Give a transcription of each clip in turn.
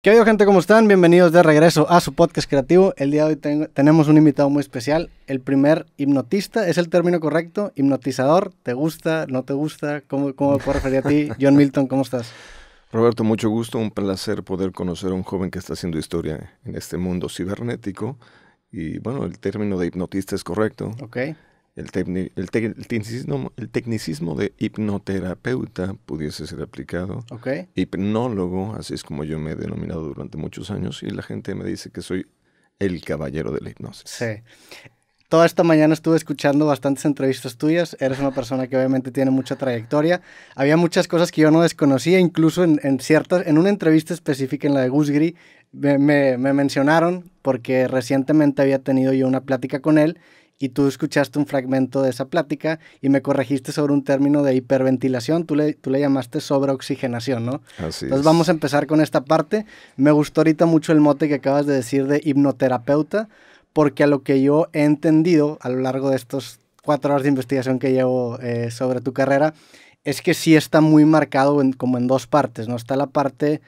¿Qué hay, gente? ¿Cómo están? Bienvenidos de regreso a su podcast creativo. El día de hoy tenemos un invitado muy especial, el primer hipnotista, ¿es el término correcto? ¿Hipnotizador? ¿Te gusta? ¿No te gusta? ¿Cómo, cómo me puedo referir a ti? John Milton, ¿cómo estás? Roberto, mucho gusto, un placer poder conocer a un joven que está haciendo historia en este mundo cibernético. Y bueno, el término de hipnotista es correcto. Ok. El, el, tecnicismo, de hipnoterapeuta pudiese ser aplicado. Hipnólogo, así es como yo me he denominado durante muchos años, y la gente me dice que soy el caballero de la hipnosis. Sí. Toda esta mañana estuve escuchando bastantes entrevistas tuyas. Eres una persona que obviamente tiene mucha trayectoria. Había muchas cosas que yo no desconocía, incluso en, ciertas, en una entrevista específica en la de Gusgri, me mencionaron porque recientemente había tenido yo una plática con él y tú escuchaste un fragmento de esa plática y me corregiste sobre un término de hiperventilación, tú le, tú le llamaste sobreoxigenación, ¿no? Así Entonces vamos a empezar con esta parte. Me gustó ahorita mucho el mote que acabas de decir de hipnoterapeuta, porque a lo que yo he entendido a lo largo de estos cuatro horas de investigación que llevo eh, sobre tu carrera, es que sí está muy marcado como en dos partes, ¿no? Está la parte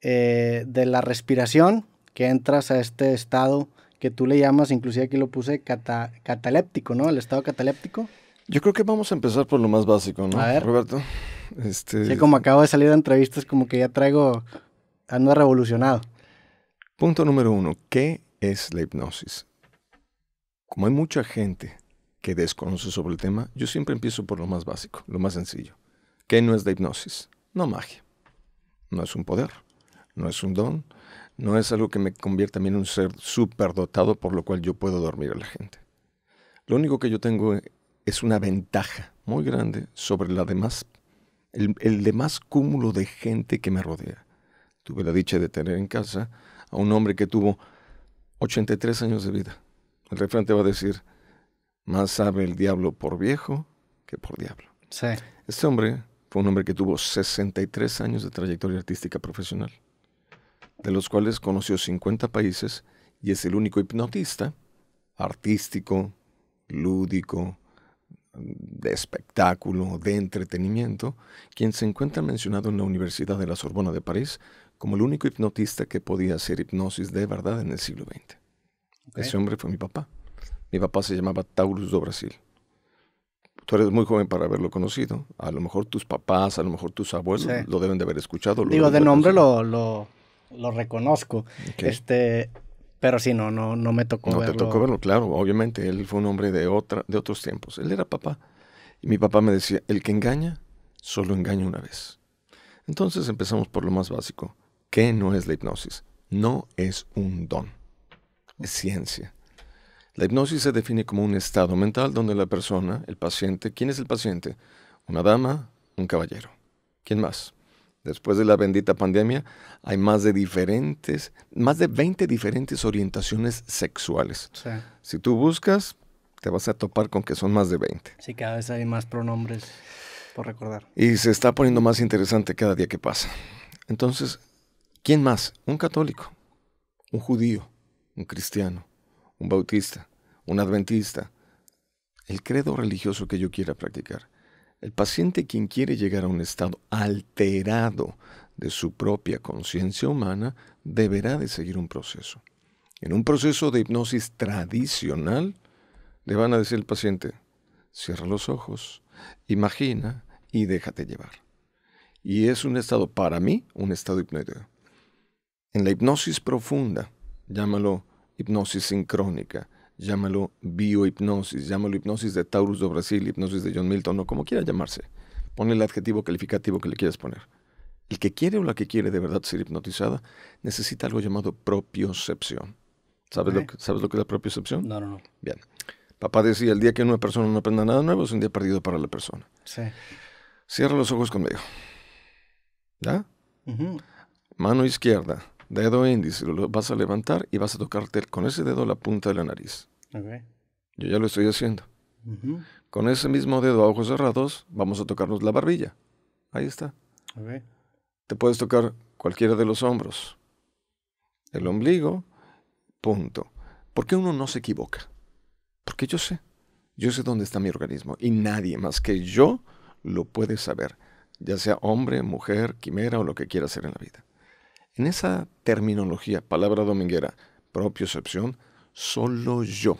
eh, de la respiración, que entras a este estado que tú le llamas, inclusive aquí lo puse cataléptico, ¿no? El estado cataléptico. Yo creo que vamos a empezar por lo más básico, ¿no? Roberto. Este... Sí, como acabo de salir de entrevistas, como que ya traigo, ando revolucionado. Punto número uno, ¿qué es la hipnosis? Como hay mucha gente que desconoce sobre el tema, yo siempre empiezo por lo más básico, lo más sencillo. ¿Qué no es la hipnosis? No magia. No es un poder, no es un don, no es algo que me convierta en un ser superdotado por lo cual yo puedo dormir a la gente. Lo único que yo tengo es una ventaja muy grande sobre la demás, el, demás cúmulo de gente que me rodea. Tuve la dicha de tener en casa a un hombre que tuvo 83 años de vida. El refrán te va a decir, más sabe el diablo por viejo que por diablo. Este hombre fue un hombre que tuvo 63 años de trayectoria artística profesional de los cuales conoció 50 países y es el único hipnotista artístico, lúdico, de espectáculo, de entretenimiento, quien se encuentra mencionado en la Universidad de la Sorbona de París como el único hipnotista que podía hacer hipnosis de verdad en el siglo XX. Ese hombre fue mi papá. Mi papá se llamaba Taurus do Brasil. Tú eres muy joven para haberlo conocido. A lo mejor tus papás, a lo mejor tus abuelos lo deben de haber escuchado. Digo, de nombre lo, lo lo reconozco. Este, pero sí, no, no, no me tocó verlo. No te tocó verlo, claro. Obviamente, él fue un hombre de, otra, de otros tiempos. Él era papá. Y mi papá me decía, el que engaña, solo engaña una vez. Entonces empezamos por lo más básico. ¿Qué no es la hipnosis? No es un don. Es ciencia. La hipnosis se define como un estado mental donde la persona, el paciente, ¿quién es el paciente? Una dama, un caballero. ¿Quién más? después de la bendita pandemia, hay más de diferentes, más de 20 diferentes orientaciones sexuales. Si tú buscas, te vas a topar con que son más de 20. Sí, cada vez hay más pronombres por recordar. Y se está poniendo más interesante cada día que pasa. Entonces, ¿quién más? Un católico, un judío, un cristiano, un bautista, un adventista, el credo religioso que yo quiera practicar. El paciente quien quiere llegar a un estado alterado de su propia conciencia humana deberá de seguir un proceso. En un proceso de hipnosis tradicional, le van a decir al paciente, cierra los ojos, imagina y déjate llevar. Y es un estado, para mí, un estado hipnótico. En la hipnosis profunda, llámalo hipnosis sincrónica, llámalo biohipnosis, llámalo hipnosis de Taurus de Brasil, hipnosis de John Milton, o como quiera llamarse. Pon el adjetivo calificativo que le quieras poner. El que quiere o la que quiere de verdad ser hipnotizada necesita algo llamado propiocepción. ¿Sabes, lo, que, ¿sabes lo que es la propiocepción? No, no, no. Bien. Papá decía, el día que una persona no aprenda nada nuevo es un día perdido para la persona. Sí. Cierra los ojos conmigo. ¿Ya? Mano izquierda dedo índice, lo vas a levantar y vas a tocarte con ese dedo la punta de la nariz. Yo ya lo estoy haciendo. Con ese mismo dedo a ojos cerrados, vamos a tocarnos la barbilla. Ahí está. Te puedes tocar cualquiera de los hombros, el ombligo, punto. ¿Por qué uno no se equivoca? Porque yo sé, yo sé dónde está mi organismo y nadie más que yo lo puede saber, ya sea hombre, mujer, quimera o lo que quiera hacer en la vida. En esa terminología, palabra dominguera, propiocepción, solo yo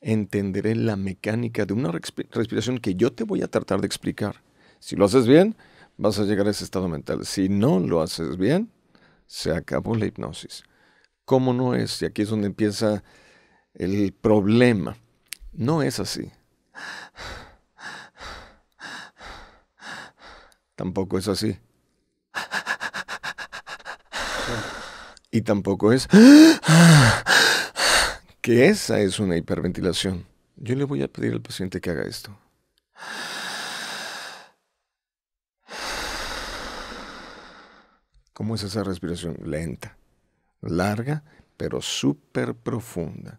entenderé la mecánica de una respiración que yo te voy a tratar de explicar. Si lo haces bien, vas a llegar a ese estado mental. Si no lo haces bien, se acabó la hipnosis. ¿Cómo no es? Y aquí es donde empieza el problema. No es así. Tampoco es así. Y tampoco es que esa es una hiperventilación. Yo le voy a pedir al paciente que haga esto. ¿Cómo es esa respiración? Lenta, larga, pero súper profunda.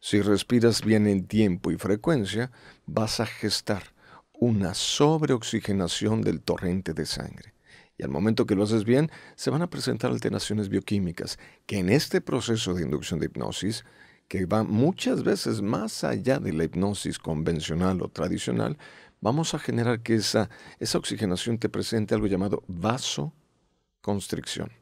Si respiras bien en tiempo y frecuencia, vas a gestar una sobreoxigenación del torrente de sangre y al momento que lo haces bien, se van a presentar alteraciones bioquímicas que en este proceso de inducción de hipnosis, que va muchas veces más allá de la hipnosis convencional o tradicional, vamos a generar que esa, esa oxigenación te presente algo llamado vasoconstricción.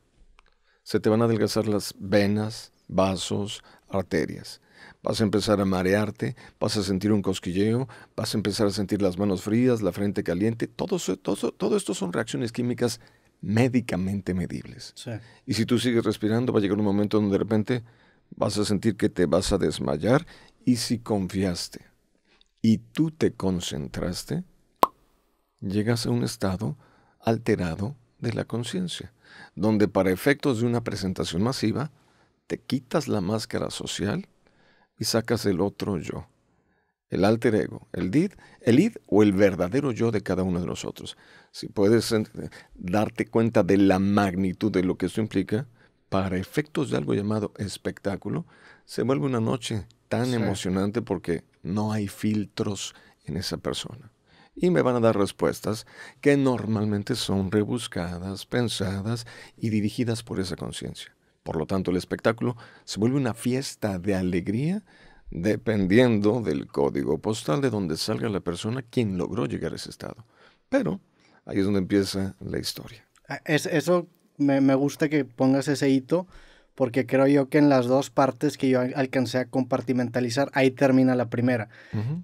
Se te van a adelgazar las venas, vasos, arterias vas a empezar a marearte, vas a sentir un cosquilleo, vas a empezar a sentir las manos frías, la frente caliente. Todo, esto son reacciones químicas médicamente medibles. Y si tú sigues respirando, va a llegar un momento donde de repente vas a sentir que te vas a desmayar. Y si confiaste y tú te concentraste, llegas a un estado alterado de la conciencia, donde para efectos de una presentación masiva, te quitas la máscara social y sacas el otro yo, el alter ego, el did, el id o el verdadero yo de cada uno de nosotros. Si puedes darte cuenta de la magnitud de lo que eso implica, para efectos de algo llamado espectáculo, se vuelve una noche tan emocionante porque no hay filtros en esa persona. Y me van a dar respuestas que normalmente son rebuscadas, pensadas y dirigidas por esa conciencia. Por lo tanto, el espectáculo se vuelve una fiesta de alegría dependiendo del código postal de donde salga la persona quien logró llegar a ese estado. Pero ahí es donde empieza la historia. Ah, es, eso me, gusta que pongas ese hito porque creo yo que en las dos partes que yo alcancé a compartimentalizar, ahí termina la primera.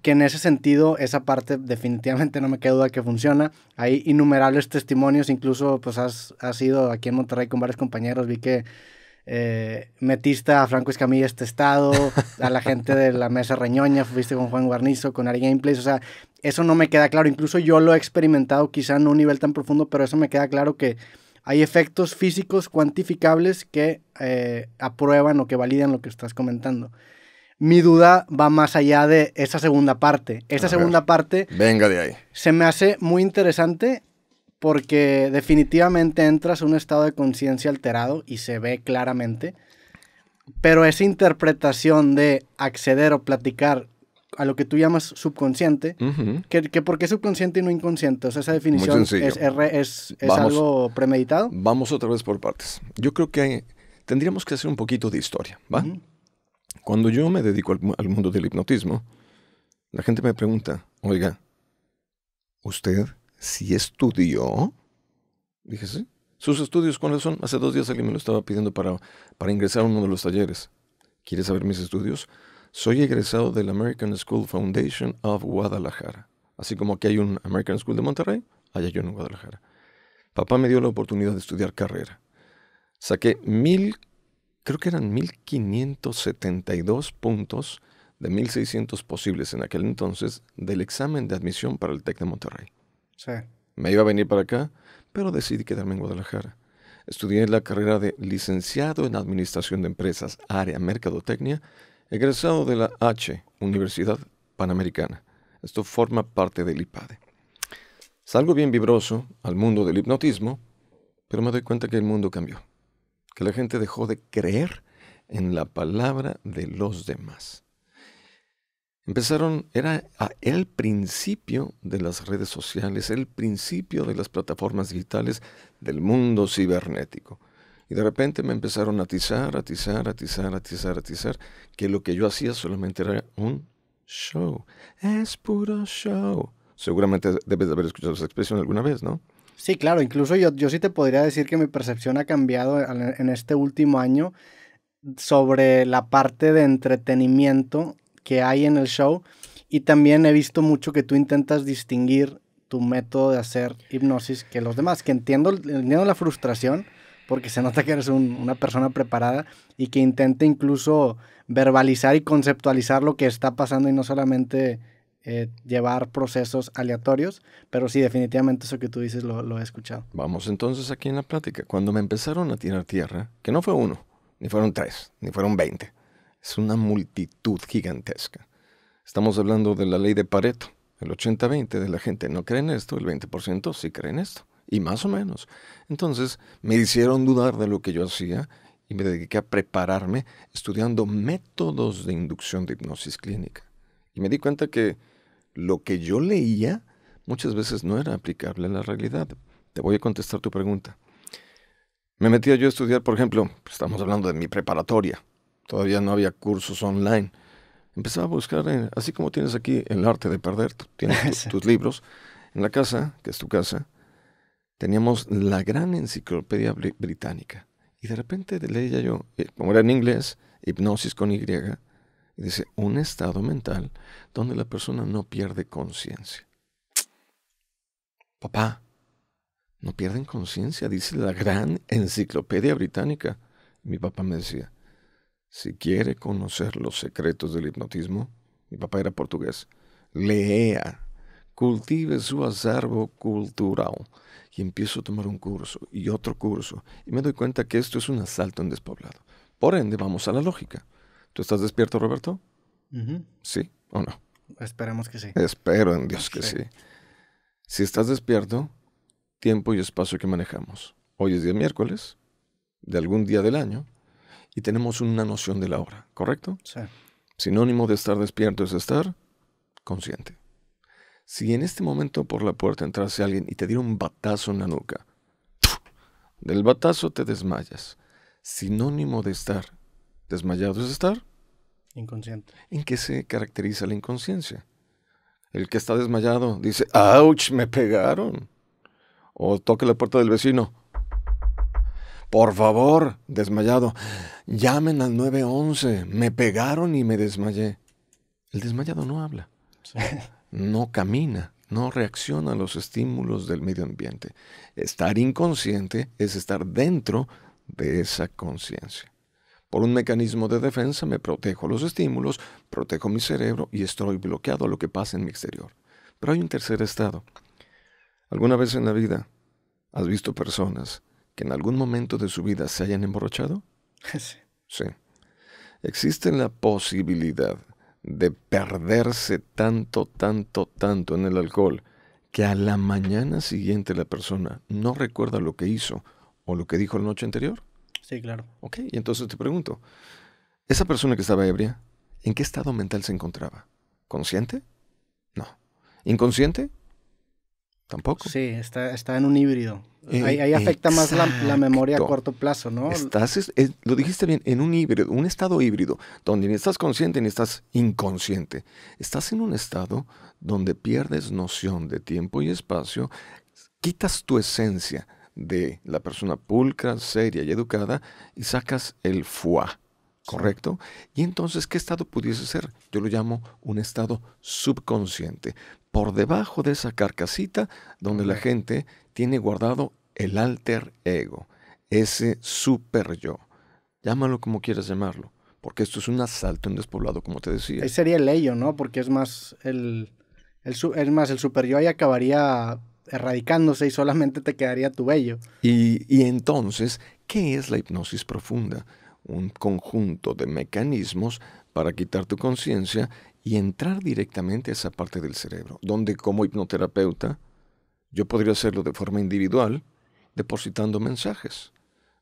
Que en ese sentido, esa parte definitivamente no me queda duda que funciona. Hay innumerables testimonios, incluso pues has, has ido aquí en Monterrey con varios compañeros, vi que eh, metiste a Franco Escamilla este estado, a la gente de la mesa Reñoña, fuiste con Juan Guarnizo, con Ari Gameplays, o sea, eso no me queda claro. Incluso yo lo he experimentado, quizá no a un nivel tan profundo, pero eso me queda claro que hay efectos físicos cuantificables que eh, aprueban o que validan lo que estás comentando. Mi duda va más allá de esa segunda parte. Esa segunda parte. Venga de ahí. Se me hace muy interesante porque definitivamente entras a un estado de conciencia alterado y se ve claramente, pero esa interpretación de acceder o platicar a lo que tú llamas subconsciente, que, por qué subconsciente y no inconsciente, esa definición es, algo premeditado. Vamos otra vez por partes. Yo creo que tendríamos que hacer un poquito de historia, Cuando yo me dedico al mundo del hipnotismo, la gente me pregunta, oiga, ¿usted si estudió. Dije, sí. Sus estudios, ¿cuáles son? Hace dos días alguien me lo estaba pidiendo para, para ingresar a uno de los talleres. ¿Quieres saber mis estudios? Soy egresado del American School Foundation of Guadalajara. Así como aquí hay un American School de Monterrey, allá yo en Guadalajara. Papá me dio la oportunidad de estudiar carrera. Saqué mil, creo que eran mil 1572 puntos de 1600 posibles en aquel entonces del examen de admisión para el TEC de Monterrey. Me iba a venir para acá, pero decidí quedarme en Guadalajara. Estudié la carrera de licenciado en Administración de Empresas, área Mercadotecnia, egresado de la H, Universidad Panamericana. Esto forma parte del IPADE. Salgo bien vibroso al mundo del hipnotismo, pero me doy cuenta que el mundo cambió, que la gente dejó de creer en la palabra de los demás. Empezaron, era el principio de las redes sociales, el principio de las plataformas digitales del mundo cibernético. Y de repente me empezaron a atizar, atizar, atizar, atizar, atizar, que lo que yo hacía solamente era un show. Es puro show. Seguramente debes de haber escuchado esa expresión alguna vez, ¿no? Sí, claro, incluso yo, yo sí te podría decir que mi percepción ha cambiado en este último año sobre la parte de entretenimiento que hay en el show. Y también he visto mucho que tú intentas distinguir tu método de hacer hipnosis que los demás, que entiendo, entiendo la frustración, porque se nota que eres una persona preparada y que intenta incluso verbalizar y conceptualizar lo que está pasando y no solamente eh, llevar procesos aleatorios, pero sí, definitivamente eso que tú dices lo, lo, he escuchado. Vamos entonces aquí en la plática. Cuando me empezaron a tirar tierra, que no fue uno, ni fueron tres, ni fueron veinte, es una multitud gigantesca. Estamos hablando de la ley de Pareto. El 80-20 de la gente no cree en esto, el 20% sí cree en esto, y más o menos. Entonces me hicieron dudar de lo que yo hacía y me dediqué a prepararme estudiando métodos de inducción de hipnosis clínica. Y me di cuenta que lo que yo leía muchas veces no era aplicable a la realidad. Te voy a contestar tu pregunta. Me metía yo a estudiar, por ejemplo, estamos hablando de mi preparatoria todavía no había cursos online. Empezaba a buscar, así como tienes aquí el arte de perder, tienes tus libros, en la casa, que es tu casa, teníamos la gran enciclopedia británica. Y de repente leía yo, eh, como era en inglés, hipnosis con Y, y dice, un estado mental donde la persona no pierde conciencia. Papá, no pierden conciencia, dice la gran enciclopedia británica. Mi papá me decía, si quiere conocer los secretos del hipnotismo, mi papá era portugués, lea, cultive su azarbo cultural. Y empiezo a tomar un curso y otro curso, y me doy cuenta que esto es un asalto en despoblado. Por ende, vamos a la lógica. ¿Tú estás despierto, Roberto? ¿Sí o no? Esperemos que sí. Espero en Dios que sí. Si estás despierto, tiempo y espacio que manejamos. Hoy es día miércoles, de algún día del año, y tenemos una noción de la hora, ¿correcto? Sí. Sinónimo de estar despierto es estar consciente. Si en este momento por la puerta entrase alguien y te diera un batazo en la nuca, del batazo te desmayas. Sinónimo de estar desmayado es estar inconsciente. ¿En qué se caracteriza la inconsciencia? El que está desmayado dice, ¡Auch! Me pegaron. O toca la puerta del vecino, por favor, desmayado, llamen al 911. Me pegaron y me desmayé. El desmayado no habla, no camina, no reacciona a los estímulos del medio ambiente. Estar inconsciente es estar dentro de esa conciencia. Por un mecanismo de defensa me protejo los estímulos, protejo mi cerebro y estoy bloqueado a lo que pasa en mi exterior. Pero hay un tercer estado. ¿Alguna vez en la vida has visto personas en algún momento de su vida se hayan emborrachado? Sí. sí. Existe la posibilidad de perderse tanto, tanto, tanto en el alcohol que a la mañana siguiente la persona no recuerda lo que hizo o lo que dijo la noche anterior? Sí, claro. Ok, y entonces te pregunto, ¿esa persona que estaba ebria, en qué estado mental se encontraba? ¿Consciente? No. ¿Inconsciente? Tampoco. Sí, está, en un híbrido. Eh, ahí, afecta más la, memoria a corto plazo, ¿no? Estás, lo dijiste bien, en un híbrido, un estado híbrido, donde ni estás consciente ni estás inconsciente. Estás en un estado donde pierdes noción de tiempo y espacio, quitas tu esencia de la persona pulcra, seria y educada y sacas el fuá, ¿correcto? Y entonces, ¿qué estado pudiese ser? Yo lo llamo un estado subconsciente, por debajo de esa carcasita donde la gente tiene guardado el alter ego, ese super yo. Llámalo como quieras llamarlo, porque esto es un asalto en despoblado, como te decía. Ahí sería el ello, ¿no? Porque es más el, es más el super yo ahí acabaría erradicándose y solamente te quedaría tu bello. Y, y entonces, ¿qué es la hipnosis profunda? Un conjunto de mecanismos para quitar tu conciencia y entrar directamente a esa parte del cerebro, donde como hipnoterapeuta yo podría hacerlo de forma individual, depositando mensajes,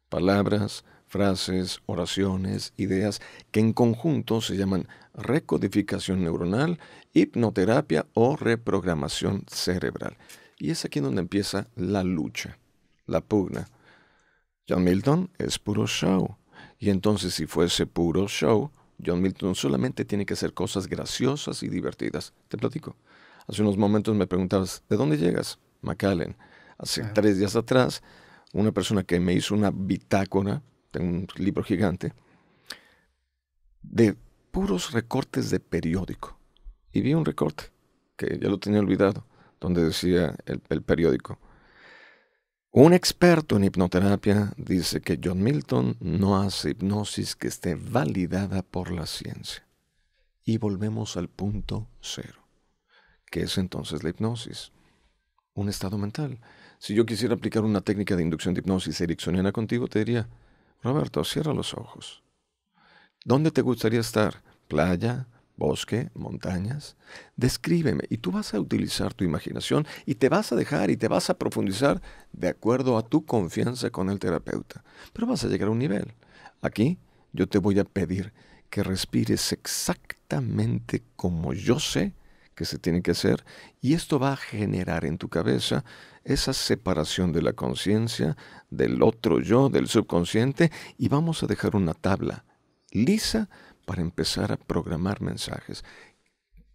palabras, frases, oraciones, ideas, que en conjunto se llaman recodificación neuronal, hipnoterapia o reprogramación cerebral. Y es aquí donde empieza la lucha, la pugna. John Milton es puro show. Y entonces si fuese puro show, John Milton solamente tiene que hacer cosas graciosas y divertidas. Te platico. Hace unos momentos me preguntabas, ¿de dónde llegas? McAllen. Hace tres días atrás, una persona que me hizo una bitácora, tengo un libro gigante, de puros recortes de periódico. Y vi un recorte, que ya lo tenía olvidado, donde decía el periódico, un experto en hipnoterapia dice que John Milton no hace hipnosis que esté validada por la ciencia. Y volvemos al punto cero. ¿Qué es entonces la hipnosis? Un estado mental. Si yo quisiera aplicar una técnica de inducción de hipnosis ericksoniana contigo, te diría, Roberto, cierra los ojos. ¿Dónde te gustaría estar? ¿Playa? bosque, montañas. Descríbeme y tú vas a utilizar tu imaginación y te vas a dejar y te vas a profundizar de acuerdo a tu confianza con el terapeuta. Pero vas a llegar a un nivel. Aquí yo te voy a pedir que respires exactamente como yo sé que se tiene que hacer y esto va a generar en tu cabeza esa separación de la conciencia, del otro yo, del subconsciente y vamos a dejar una tabla lisa para empezar a programar mensajes.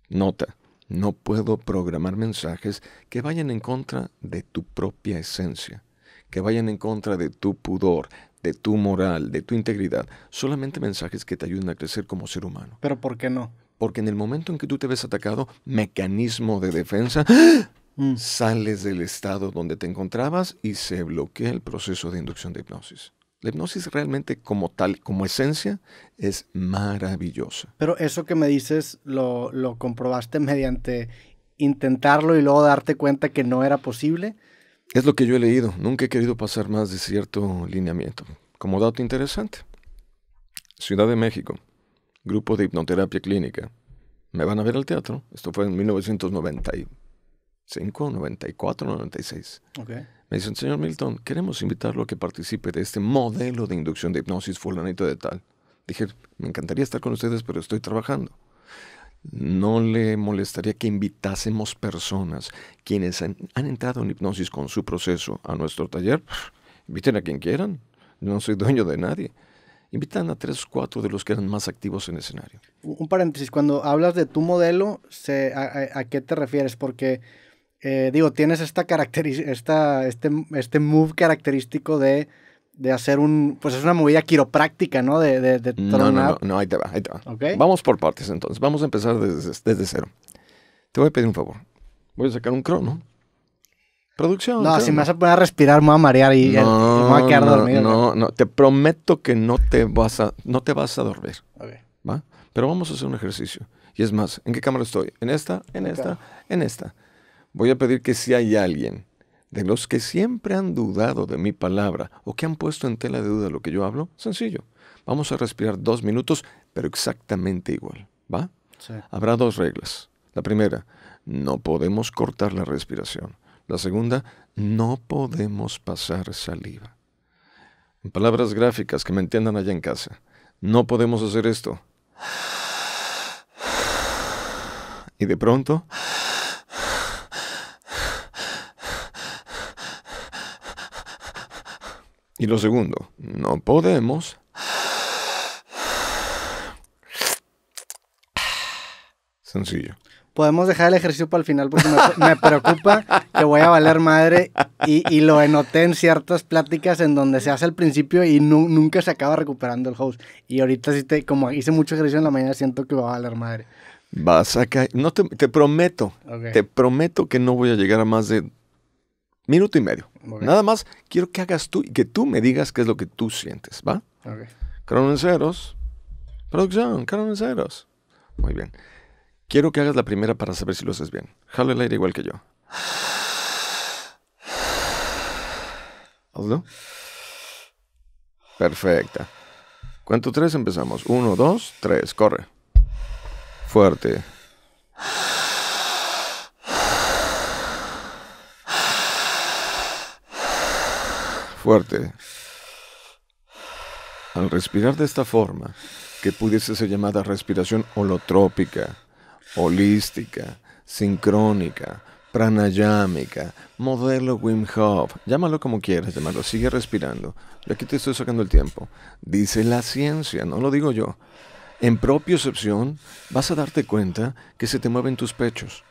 Nota, no puedo programar mensajes que vayan en contra de tu propia esencia, que vayan en contra de tu pudor, de tu moral, de tu integridad. Solamente mensajes que te ayuden a crecer como ser humano. Pero ¿por qué no? Porque en el momento en que tú te ves atacado, mecanismo de defensa, ¡ah! mm. sales del estado donde te encontrabas y se bloquea el proceso de inducción de hipnosis. La hipnosis realmente como tal, como esencia, es maravillosa. Pero eso que me dices lo, lo comprobaste mediante intentarlo y luego darte cuenta que no era posible. Es lo que yo he leído. Nunca he querido pasar más de cierto lineamiento. Como dato interesante, Ciudad de México, grupo de hipnoterapia clínica. Me van a ver al teatro. Esto fue en 1995, 94, 96. Okay. Me dicen, señor Milton, queremos invitarlo a que participe de este modelo de inducción de hipnosis fulanito de tal. Dije, me encantaría estar con ustedes, pero estoy trabajando. No le molestaría que invitásemos personas quienes han, entrado en hipnosis con su proceso a nuestro taller. Inviten a quien quieran. No soy dueño de nadie invitan a tres o cuatro de los que eran más activos en el escenario. Un paréntesis, cuando hablas de tu modelo, a, qué te refieres? Porque eh, digo, tienes esta este, este move característico de, hacer un, pues es una movida quiropráctica, ¿no? De, de, no, no, no, ahí te va, ahí te va. Vamos por partes entonces, vamos a empezar desde, cero. Te voy a pedir un favor, voy a sacar un crono. Producción. No, si me vas a poner a respirar, me voy a marear y, me voy a quedar dormido. No, no, te prometo que no te vas a, no te vas a dormir. ¿va? Pero vamos a hacer un ejercicio. Y es más, ¿en qué cámara estoy? ¿En esta? ¿En esta? ¿En esta? voy a pedir que si hay alguien de los que siempre han dudado de mi palabra o que han puesto en tela de duda lo que yo hablo, sencillo. Vamos a respirar dos minutos, pero exactamente igual. ¿Va? Habrá dos reglas. La primera, no podemos cortar la respiración. La segunda, no podemos pasar saliva. En palabras gráficas que me entiendan allá en casa, no podemos hacer esto. Y de pronto... Y lo segundo, no podemos Sencillo. Podemos dejar el ejercicio para el final porque me, preocupa que voy a valer madre y, lo anoté en ciertas pláticas en donde se hace al principio y nunca se acaba recuperando el host. Y ahorita sí te, como hice mucho ejercicio en la mañana, siento que va a valer madre. Vas a No te, prometo, te prometo que no voy a llegar a más de minuto y medio. Nada más quiero que hagas tú y que tú me digas qué es lo que tú sientes, ¿va? Ok. Cronenceros. Producción, cronenceros. Muy bien. Quiero que hagas la primera para saber si lo haces bien. Jale el aire igual que yo. Hazlo. Perfecta. Cuento tres, empezamos. Uno, dos, tres, corre. Fuerte. fuerte. Al respirar de esta forma, que pudiese ser llamada respiración holotrópica, holística, sincrónica, pranayámica, modelo Wim Hof, llámalo como quieras llamarlo, sigue respirando. Yo aquí te estoy sacando el tiempo. Dice la ciencia, no lo digo yo. En excepción vas a darte cuenta que se te mueven tus pechos,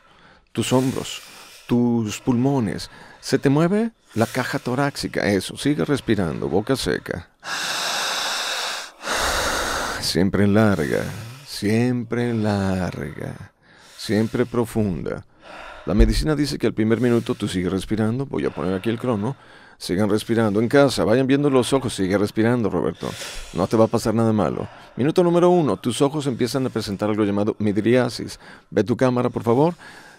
tus hombros, tus pulmones, se te mueve la caja torácica. Eso, sigue respirando, boca seca. Siempre larga, siempre larga, siempre profunda. La medicina dice que al primer minuto tú sigues respirando. Voy a poner aquí el crono. Sigan respirando en casa, vayan viendo los ojos, sigue respirando, Roberto. No te va a pasar nada malo. Minuto número uno, tus ojos empiezan a presentar algo llamado midriasis. Ve tu cámara, por favor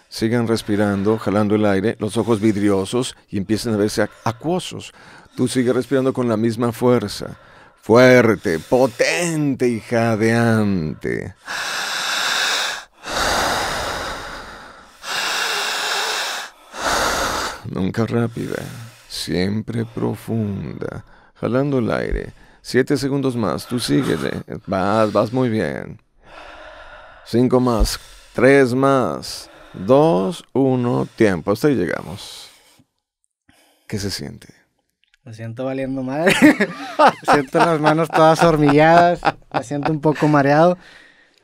sigan respirando, jalando el aire, los ojos vidriosos y empiecen a verse acuosos. Tú sigue respirando con la misma fuerza. Fuerte, potente y jadeante. Nunca rápida, siempre profunda, jalando el aire. Siete segundos más, tú síguele. Vas, vas muy bien. Cinco más, tres más. Dos, uno, tiempo. Hasta ahí llegamos. ¿Qué se siente? Me siento valiendo mal. siento las manos todas hormilladas. Me siento un poco mareado.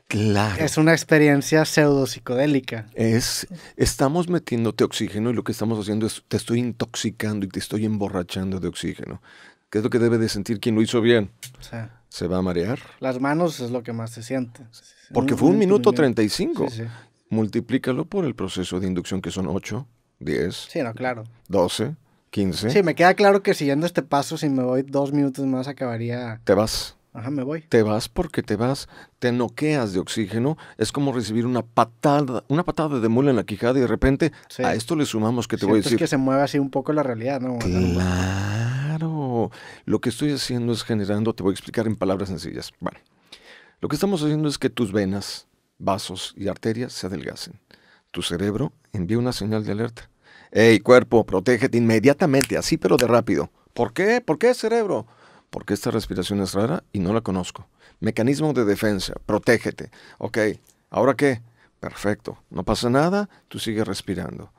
Claro. Es una experiencia pseudo psicodélica. Es, estamos metiéndote oxígeno y lo que estamos haciendo es te estoy intoxicando y te estoy emborrachando de oxígeno. ¿Qué es lo que debe de sentir quien lo hizo bien? se va a marear. Las manos es lo que más se siente. Porque fue un, minuto 35. Sí, sí multiplícalo por el proceso de inducción que son 8, 10. Sí, no, claro. 12, 15. Sí, me queda claro que siguiendo este paso, si me voy dos minutos más, acabaría. Te vas. Ajá, me voy. Te vas porque te vas, te noqueas de oxígeno, es como recibir una patada, una patada de mula en la quijada y de repente a esto le sumamos que te voy a decir. Es que se mueve así un poco la realidad, ¿no? Claro. Lo que estoy haciendo es generando, te voy a explicar en palabras sencillas. Bueno, lo que estamos haciendo es que tus venas vasos y arterias se adelgacen. Tu cerebro envía una señal de alerta. ¡Ey, cuerpo, protégete inmediatamente, así pero de rápido! ¿Por qué? ¿Por qué, cerebro? Porque esta respiración es rara y no la conozco. Mecanismo de defensa, protégete. Ok, ¿ahora qué? Perfecto, no pasa nada, tú sigues respirando.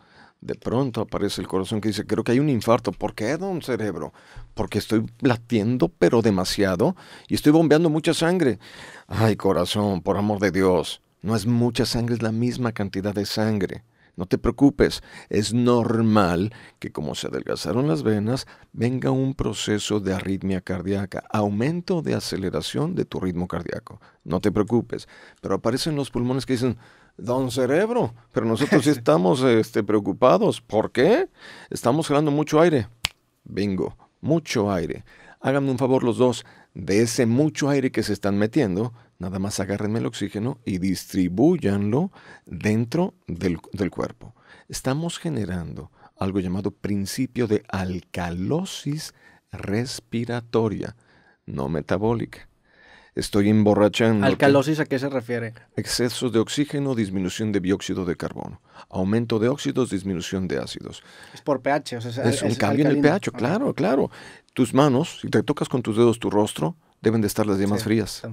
De pronto aparece el corazón que dice, creo que hay un infarto. ¿Por qué, don cerebro? Porque estoy latiendo, pero demasiado, y estoy bombeando mucha sangre. Ay, corazón, por amor de Dios, no es mucha sangre, es la misma cantidad de sangre. No te preocupes, es normal que como se adelgazaron las venas, venga un proceso de arritmia cardíaca, aumento de aceleración de tu ritmo cardíaco. No te preocupes, pero aparecen los pulmones que dicen, don cerebro, pero nosotros sí estamos este, preocupados. ¿Por qué? Estamos jalando mucho aire. Bingo, mucho aire. Háganme un favor los dos, de ese mucho aire que se están metiendo, Nada más agárrenme el oxígeno y distribuyanlo dentro del, cuerpo. Estamos generando algo llamado principio de alcalosis respiratoria, no metabólica. Estoy emborrachando. ¿Alcalosis a qué se refiere? Excesos de oxígeno, disminución de dióxido de carbono. Aumento de óxidos, disminución de ácidos. Es por pH, o sea, es, un cambio en el pH, claro, claro. Tus manos, si te tocas con tus dedos tu rostro, deben de estar las yemas frías.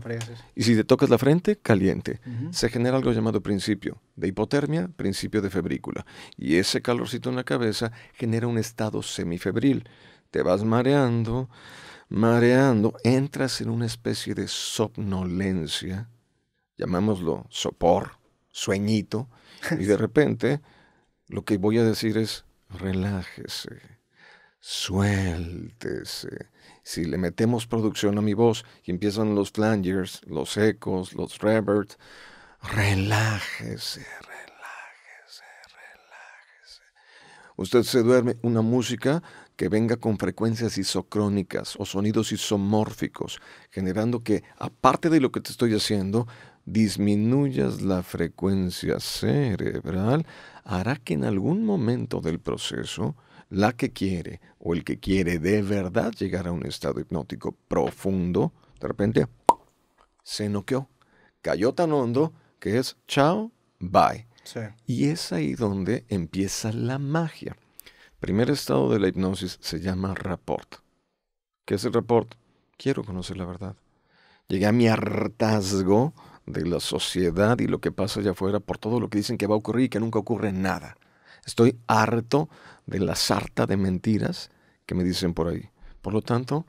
Y si te tocas la frente, caliente. Se genera algo llamado principio de hipotermia, principio de febrícula. Y ese calorcito en la cabeza genera un estado semifebril. Te vas mareando, mareando, entras en una especie de somnolencia, llamámoslo sopor, sueñito, y de repente lo que voy a decir es relájese, suéltese si le metemos producción a mi voz y empiezan los flangers, los ecos, los reverbs, relájese, relájese, relájese. Usted se duerme una música que venga con frecuencias isocrónicas o sonidos isomórficos, generando que, aparte de lo que te estoy haciendo, disminuyas la frecuencia cerebral, hará que en algún momento del proceso la que quiere o el que quiere de verdad llegar a un estado hipnótico profundo, de repente se noqueó, cayó tan hondo que es chao, bye. Y es ahí donde empieza la magia. Primer estado de la hipnosis se llama rapport. ¿Qué es el rapport? Quiero conocer la verdad. Llegué a mi hartazgo de la sociedad y lo que pasa allá afuera por todo lo que dicen que va a ocurrir y que nunca ocurre nada. Estoy harto de la sarta de mentiras que me dicen por ahí. Por lo tanto,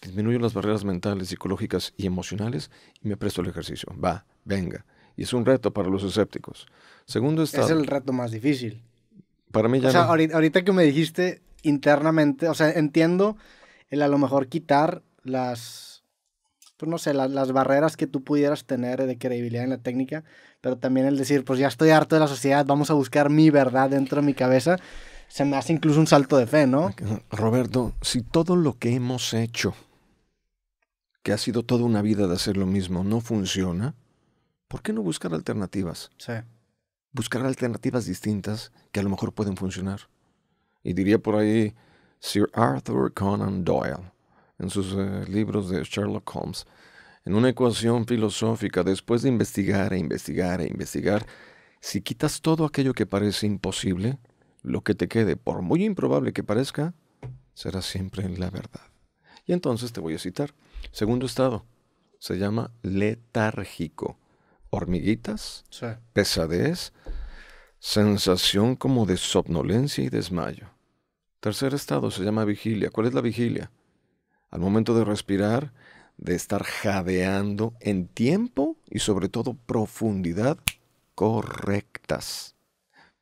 disminuyo las barreras mentales, psicológicas y emocionales y me presto el ejercicio. Va, venga. Y es un reto para los escépticos. Segundo está. Es el reto más difícil. Para mí ya. O sea, ahorita, que me dijiste internamente, o sea, entiendo el a lo mejor quitar las. tú pues no sé, las, las barreras que tú pudieras tener de credibilidad en la técnica, pero también el decir, pues ya estoy harto de la sociedad, vamos a buscar mi verdad dentro de mi cabeza se me hace incluso un salto de fe, ¿no? Roberto, si todo lo que hemos hecho, que ha sido toda una vida de hacer lo mismo, no funciona, ¿por qué no buscar alternativas? Sí. Buscar alternativas distintas que a lo mejor pueden funcionar. Y diría por ahí Sir Arthur Conan Doyle, en sus eh, libros de Sherlock Holmes, en una ecuación filosófica, después de investigar e investigar e investigar, si quitas todo aquello que parece imposible, lo que te quede, por muy improbable que parezca, será siempre la verdad. Y entonces te voy a citar. Segundo estado, se llama letárgico. Hormiguitas, pesadez, sensación como de somnolencia y desmayo. Tercer estado se llama vigilia. ¿Cuál es la vigilia? Al momento de respirar, de estar jadeando en tiempo y sobre todo profundidad correctas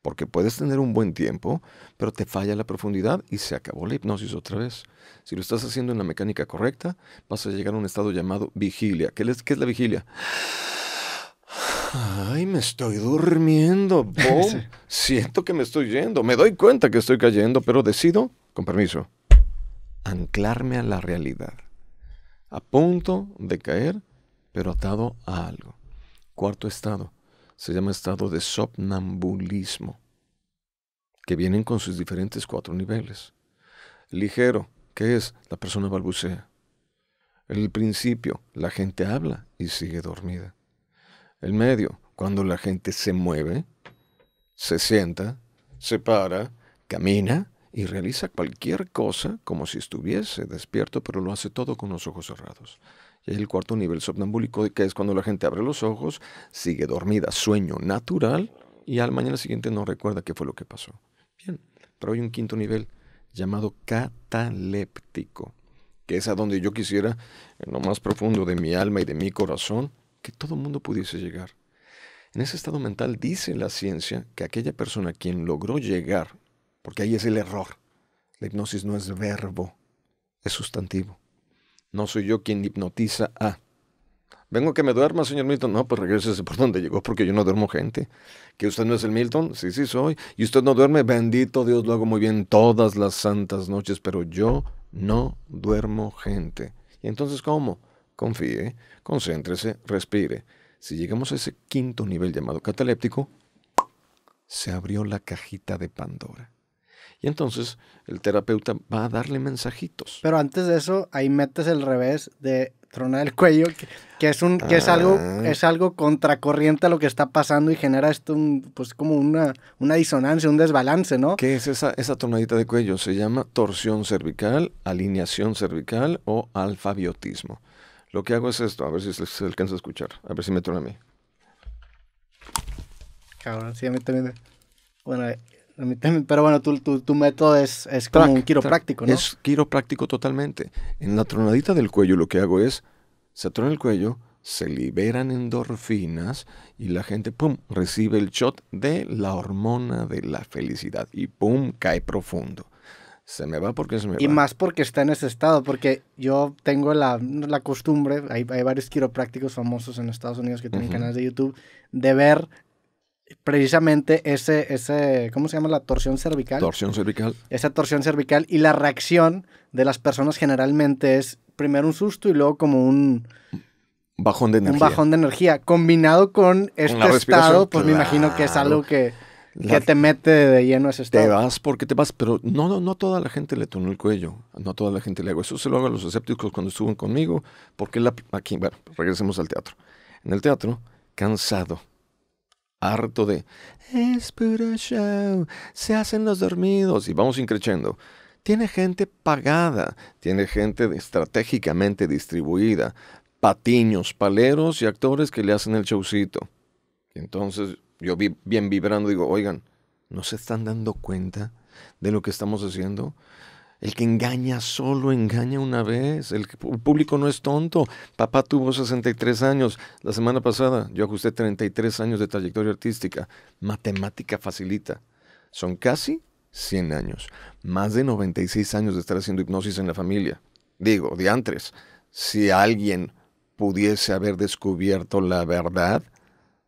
porque puedes tener un buen tiempo, pero te falla la profundidad y se acabó la hipnosis otra vez. Si lo estás haciendo en la mecánica correcta, vas a llegar a un estado llamado vigilia. ¿Qué es, es la vigilia? Ay, me estoy durmiendo. Siento que me estoy yendo. Me doy cuenta que estoy cayendo, pero decido, con permiso, anclarme a la realidad. A punto de caer, pero atado a algo. Cuarto estado, se llama estado de somnambulismo, que vienen con sus diferentes cuatro niveles. Ligero, que es? La persona balbucea. El principio, la gente habla y sigue dormida. El medio, cuando la gente se mueve, se sienta, se para, camina y realiza cualquier cosa como si estuviese despierto, pero lo hace todo con los ojos cerrados el cuarto nivel somnambúlico, que es cuando la gente abre los ojos, sigue dormida, sueño natural, y al mañana siguiente no recuerda qué fue lo que pasó. Bien, pero hay un quinto nivel llamado cataléptico, que es a donde yo quisiera, en lo más profundo de mi alma y de mi corazón, que todo el mundo pudiese llegar. En ese estado mental dice la ciencia que aquella persona quien logró llegar, porque ahí es el error, la hipnosis no es verbo, es sustantivo. No soy yo quien hipnotiza a. Vengo que me duerma, señor Milton. No, pues regrésese por donde llegó, porque yo no duermo gente. ¿Que usted no es el Milton? Sí, sí, soy. ¿Y usted no duerme? Bendito Dios, lo hago muy bien todas las santas noches, pero yo no duermo gente. ¿Y entonces cómo? Confíe, concéntrese, respire. Si llegamos a ese quinto nivel llamado cataléptico, se abrió la cajita de Pandora. Y entonces el terapeuta va a darle mensajitos. Pero antes de eso, ahí metes el revés de tronar el cuello, que, es un, que es algo, ah. es algo contracorriente a lo que está pasando y genera esto pues como una, una disonancia, un desbalance, ¿no? ¿Qué es esa, esa tronadita de cuello? Se llama torsión cervical, alineación cervical o alfabiotismo. Lo que hago es esto, a ver si se, alcanza a escuchar, a ver si me tronan a mí. Cabrón, sí, también. Bueno, pero bueno, tu, tu, método es, es como un quiropráctico, ¿no? Es quiropráctico totalmente. En la tronadita del cuello lo que hago es, se trona el cuello, se liberan endorfinas y la gente, pum, recibe el shot de la hormona de la felicidad y pum, cae profundo. Se me va porque se me y va. Y más porque está en ese estado, porque yo tengo la, costumbre, hay, varios quiroprácticos famosos en Estados Unidos que tienen canales de YouTube, de ver precisamente ese, ese, ¿cómo se llama? La torsión cervical. Torsión cervical. Esa torsión cervical y la reacción de las personas generalmente es primero un susto y luego como un... Bajón de energía. Un bajón de energía. Combinado con este estado, pues me imagino que es algo que, que te mete de lleno ese estado. Te vas porque te vas, pero no, no, no toda la gente le tonó el cuello. No toda la gente le hago. Eso se lo hago a los escépticos cuando estuvo conmigo. Porque la, aquí, bueno, regresemos al teatro. En el teatro, cansado, harto de es puro se hacen los dormidos y vamos increchando. Tiene gente pagada, tiene gente estratégicamente distribuida, patiños, paleros y actores que le hacen el showcito. entonces yo vi, bien vibrando digo, oigan, ¿no se están dando cuenta de lo que estamos haciendo? El que engaña solo engaña una vez. El, público no es tonto. Papá tuvo 63 años. La semana pasada yo ajusté 33 años de trayectoria artística. Matemática facilita. Son casi 100 años. Más de 96 años de estar haciendo hipnosis en la familia. Digo, de antes. Si alguien pudiese haber descubierto la verdad,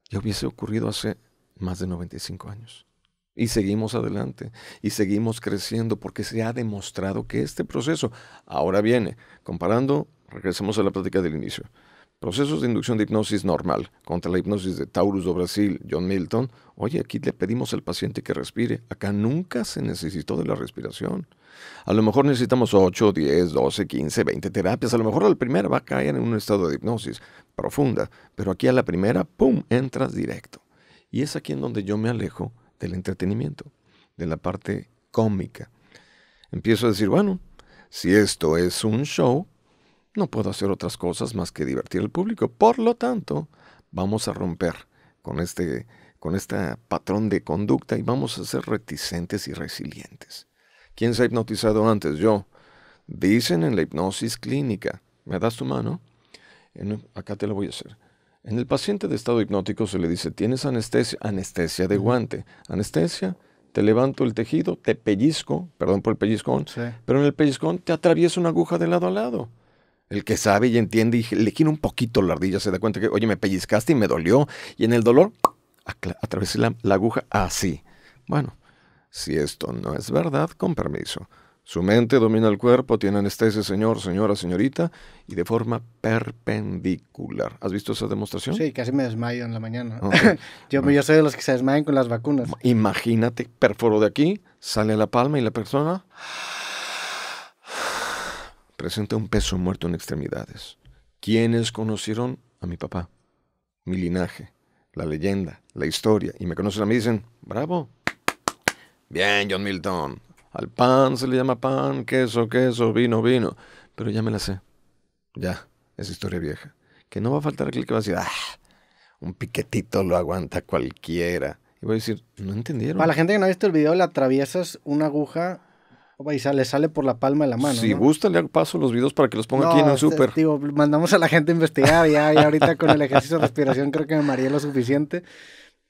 ya hubiese ocurrido hace más de 95 años. Y seguimos adelante y seguimos creciendo porque se ha demostrado que este proceso ahora viene, comparando, regresamos a la plática del inicio, procesos de inducción de hipnosis normal contra la hipnosis de Taurus do Brasil, John Milton, oye, aquí le pedimos al paciente que respire, acá nunca se necesitó de la respiración. A lo mejor necesitamos 8, 10, 12, 15, 20 terapias. A lo mejor la primera va a caer en un estado de hipnosis profunda, pero aquí a la primera, ¡pum!, entras directo. Y es aquí en donde yo me alejo del entretenimiento, de la parte cómica. Empiezo a decir, bueno, si esto es un show, no puedo hacer otras cosas más que divertir al público. Por lo tanto, vamos a romper con este, con patrón de conducta y vamos a ser reticentes y resilientes. ¿Quién se ha hipnotizado antes? Yo. Dicen en la hipnosis clínica, ¿me das tu mano? acá te lo voy a hacer. En el paciente de estado hipnótico se le dice, tienes anestesia, anestesia de guante. Anestesia, te levanto el tejido, te pellizco, perdón por el pellizcón, pero en el pellizcón te atraviesa una aguja de lado a lado. El que sabe y entiende y le gira un poquito la ardilla se da cuenta que, oye, me pellizcaste y me dolió. Y en el dolor, atravesé la aguja así. Bueno, si esto no es verdad, con permiso. Su mente domina el cuerpo, tiene anestesia, señor, señora, señorita, y de forma perpendicular. ¿Has visto esa demostración? Sí, casi me desmayo en la mañana. yo, yo, soy de los que se desmayan con las vacunas. Imagínate, perforo de aquí, sale la palma y la persona presenta un peso muerto en extremidades. ¿Quiénes conocieron a mi papá? Mi linaje, la leyenda, la historia. Y me conocen a mí dicen, bravo. Bien, John Milton al pan se le llama pan, queso, queso, vino, vino. Pero ya me la sé. Ya, es historia vieja. Que no va a faltar aquel que va a decir, ah, un piquetito lo aguanta cualquiera. Y voy a decir, no entendieron. A la gente que no ha visto el video, le atraviesas una aguja y le sale por la palma de la mano. Si gusta, le paso los videos para que los ponga aquí en el este, súper. mandamos a la gente a investigar ya, ahorita con el ejercicio de respiración creo que me maría lo suficiente.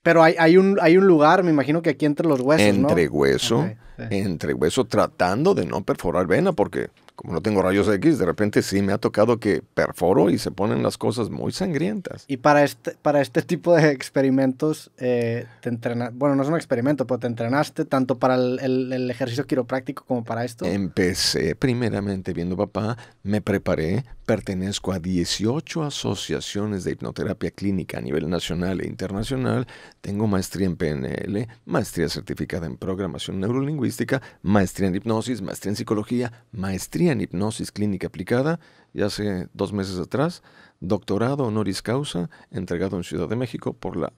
Pero hay, un, hay un lugar, me imagino que aquí entre los huesos, entre hueso entre hueso tratando de no perforar vena, porque como no tengo rayos X, de repente sí me ha tocado que perforo y se ponen las cosas muy sangrientas. Y para este, para este tipo de experimentos, eh, te entrenas, bueno, no es un experimento, pero te entrenaste tanto para el, ejercicio quiropráctico como para esto. Empecé primeramente viendo papá, me preparé, pertenezco a 18 asociaciones de hipnoterapia clínica a nivel nacional e internacional, tengo maestría en PNL, maestría certificada en programación neurolingüística, maestría en hipnosis, maestría en psicología, maestría en hipnosis clínica aplicada, y hace dos meses atrás, doctorado honoris causa, entregado en Ciudad de México por la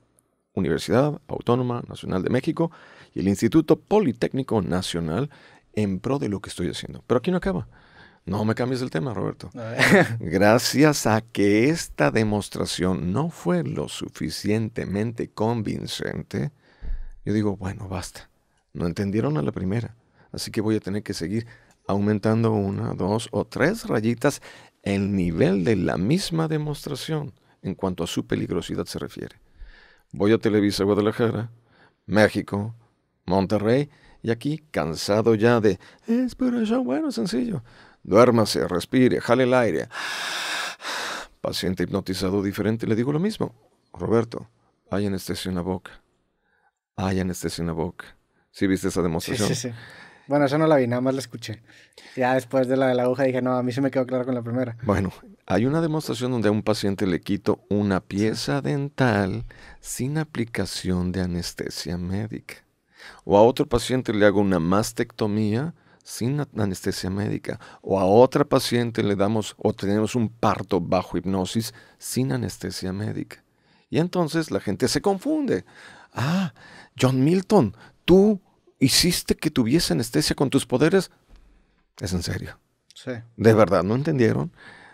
Universidad Autónoma Nacional de México y el Instituto Politécnico Nacional en pro de lo que estoy haciendo. Pero aquí no acaba. No me cambies el tema, Roberto. Gracias a que esta demostración no fue lo suficientemente convincente, yo digo, bueno, basta. No entendieron a la primera. Así que voy a tener que seguir aumentando una, dos o tres rayitas el nivel de la misma demostración en cuanto a su peligrosidad se refiere. Voy a Televisa Guadalajara, México, Monterrey y aquí, cansado ya de, es pero ya bueno, sencillo. Duérmase, respire, jale el aire. Paciente hipnotizado diferente, le digo lo mismo. Roberto, hay anestesia en la boca. Hay anestesia en la boca. Sí, viste esa demostración. Sí, sí, sí. Bueno, eso no la vi, nada más la escuché. Ya después de la de la aguja dije, no, a mí se me quedó claro con la primera. Bueno, hay una demostración donde a un paciente le quito una pieza dental sin aplicación de anestesia médica. O a otro paciente le hago una mastectomía sin anestesia médica. O a otra paciente le damos o tenemos un parto bajo hipnosis sin anestesia médica. Y entonces la gente se confunde. Ah, John Milton, tú hiciste que tuviese anestesia con tus poderes. Es en serio. Sí. De verdad, ¿no entendieron?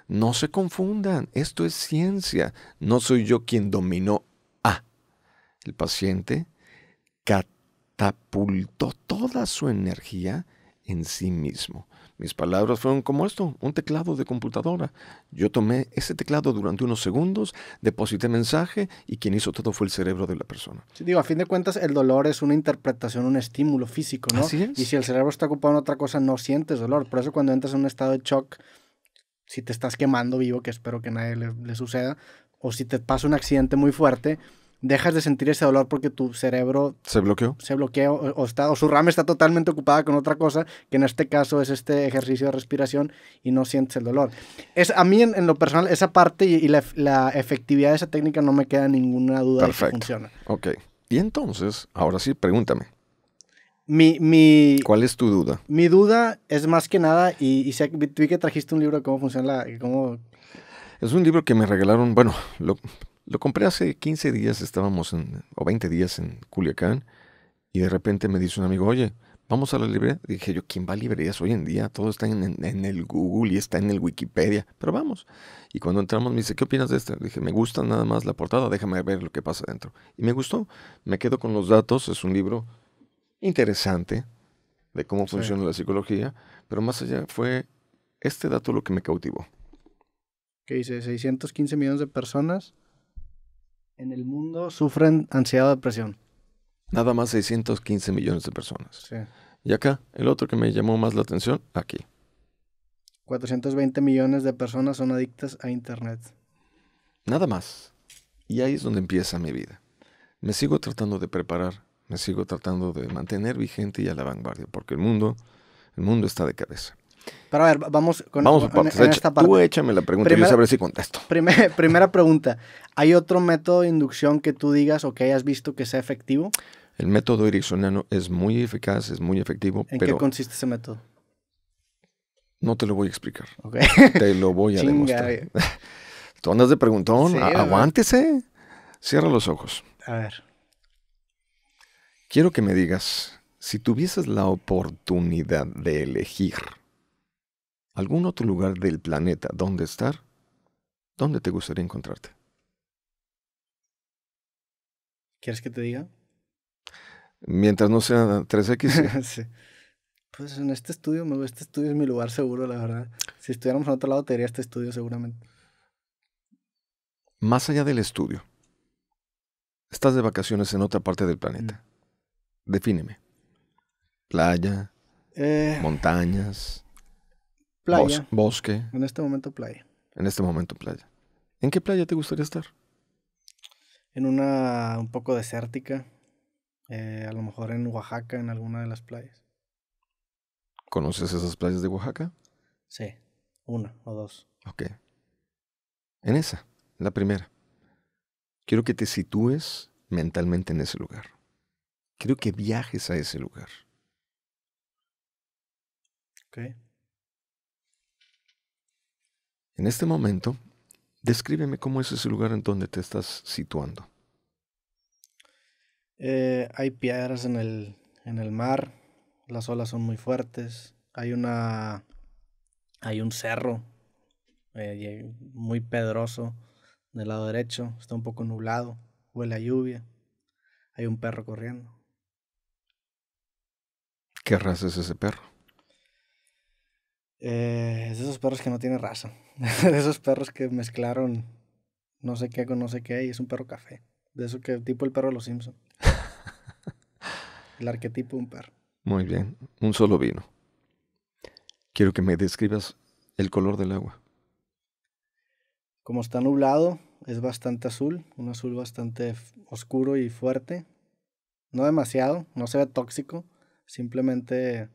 No se confundan, esto es ciencia. No soy yo quien dominó a. El paciente catapultó toda su energía en sí mismo. Mis palabras fueron como esto, un teclado de computadora. Yo tomé ese teclado durante unos segundos, deposité mensaje y quien hizo todo fue el cerebro de la persona. Sí, digo, a fin de cuentas el dolor es una interpretación, un estímulo físico, ¿no? Y si el cerebro está ocupado en otra cosa, no sientes dolor. Por eso cuando entras en un estado de shock, si te estás quemando vivo, que espero que a nadie le, le suceda, o si te pasa un accidente muy fuerte, dejas de sentir ese dolor porque tu cerebro se bloqueó. Se bloqueó o, está, su rama está totalmente ocupada con otra cosa, que en este caso es este ejercicio de respiración y no sientes el dolor. Es, a mí en, lo personal esa parte y, la, efectividad de esa técnica no me queda ninguna duda de que funciona. Ok. Y entonces, ahora sí, pregúntame. Mi, ¿Cuál es tu duda? Mi duda es más que nada, y, y sé, vi que trajiste un libro de cómo funciona la... Es un libro que me regalaron, bueno, lo, lo compré hace 15 días, estábamos en, o 20 días en Culiacán, y de repente me dice un amigo, oye, vamos a la librería. Dije yo, ¿quién va a librerías hoy en día? Todo está en, en, el Google y está en el Wikipedia, pero vamos. Y cuando entramos me dice, ¿qué opinas de esto? Dije, me gusta nada más la portada, déjame ver lo que pasa dentro. Y me gustó, me quedo con los datos, es un libro interesante de cómo funciona la psicología, pero más allá fue este dato lo que me cautivó. Que dice, 615 millones de personas en el mundo sufren ansiedad o depresión. Nada más 615 millones de personas. Y acá, el otro que me llamó más la atención, aquí. 420 millones de personas son adictas a Internet. Nada más. Y ahí es donde empieza mi vida. Me sigo tratando de preparar, me sigo tratando de mantener vigente y a la vanguardia, porque el mundo, el mundo está de cabeza. Pero a ver, vamos con vamos parte. Tú échame la pregunta primera, si contesto. primera pregunta. ¿Hay otro método de inducción que tú digas o que hayas visto que sea efectivo? El método ericksoniano es muy eficaz, es muy efectivo. ¿En qué consiste ese método? No te lo voy a explicar. Te lo voy a demostrar. Tú andas de preguntón, aguántese. Cierra los ojos. A ver. Quiero que me digas, si tuvieses la oportunidad de elegir algún otro lugar del planeta donde estar, ¿dónde te gustaría encontrarte? ¿Quieres que te diga? Mientras no sea 3X. Pues en este estudio, este estudio es mi lugar seguro, la verdad. Si estuviéramos en otro lado, te diría este estudio seguramente. Más allá del estudio, estás de vacaciones en otra parte del planeta. Mm. Defíneme. Playa, eh. montañas, bosque. En este momento playa. En este momento playa. ¿En qué playa te gustaría estar? En una un poco desértica. Eh, a lo mejor en Oaxaca, en alguna de las playas. ¿Conoces esas playas de Oaxaca? Sí, una o dos. Ok. En esa, la primera. Quiero que te sitúes mentalmente en ese lugar. Quiero que viajes a ese lugar. Ok. En este momento, descríbeme cómo es ese lugar en donde te estás situando. Eh, hay piedras en el, mar, las olas son muy fuertes, hay una... hay un cerro eh, muy pedroso del lado derecho, está un poco nublado, huele a lluvia, hay un perro corriendo. ¿Qué raza es ese perro? Eh, es de esos perros que no tienen raza. de esos perros que mezclaron no sé qué con no sé qué y es un perro café. De eso que tipo el perro de los Simpson. el arquetipo de un perro. Muy bien, un solo vino. Quiero que me describas el color del agua. Como está nublado, es bastante azul, un azul bastante oscuro y fuerte. No demasiado, no se ve tóxico, simplemente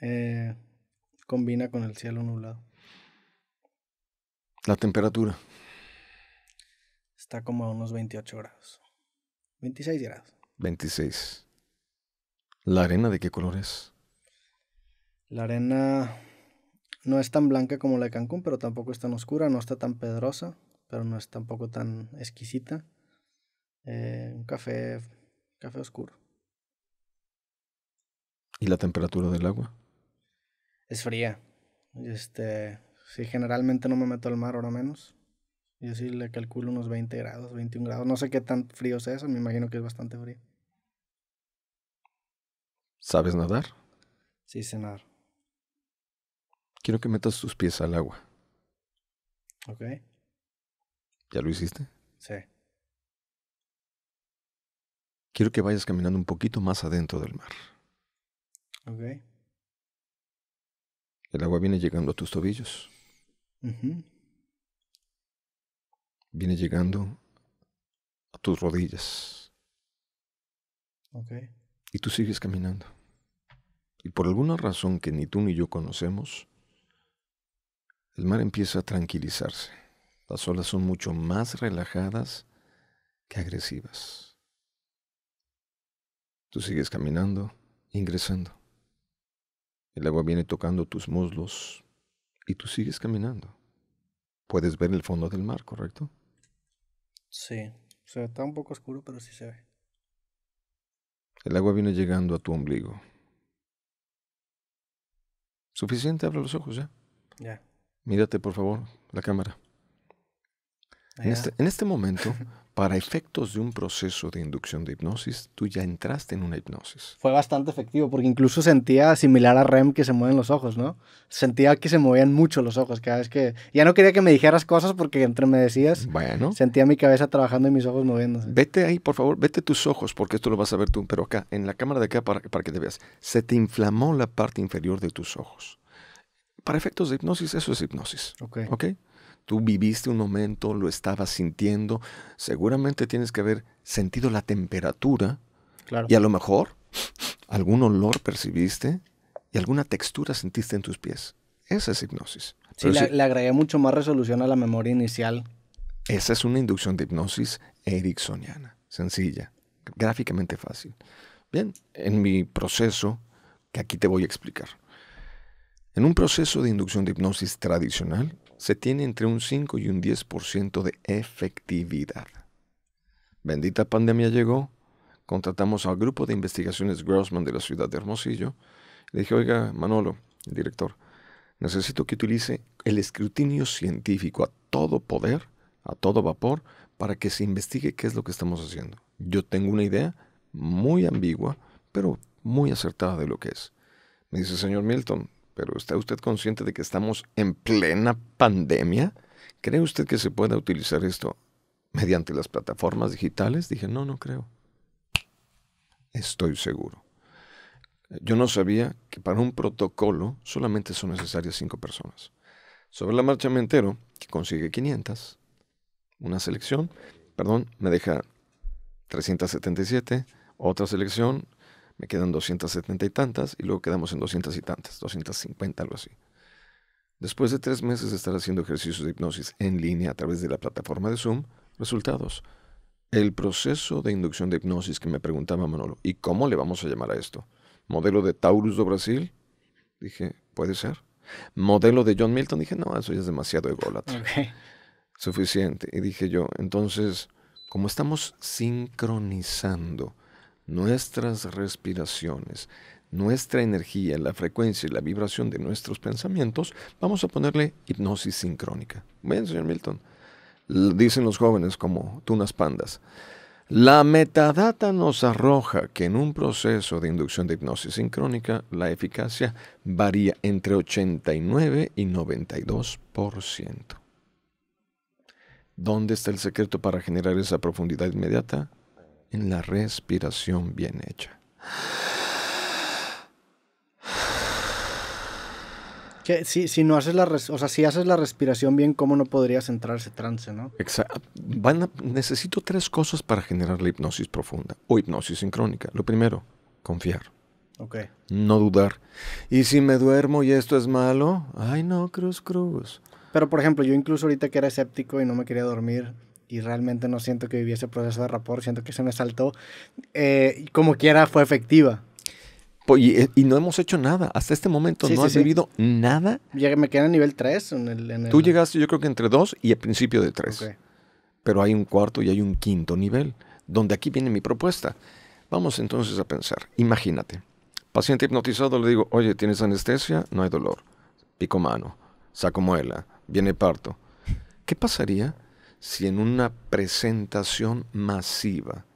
eh, combina con el cielo nublado. La temperatura. Está como a unos 28 grados. 26 grados. 26. ¿La arena de qué color es? La arena no es tan blanca como la de Cancún, pero tampoco es tan oscura, no está tan pedrosa, pero no es tampoco tan exquisita. Eh, un café, café oscuro. ¿Y la temperatura del agua? Es fría. Este, Sí, generalmente no me meto al mar, ahora menos. Y así le calculo unos 20 grados, 21 grados. No sé qué tan frío es eso, me imagino que es bastante frío. ¿Sabes nadar? Sí, sé nadar. Quiero que metas tus pies al agua. Ok. ¿Ya lo hiciste? Sí. Quiero que vayas caminando un poquito más adentro del mar. Ok. El agua viene llegando a tus tobillos. Viene llegando a tus rodillas. okay Y tú sigues caminando. Y por alguna razón que ni tú ni yo conocemos, el mar empieza a tranquilizarse. Las olas son mucho más relajadas que agresivas. Tú sigues caminando, ingresando. El agua viene tocando tus muslos, y tú sigues caminando. Puedes ver el fondo del mar, ¿correcto? Sí, está un poco oscuro, pero sí se ve. El agua viene llegando a tu ombligo. Suficiente, abre los ojos ya. Ya. Mírate, por favor, la cámara. En este, en este, momento para efectos de un proceso de inducción de hipnosis, tú ya entraste en una hipnosis. Fue bastante efectivo, porque incluso sentía similar a REM que se mueven los ojos, ¿no? Sentía que se movían mucho los ojos cada vez que... Ya no quería que me dijeras cosas porque entre me decías, bueno, sentía mi cabeza trabajando y mis ojos moviéndose. Vete ahí, por favor, vete tus ojos, porque esto lo vas a ver tú, pero acá, en la cámara de acá, para, que te veas. Se te inflamó la parte inferior de tus ojos. Para efectos de hipnosis, eso es hipnosis. Ok. ¿Okay? tú viviste un momento, lo estabas sintiendo, seguramente tienes que haber sentido la temperatura y a lo mejor algún olor percibiste y alguna textura sentiste en tus pies. Esa es hipnosis. Sí, si, le agregué mucho más resolución a la memoria inicial. Esa es una inducción de hipnosis ericksoniana, sencilla, gráficamente fácil. Bien, en mi proceso, que aquí te voy a explicar. En un proceso de inducción de hipnosis tradicional, se tiene entre un 5 y un 10% de efectividad. Bendita pandemia llegó, contratamos al grupo de investigaciones Grossman de la ciudad de Hermosillo. Le dije, oiga, Manolo, el director, necesito que utilice el escrutinio científico a todo poder, a todo vapor, para que se investigue qué es lo que estamos haciendo. Yo tengo una idea muy ambigua, pero muy acertada de lo que es. Me dice, señor Milton, pero ¿está usted consciente de que estamos en plena pandemia? ¿Cree usted que se pueda utilizar esto mediante las plataformas digitales? Dije, no, no creo. Estoy seguro. Yo no sabía que para un protocolo solamente son necesarias cinco personas. Sobre la marcha me entero que consigue 500. Una selección, perdón, me deja 377. Otra selección, me quedan 270 y tantas, y luego quedamos en 200 y tantas, 250, algo así. Después de tres meses de estar haciendo ejercicios de hipnosis en línea a través de la plataforma de Zoom, resultados. El proceso de inducción de hipnosis que me preguntaba Manolo, ¿y cómo le vamos a llamar a esto? ¿Modelo de Taurus do Brasil? Dije, puede ser. ¿Modelo de John Milton? Dije, no, eso ya es demasiado ególatra. Suficiente. Y dije yo, entonces, como estamos sincronizando nuestras respiraciones, nuestra energía, la frecuencia y la vibración de nuestros pensamientos, vamos a ponerle hipnosis sincrónica. Bien, señor Milton, dicen los jóvenes como tunas pandas. La metadata nos arroja que en un proceso de inducción de hipnosis sincrónica la eficacia varía entre 89 y 92%. ¿Dónde está el secreto para generar esa profundidad inmediata? en la respiración bien hecha. si, no haces la o si haces la respiración bien, ¿cómo no podrías entrar ese trance, no? Van necesito tres cosas para generar la hipnosis profunda o hipnosis sincrónica. Lo primero, confiar. No dudar. Y si me duermo y esto es malo, ay no, cruz, cruz. Pero por ejemplo, yo incluso ahorita que era escéptico y no me quería dormir, y realmente no siento que viviese ese proceso de rapor, siento que se me saltó. Eh, como quiera, fue efectiva. Pues, eh, y, no hemos hecho nada. Hasta este momento no ha has nada. Ya me queda en nivel 3. En el, Tú llegaste, yo creo que entre 2 y el principio de 3. Pero hay un cuarto y hay un quinto nivel, donde aquí viene mi propuesta. Vamos entonces a pensar. Imagínate. Paciente hipnotizado le digo, oye, ¿tienes anestesia? No hay dolor. Pico mano. Saco muela. Viene parto. ¿Qué pasaría si en una presentación masiva,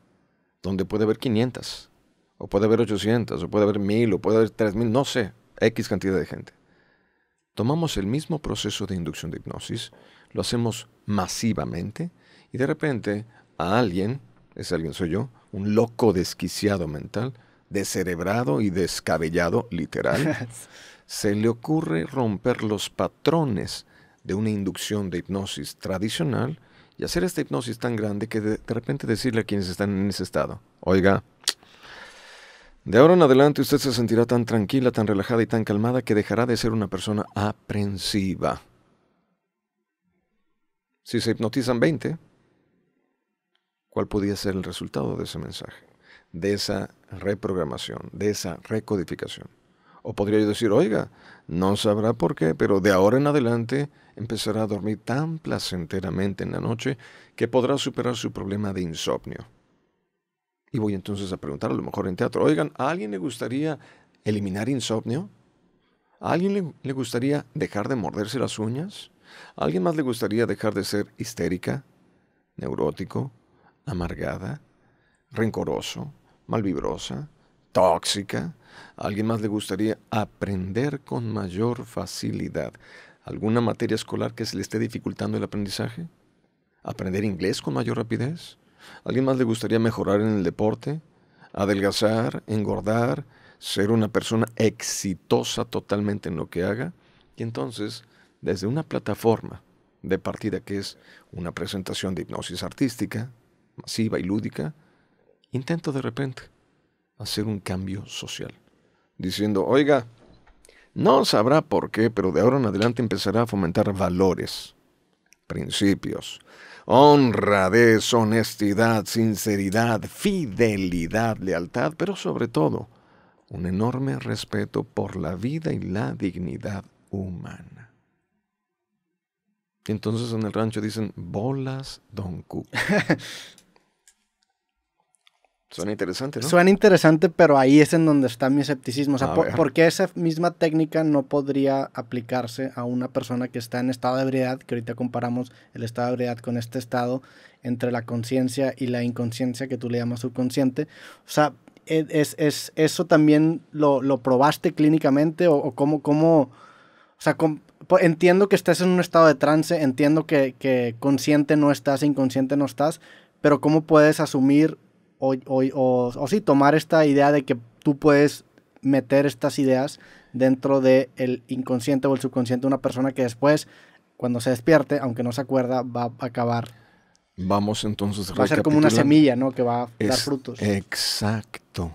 donde puede haber 500, o puede haber 800, o puede haber 1000, o puede haber 3000, no sé, X cantidad de gente, tomamos el mismo proceso de inducción de hipnosis, lo hacemos masivamente, y de repente a alguien, es alguien soy yo, un loco desquiciado mental, descerebrado y descabellado literal, se le ocurre romper los patrones de una inducción de hipnosis tradicional y hacer esta hipnosis tan grande que de, repente decirle a quienes están en ese estado, oiga, de ahora en adelante usted se sentirá tan tranquila, tan relajada y tan calmada que dejará de ser una persona aprensiva. Si se hipnotizan 20, ¿cuál podría ser el resultado de ese mensaje? De esa reprogramación, de esa recodificación. O podría yo decir, oiga, no sabrá por qué, pero de ahora en adelante empezará a dormir tan placenteramente en la noche que podrá superar su problema de insomnio. Y voy entonces a preguntar, a lo mejor en teatro, oigan, ¿a alguien le gustaría eliminar insomnio? ¿A alguien le, le gustaría dejar de morderse las uñas? ¿A alguien más le gustaría dejar de ser histérica, neurótico, amargada, rencoroso, malvibrosa, tóxica? alguien más le gustaría aprender con mayor facilidad. ¿Alguna materia escolar que se le esté dificultando el aprendizaje? ¿Aprender inglés con mayor rapidez? alguien más le gustaría mejorar en el deporte? ¿Adelgazar? ¿Engordar? ¿Ser una persona exitosa totalmente en lo que haga? Y entonces, desde una plataforma de partida que es una presentación de hipnosis artística, masiva y lúdica, intento de repente hacer un cambio social, diciendo, oiga, no sabrá por qué, pero de ahora en adelante empezará a fomentar valores, principios, honradez, honestidad, sinceridad, fidelidad, lealtad, pero sobre todo, un enorme respeto por la vida y la dignidad humana. Y entonces en el rancho dicen, bolas, Don cu Suena interesante, ¿no? Suena interesante, pero ahí es en donde está mi escepticismo. O sea, por, porque esa misma técnica no podría aplicarse a una persona que está en estado de ebriedad? Que ahorita comparamos el estado de ebriedad con este estado entre la conciencia y la inconsciencia que tú le llamas subconsciente. O sea, ¿e, es, es ¿eso también lo, lo, probaste clínicamente o, cómo, cómo, o sea, entiendo que estés en un estado de trance, entiendo que, que consciente no estás, inconsciente no estás, pero ¿cómo puedes asumir o, o, sí, tomar esta idea de que tú puedes meter estas ideas dentro del el inconsciente o el subconsciente de una persona que después, cuando se despierte, aunque no se acuerda, va a acabar. Vamos entonces Va a ser como una semilla, ¿no? Que va a dar frutos. Exacto.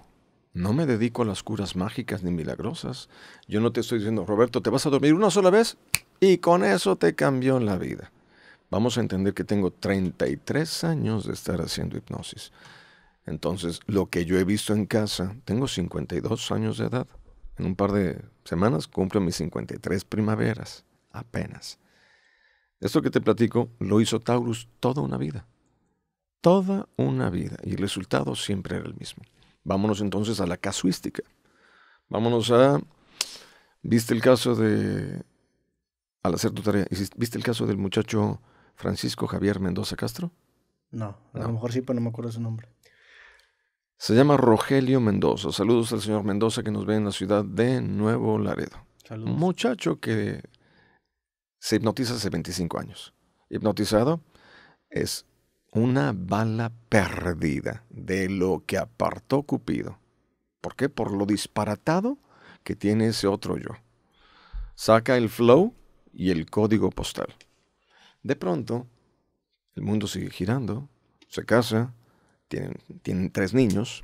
No me dedico a las curas mágicas ni milagrosas. Yo no te estoy diciendo, Roberto, te vas a dormir una sola vez y con eso te cambió la vida. Vamos a entender que tengo 33 años de estar haciendo hipnosis. Entonces, lo que yo he visto en casa, tengo 52 años de edad. En un par de semanas cumplo mis 53 primaveras, apenas. Esto que te platico lo hizo Taurus toda una vida. Toda una vida. Y el resultado siempre era el mismo. Vámonos entonces a la casuística. Vámonos a... ¿Viste el caso de... Al hacer tu tarea, ¿viste el caso del muchacho Francisco Javier Mendoza Castro? No, a lo mejor sí, pero no me acuerdo su nombre. Se llama Rogelio Mendoza. Saludos al señor Mendoza que nos ve en la ciudad de Nuevo Laredo. Un Muchacho que se hipnotiza hace 25 años. Hipnotizado es una bala perdida de lo que apartó Cupido. ¿Por qué? Por lo disparatado que tiene ese otro yo. Saca el flow y el código postal. De pronto, el mundo sigue girando, se casa, tienen, tres niños,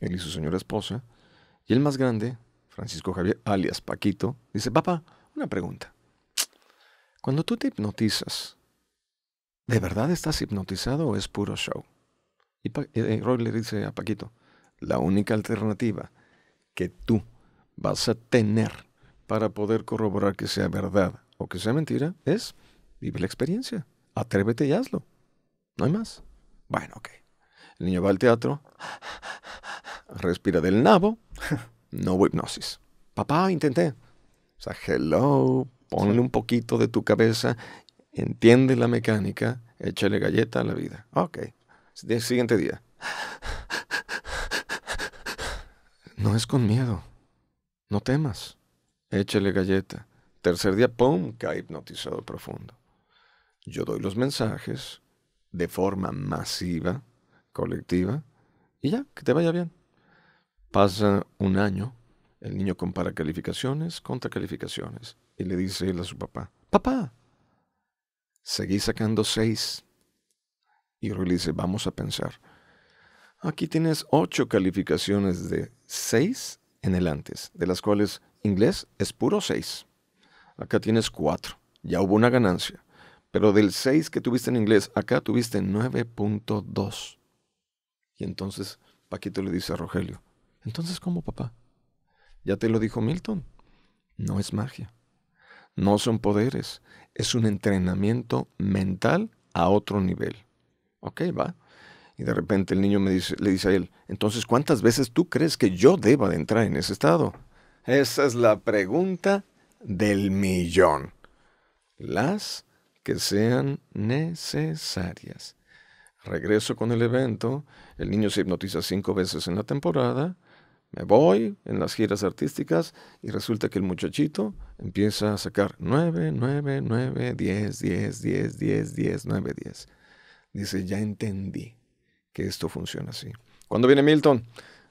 él y su señora esposa, y el más grande, Francisco Javier, alias Paquito, dice, papá, una pregunta. Cuando tú te hipnotizas, ¿de verdad estás hipnotizado o es puro show? Y eh, eh, Roy le dice a Paquito, la única alternativa que tú vas a tener para poder corroborar que sea verdad o que sea mentira es vive la experiencia, atrévete y hazlo. No hay más. Bueno, ok. El niño va al teatro, respira del nabo, no hubo hipnosis. Papá, intenté. O sea, hello, ponle un poquito de tu cabeza, entiende la mecánica, échale galleta a la vida. Ok. siguiente día. No es con miedo. No temas. Échale galleta. Tercer día, ¡pum! cae hipnotizado profundo. Yo doy los mensajes de forma masiva colectiva y ya, que te vaya bien. Pasa un año, el niño compara calificaciones contra calificaciones y le dice a su papá, papá, seguí sacando seis. Y Rui dice, vamos a pensar. Aquí tienes ocho calificaciones de seis en el antes, de las cuales inglés es puro seis. Acá tienes cuatro. Ya hubo una ganancia. Pero del seis que tuviste en inglés, acá tuviste 9.2. Y entonces Paquito le dice a Rogelio, entonces ¿cómo papá? Ya te lo dijo Milton, no es magia, no son poderes, es un entrenamiento mental a otro nivel. Ok, va. Y de repente el niño dice, le dice a él, entonces ¿cuántas veces tú crees que yo deba de entrar en ese estado? Esa es la pregunta del millón. Las que sean necesarias regreso con el evento, el niño se hipnotiza cinco veces en la temporada, me voy en las giras artísticas y resulta que el muchachito empieza a sacar 9, 9, 9, 10, 10, 10, 10, 10, 9, 10. Dice, ya entendí que esto funciona así. Cuando viene Milton,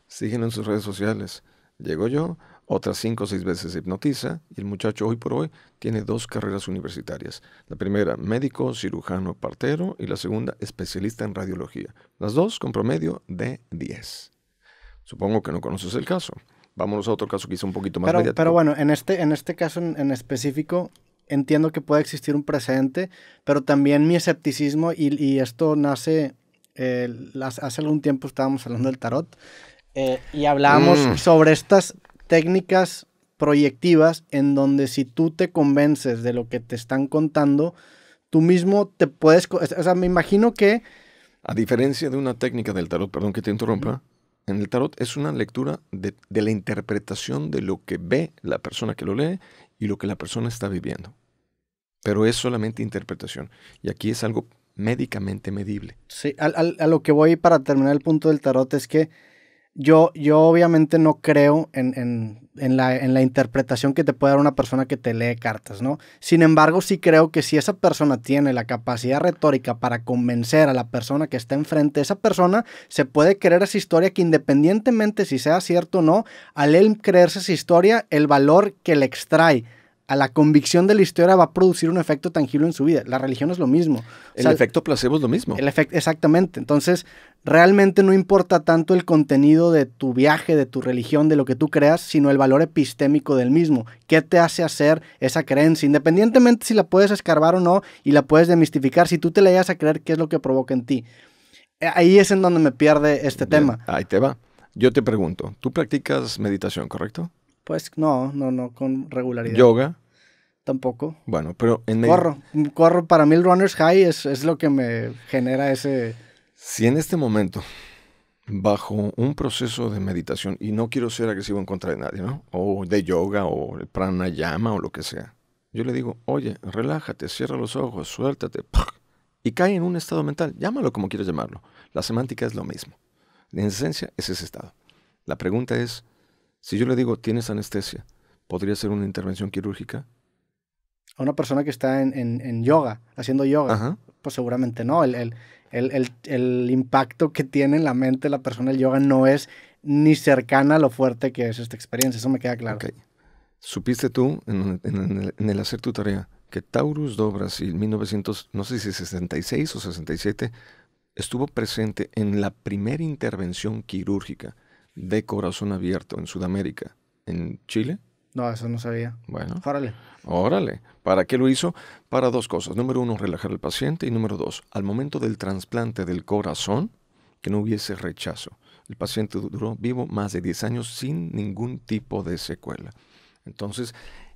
siguen en sus redes sociales. Llego yo, otras cinco o seis veces se hipnotiza y el muchacho hoy por hoy tiene dos carreras universitarias. La primera, médico, cirujano, partero y la segunda, especialista en radiología. Las dos con promedio de 10. Supongo que no conoces el caso. Vámonos a otro caso quizá un poquito más pero, Pero bueno, en este, en este caso en, específico, entiendo que puede existir un precedente, pero también mi escepticismo, y, esto nace, eh, hace algún tiempo estábamos hablando del tarot, eh, y hablábamos mm. sobre estas técnicas proyectivas en donde si tú te convences de lo que te están contando, tú mismo te puedes... O sea, me imagino que... A diferencia de una técnica del tarot, perdón que te interrumpa, en el tarot es una lectura de, la interpretación de lo que ve la persona que lo lee y lo que la persona está viviendo. Pero es solamente interpretación. Y aquí es algo médicamente medible. Sí, a, a lo que voy para terminar el punto del tarot es que yo, yo obviamente no creo en, la, interpretación que te puede dar una persona que te lee cartas, ¿no? Sin embargo, sí creo que si esa persona tiene la capacidad retórica para convencer a la persona que está enfrente, esa persona se puede creer esa historia que independientemente si sea cierto o no, al él creerse esa historia, el valor que le extrae a la convicción de la historia va a producir un efecto tangible en su vida. La religión es lo mismo. el efecto placebo es lo mismo. El efecto, exactamente. Entonces, realmente no importa tanto el contenido de tu viaje, de tu religión, de lo que tú creas, sino el valor epistémico del mismo. ¿Qué te hace hacer esa creencia? Independientemente si la puedes escarbar o no y la puedes demistificar, si tú te la llegas a creer, ¿qué es lo que provoca en ti? Eh, ahí es en donde me pierde este tema. Ahí te va. Yo te pregunto, ¿tú practicas meditación, correcto? Pues no, no, no, con regularidad. ¿Yoga? Tampoco. Bueno, pero en Corro, corro. Para mí el Runner's High es, es lo que me genera ese... Si en este momento, bajo un proceso de meditación, y no quiero ser agresivo en contra de nadie, ¿no? O de yoga, o el pranayama, o lo que sea. Yo le digo, oye, relájate, cierra los ojos, suéltate, y cae en un estado mental. Llámalo como quieras llamarlo. La semántica es lo mismo. En esencia es ese estado. La pregunta es, si yo le digo, tienes anestesia, ¿podría ser una intervención quirúrgica? A una persona que está en, yoga, haciendo yoga, pues seguramente no. El, impacto que tiene en la mente la persona del yoga no es ni cercana a lo fuerte que es esta experiencia, eso me queda claro. Supiste tú, en, el hacer tu tarea, que Taurus Dobras en 1900, no sé si 66 o 67, estuvo presente en la primera intervención quirúrgica de corazón abierto en Sudamérica, en Chile. No, eso no sabía. Bueno. Órale. Órale. ¿Para qué lo hizo? Para dos cosas. Número uno, relajar al paciente. Y número dos, al momento del trasplante del corazón, que no hubiese rechazo. El paciente duró vivo más de 10 años sin ningún tipo de secuela. Entonces,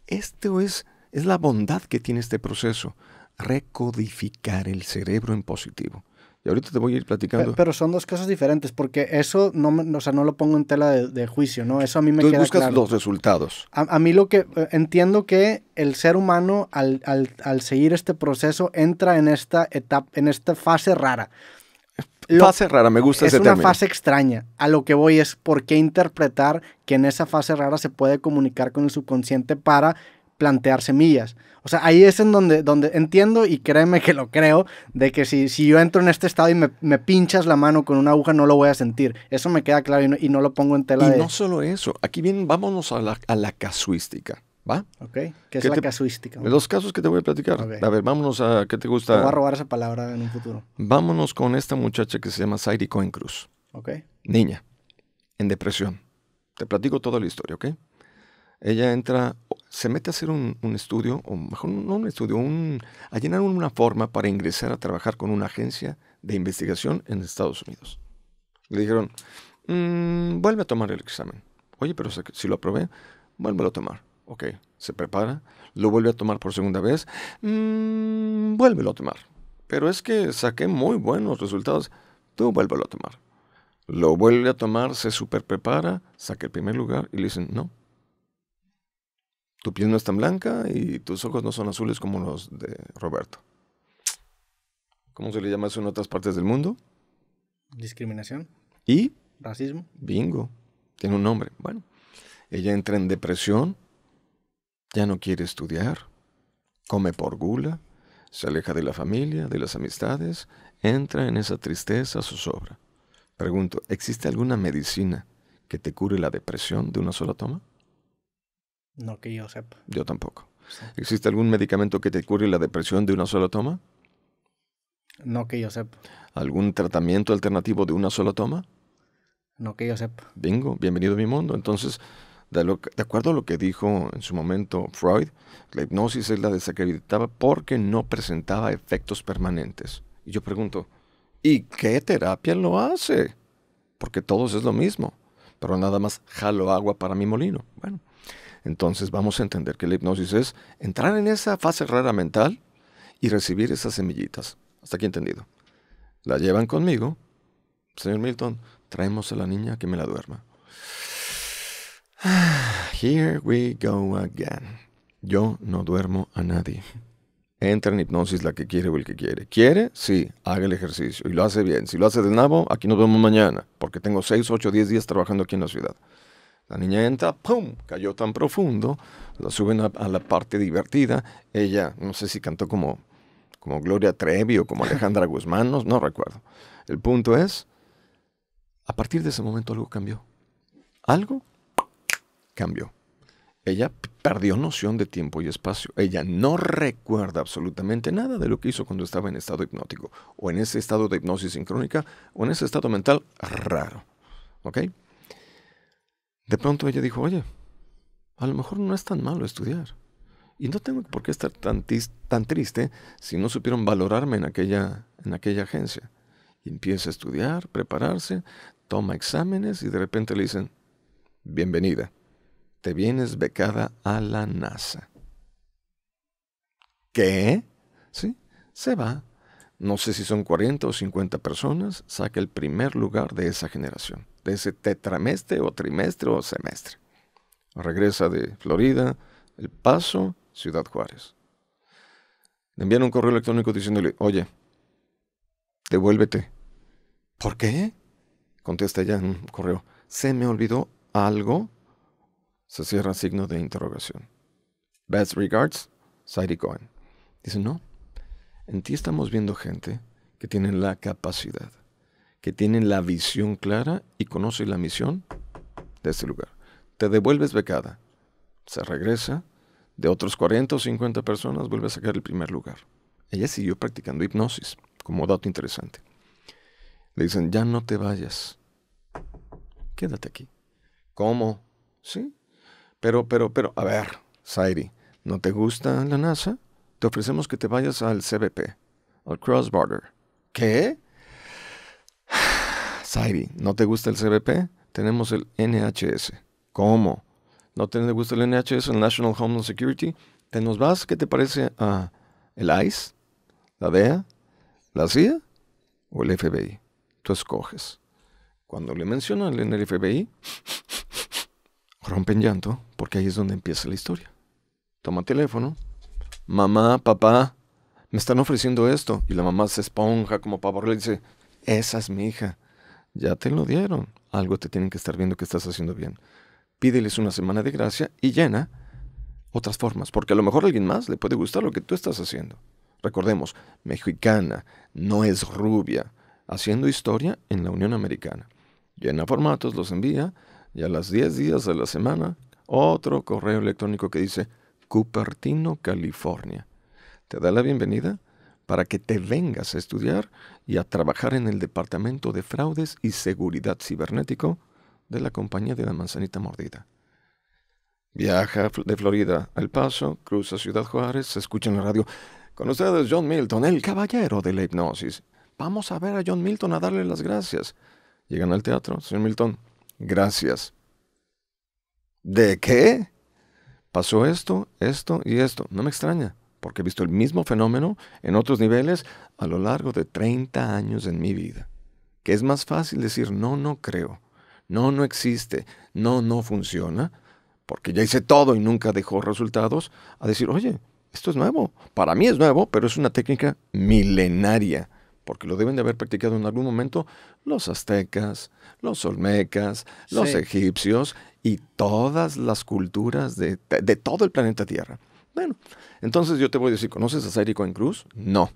esto es, es la bondad que tiene este proceso. Recodificar el cerebro en positivo. Y ahorita te voy a ir platicando. Pero, son dos cosas diferentes, porque eso no, o no lo pongo en tela de, juicio, ¿no? Eso a mí me Tú buscas los resultados. A, mí lo que eh, entiendo que el ser humano al, seguir este proceso entra en esta etapa, en esta fase rara. fase rara, me gusta ese término. Es una fase extraña. A lo que voy es por qué interpretar que en esa fase rara se puede comunicar con el subconsciente para plantear semillas. O sea, ahí es en donde, donde entiendo y créeme que lo creo, de que si, si yo entro en este estado y me, pinchas la mano con una aguja, no lo voy a sentir. Eso me queda claro y no, lo pongo en tela. Y no solo eso, aquí bien vámonos a la, a la casuística. ¿Va? Ok. ¿Qué, es la casuística? Los casos que te voy a platicar. A ver, vámonos a qué te gusta. Te voy a robar esa palabra en un futuro. Vámonos con esta muchacha que se llama Sairi Cohen Cruz. Ok. Niña, en depresión. Te platico toda la historia, ¿ok? Ella entra, se mete a hacer un, estudio, o mejor no un estudio, a llenar una forma para ingresar a trabajar con una agencia de investigación en Estados Unidos. Le dijeron, mm, vuelve a tomar el examen. Oye, pero si lo aprobé, vuélvelo a tomar. Ok, se prepara, lo vuelve a tomar por segunda vez, mm, vuélvelo a tomar. Pero es que saqué muy buenos resultados, tú vuélvelo a tomar. Lo vuelve a tomar, se super prepara, saca el primer lugar y le dicen, no, tu piel no es tan blanca y tus ojos no son azules como los de Roberto. ¿Cómo se le llama eso en otras partes del mundo? Discriminación. ¿Y? Racismo. Bingo. Tiene un nombre. Bueno, ella entra en depresión, ya no quiere estudiar, come por gula, se aleja de la familia, de las amistades, entra en esa tristeza sobra. Pregunto, ¿existe alguna medicina que te cure la depresión de una sola toma? No que yo sepa. Yo tampoco. ¿Existe algún medicamento que te cure la depresión de una sola toma? No que yo sepa. ¿Algún tratamiento alternativo de una sola toma? No que yo sepa. Bingo, bienvenido a mi mundo. Entonces, de, acuerdo a lo que dijo en su momento Freud, la hipnosis es la desacreditada porque no presentaba efectos permanentes. Y yo pregunto, ¿y qué terapia lo hace? Porque todos es lo mismo, pero nada más jalo agua para mi molino. Bueno, entonces vamos a entender que la hipnosis es entrar en esa fase rara mental y recibir esas semillitas. Hasta aquí entendido. La llevan conmigo. Señor Milton, traemos a la niña que me la duerma. Here we go again. Yo no duermo a nadie. Entra en hipnosis la que quiere o el que quiere. ¿Quiere? Sí, haga el ejercicio. Y lo hace bien. Si lo hace de nabo, aquí nos vemos mañana, porque tengo 6, 8, 10 días trabajando aquí en la ciudad. La niña entra, ¡pum! Cayó tan profundo, la suben a, la parte divertida. Ella, no sé si cantó como, como Gloria Trevi o como Alejandra Guzmán, no, no recuerdo. El punto es, a partir de ese momento algo cambió. Algo cambió. Ella perdió noción de tiempo y espacio. Ella no recuerda absolutamente nada de lo que hizo cuando estaba en estado hipnótico, o en ese estado de hipnosis sincrónica, o en ese estado mental raro. ¿Ok? de pronto ella dijo, oye, a lo mejor no es tan malo estudiar. Y no tengo por qué estar tan, triste si no supieron valorarme en aquella, en aquella agencia. empieza a estudiar, prepararse, toma exámenes y de repente le dicen, bienvenida, te vienes becada a la NASA. ¿Qué? Sí, se va. No sé si son 40 o 50 personas, saca el primer lugar de esa generación de ese tetramestre o trimestre o semestre. Regresa de Florida, El Paso, Ciudad Juárez. Le envían un correo electrónico diciéndole, oye, devuélvete. ¿Por qué? Contesta ella en un correo, ¿se me olvidó algo? Se cierra signo de interrogación. Best regards, Sadie Cohen. Dice, no, en ti estamos viendo gente que tiene la capacidad que tienen la visión clara y conocen la misión de este lugar. Te devuelves becada, se regresa, de otros 40 o 50 personas vuelve a sacar el primer lugar. Ella siguió practicando hipnosis, como dato interesante. Le dicen, ya no te vayas, quédate aquí. ¿Cómo? Sí. Pero, pero, pero, a ver, Sairi, ¿no te gusta la NASA? Te ofrecemos que te vayas al CBP, al Cross Border. ¿Qué? SIRI. ¿No te gusta el CBP? Tenemos el NHS. ¿Cómo? ¿No te gusta el NHS, el National Homeland Security? ¿Te nos vas? ¿Qué te parece ah, e, e a el ICE, la DEA, la CIA o el FBI? Tú escoges. Cuando le mencionan el FBI, rompen llanto porque ahí es donde empieza la historia. Toma teléfono. Mamá, papá, me están ofreciendo esto. Y la mamá se esponja como papá. y dice, esa es mi hija. Ya te lo dieron. Algo te tienen que estar viendo que estás haciendo bien. Pídeles una semana de gracia y llena otras formas, porque a lo mejor a alguien más le puede gustar lo que tú estás haciendo. Recordemos, mexicana, no es rubia, haciendo historia en la Unión Americana. Llena formatos, los envía y a las 10 días de la semana otro correo electrónico que dice Cupertino, California. Te da la bienvenida para que te vengas a estudiar y a trabajar en el Departamento de Fraudes y Seguridad Cibernético de la Compañía de la Manzanita Mordida. Viaja de Florida al Paso, cruza Ciudad Juárez, se escucha en la radio. Con ustedes, John Milton, el caballero de la hipnosis. Vamos a ver a John Milton a darle las gracias. Llegan al teatro, señor Milton. Gracias. ¿De qué? Pasó esto, esto y esto. No me extraña porque he visto el mismo fenómeno en otros niveles a lo largo de 30 años en mi vida. Que es más fácil decir no, no creo, no, no existe, no, no funciona, porque ya hice todo y nunca dejó resultados, a decir, oye, esto es nuevo. Para mí es nuevo, pero es una técnica milenaria, porque lo deben de haber practicado en algún momento los aztecas, los olmecas, los egipcios y todas las culturas de, de todo el planeta Tierra. Bueno, entonces yo te voy a decir, ¿conoces a Zaire Cohen Cruz? No.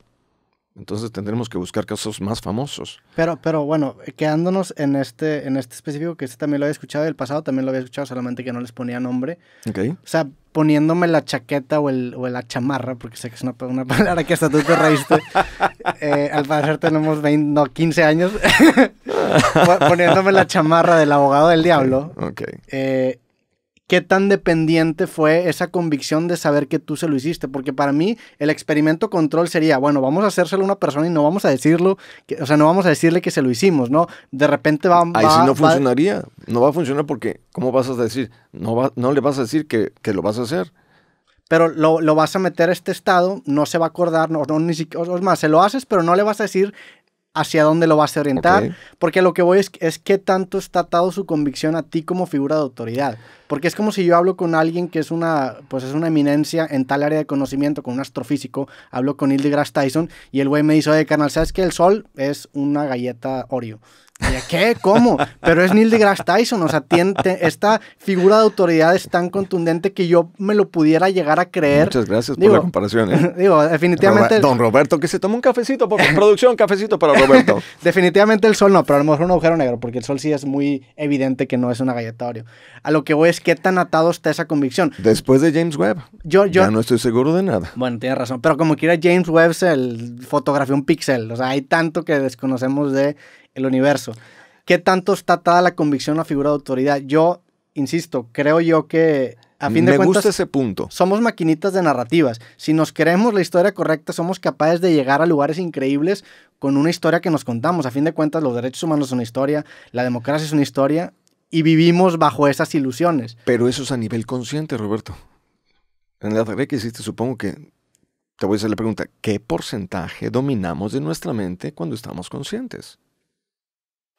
Entonces tendremos que buscar casos más famosos. Pero, pero bueno, eh, quedándonos en este, en este específico, que este también lo había escuchado, el pasado también lo había escuchado, solamente que no les ponía nombre. Okay. O sea, poniéndome la chaqueta o, el, o la chamarra, porque sé que es una, palabra que hasta tú te reíste. Eh, al parecer tenemos no, 15 años. poniéndome la chamarra del abogado del diablo. Okay. Eh, qué tan dependiente fue esa convicción de saber que tú se lo hiciste. Porque para mí el experimento control sería, bueno, vamos a hacérselo a una persona y no vamos a decirlo, o sea, no vamos a decirle que se lo hicimos, ¿no? De repente va... Ahí sí no funcionaría, no va a funcionar porque, ¿cómo vas a decir? No, no le vas a decir que, lo vas a hacer pero lo, vas a meter a este estado, no se va a acordar, no, ni siquiera, O más, se lo haces, pero no le vas a decir hacia dónde lo vas a orientar, porque lo que voy es, es qué tanto está atado su convicción a ti como figura de autoridad, porque es como si yo hablo con alguien que es una, pues es una eminencia en tal área de conocimiento, con un astrofísico, hablo con Neil deGrasse Tyson y el güey me dice, oye, carnal, ¿sabes que el sol es una galleta Oreo? ¿Qué? ¿Cómo? Pero es Neil deGrasse Tyson, o sea, esta figura de autoridad es tan contundente que yo me lo pudiera llegar a creer. Muchas gracias por la comparación. ¿eh? Digo, definitivamente... don Roberto, que se toma un cafecito, por producción, cafecito para Roberto. definitivamente el sol no, pero a lo mejor un agujero negro, porque el sol sí es muy evidente que no es una galleta A lo que voy es qué tan atado está esa convicción. Después de James Webb, yo, yo ya no estoy seguro de nada. Bueno, tienes razón, pero como quiera James Webb se fotografió un pixel, o sea, hay tanto que desconocemos de el universo. ¿Qué tanto está atada la convicción a la figura de autoridad? Yo, insisto, creo yo que a fin de cuentas, gusta ese punto. somos maquinitas de narrativas. Si nos creemos la historia correcta, somos capaces de llegar a lugares increíbles con una historia que nos contamos. A fin de cuentas, los derechos humanos son una historia, la democracia es una historia y vivimos bajo esas ilusiones. Pero eso es a nivel consciente, Roberto. En la tarea que hiciste, supongo que te voy a hacer la pregunta, ¿qué porcentaje dominamos de nuestra mente cuando estamos conscientes?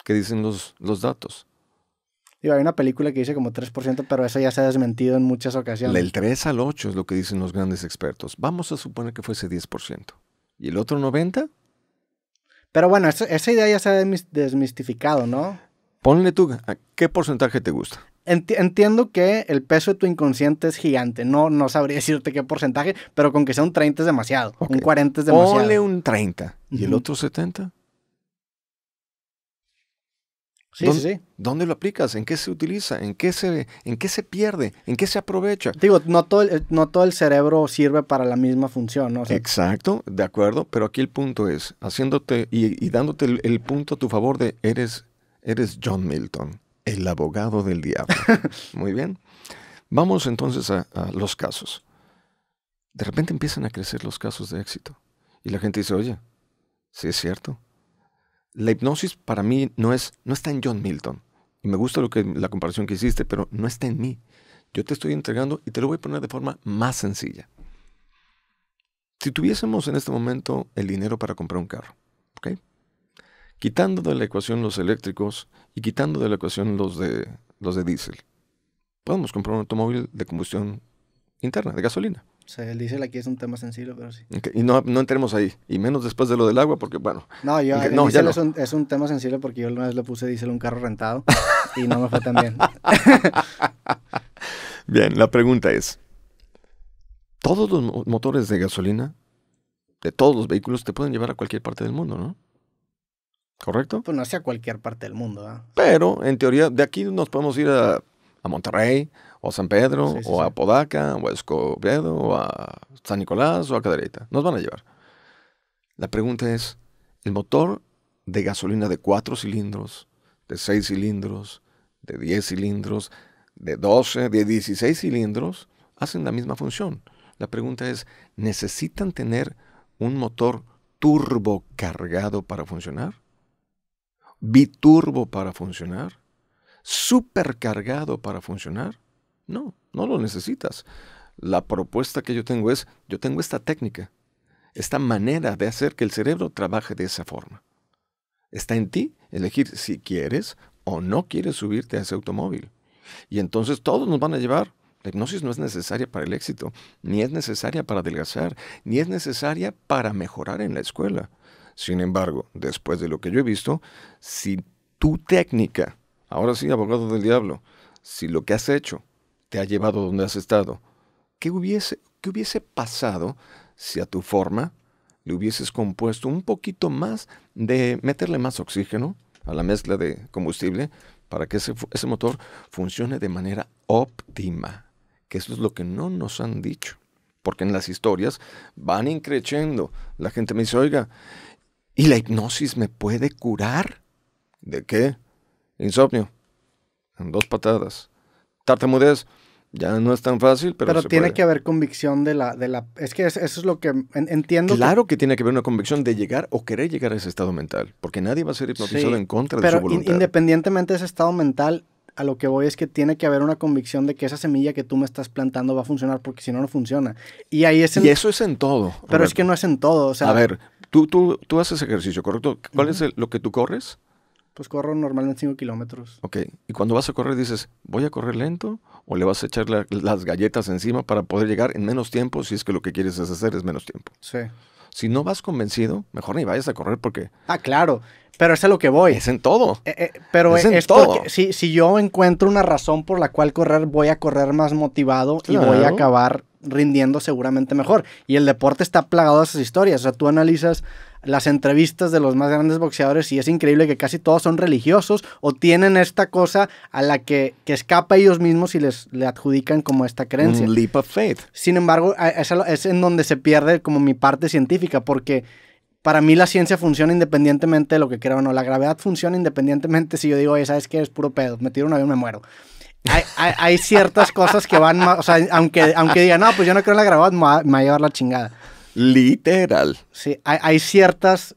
¿Qué dicen los, los datos. hay una película que dice como 3%, pero eso ya se ha desmentido en muchas ocasiones. Del 3 al 8 es lo que dicen los grandes expertos. Vamos a suponer que fuese 10%. ¿Y el otro 90%? Pero bueno, esa idea ya se ha desmistificado, ¿no? Ponle tú, qué porcentaje te gusta? entiendo que el peso de tu inconsciente es gigante. No, no sabría decirte qué porcentaje, pero con que sea un 30 es demasiado. Un 40 es demasiado. Ponle un 30. ¿Y el otro 70? Sí, ¿Dónde, sí, ¿Dónde lo aplicas? ¿En qué se utiliza? ¿En qué se, en se pierde? ¿En qué se aprovecha? Digo, no todo, el, no todo el cerebro sirve para la misma función, ¿no? Exacto, de acuerdo, pero aquí el punto es, haciéndote y, dándote el, punto a tu favor de eres, eres John Milton, el abogado del diablo. Muy bien. Vamos entonces a, a los casos. De repente empiezan a crecer los casos de éxito. Y la gente dice, oye, sí es cierto, la hipnosis para mí no, es, no está en John Milton. Y me gusta lo que, la comparación que hiciste, pero no está en mí. Yo te estoy entregando y te lo voy a poner de forma más sencilla. Si tuviésemos en este momento el dinero para comprar un carro, ¿ok? Quitando de la ecuación los eléctricos y quitando de la ecuación los de, los de diésel, podemos comprar un automóvil de combustión interna, de gasolina el dice aquí es un tema sencillo, pero sí. Y no, entremos ahí, y menos después de lo del agua, porque bueno. No, yo, no, ya Es, un, es, un, tema sencillo porque yo una vez le puse diésel un carro rentado y no me fue tan bien. bien, la pregunta es, ¿todos los motores de gasolina de todos los vehículos te pueden llevar a cualquier parte del mundo, no? ¿Correcto? Pues no hacia cualquier parte del mundo. ¿ah? Pero, en teoría, de aquí nos podemos ir a, a Monterrey, o San Pedro, o a Podaca, o a Escobedo, o a San Nicolás, o a Cadereyta. Nos van a llevar. La pregunta es, ¿el motor de gasolina de cuatro cilindros, de seis cilindros, de diez cilindros, de doce, de dieciséis cilindros, hacen la misma función? La pregunta es, ¿necesitan tener un motor turbo cargado para funcionar? ¿Biturbo para funcionar? ¿Supercargado para funcionar? No, no lo necesitas. La propuesta que yo tengo es, yo tengo esta técnica, esta manera de hacer que el cerebro trabaje de esa forma. Está en ti elegir si quieres o no quieres subirte a ese automóvil. Y entonces todos nos van a llevar. La hipnosis no es necesaria para el éxito, ni es necesaria para adelgazar, ni es necesaria para mejorar en la escuela. Sin embargo, después de lo que yo he visto, si tu técnica, ahora sí, abogado del diablo, si lo que has hecho te ha llevado donde has estado. ¿Qué hubiese, hubiese pasado si a tu forma le hubieses compuesto un poquito más de meterle más oxígeno a la mezcla de combustible para que ese, motor funcione de manera óptima? Que eso es lo que no nos han dicho. Porque en las historias van increciendo. La gente me dice, oiga, ¿y la hipnosis me puede curar? ¿De qué? Insomnio. En dos patadas. Tartamudez. Ya no es tan fácil, pero. Pero tiene que haber convicción de la, de la. Es que eso es lo que entiendo. Claro que... tiene que haber una convicción de llegar o querer llegar a ese estado mental, porque nadie va a ser hipnotizado en contra pero de su voluntad. independientemente de ese estado mental, a lo que voy es que tiene que haber una convicción de que esa semilla que tú me estás plantando va a funcionar, porque si no, no funciona. Y ahí es. En... eso es en todo. Pero es que no es en todo. a ver, tú, tú, tú haces ejercicio, ¿correcto? ¿Cuál es lo que tú corres? Pues corro normalmente 5 kilómetros. Ok. ¿Y cuando vas a correr dices, voy a correr lento o le vas a echar las galletas encima para poder llegar en menos tiempo si es que lo que quieres es hacer es menos tiempo. Sí. Si no vas convencido, mejor ni vayas a correr porque... Ah, claro, pero es a lo que voy. Es en todo. Eh, eh, pero es, en todo. si, yo encuentro una razón por la cual correr, voy a correr más motivado y voy a acabar rindiendo seguramente mejor. Y el deporte está plagado de esas historias. O sea, tú analizas las entrevistas de los más grandes boxeadores y es increíble que casi todos son religiosos o tienen esta cosa a la que, que escapa ellos mismos y les le adjudican como esta creencia. Un leap of faith. Sin embargo, es, es en donde se pierde como mi parte científica porque para mí la ciencia funciona independientemente de lo que creo o no. La gravedad funciona independientemente si yo digo, oye, ¿sabes qué? Es puro pedo. Me tiro un avión, me muero. Hay, ciertas cosas que van más, o sea, aunque, aunque diga no, pues yo no creo en la gravedad, me va a llevar la chingada. Literal. Sí, hay, ciertas,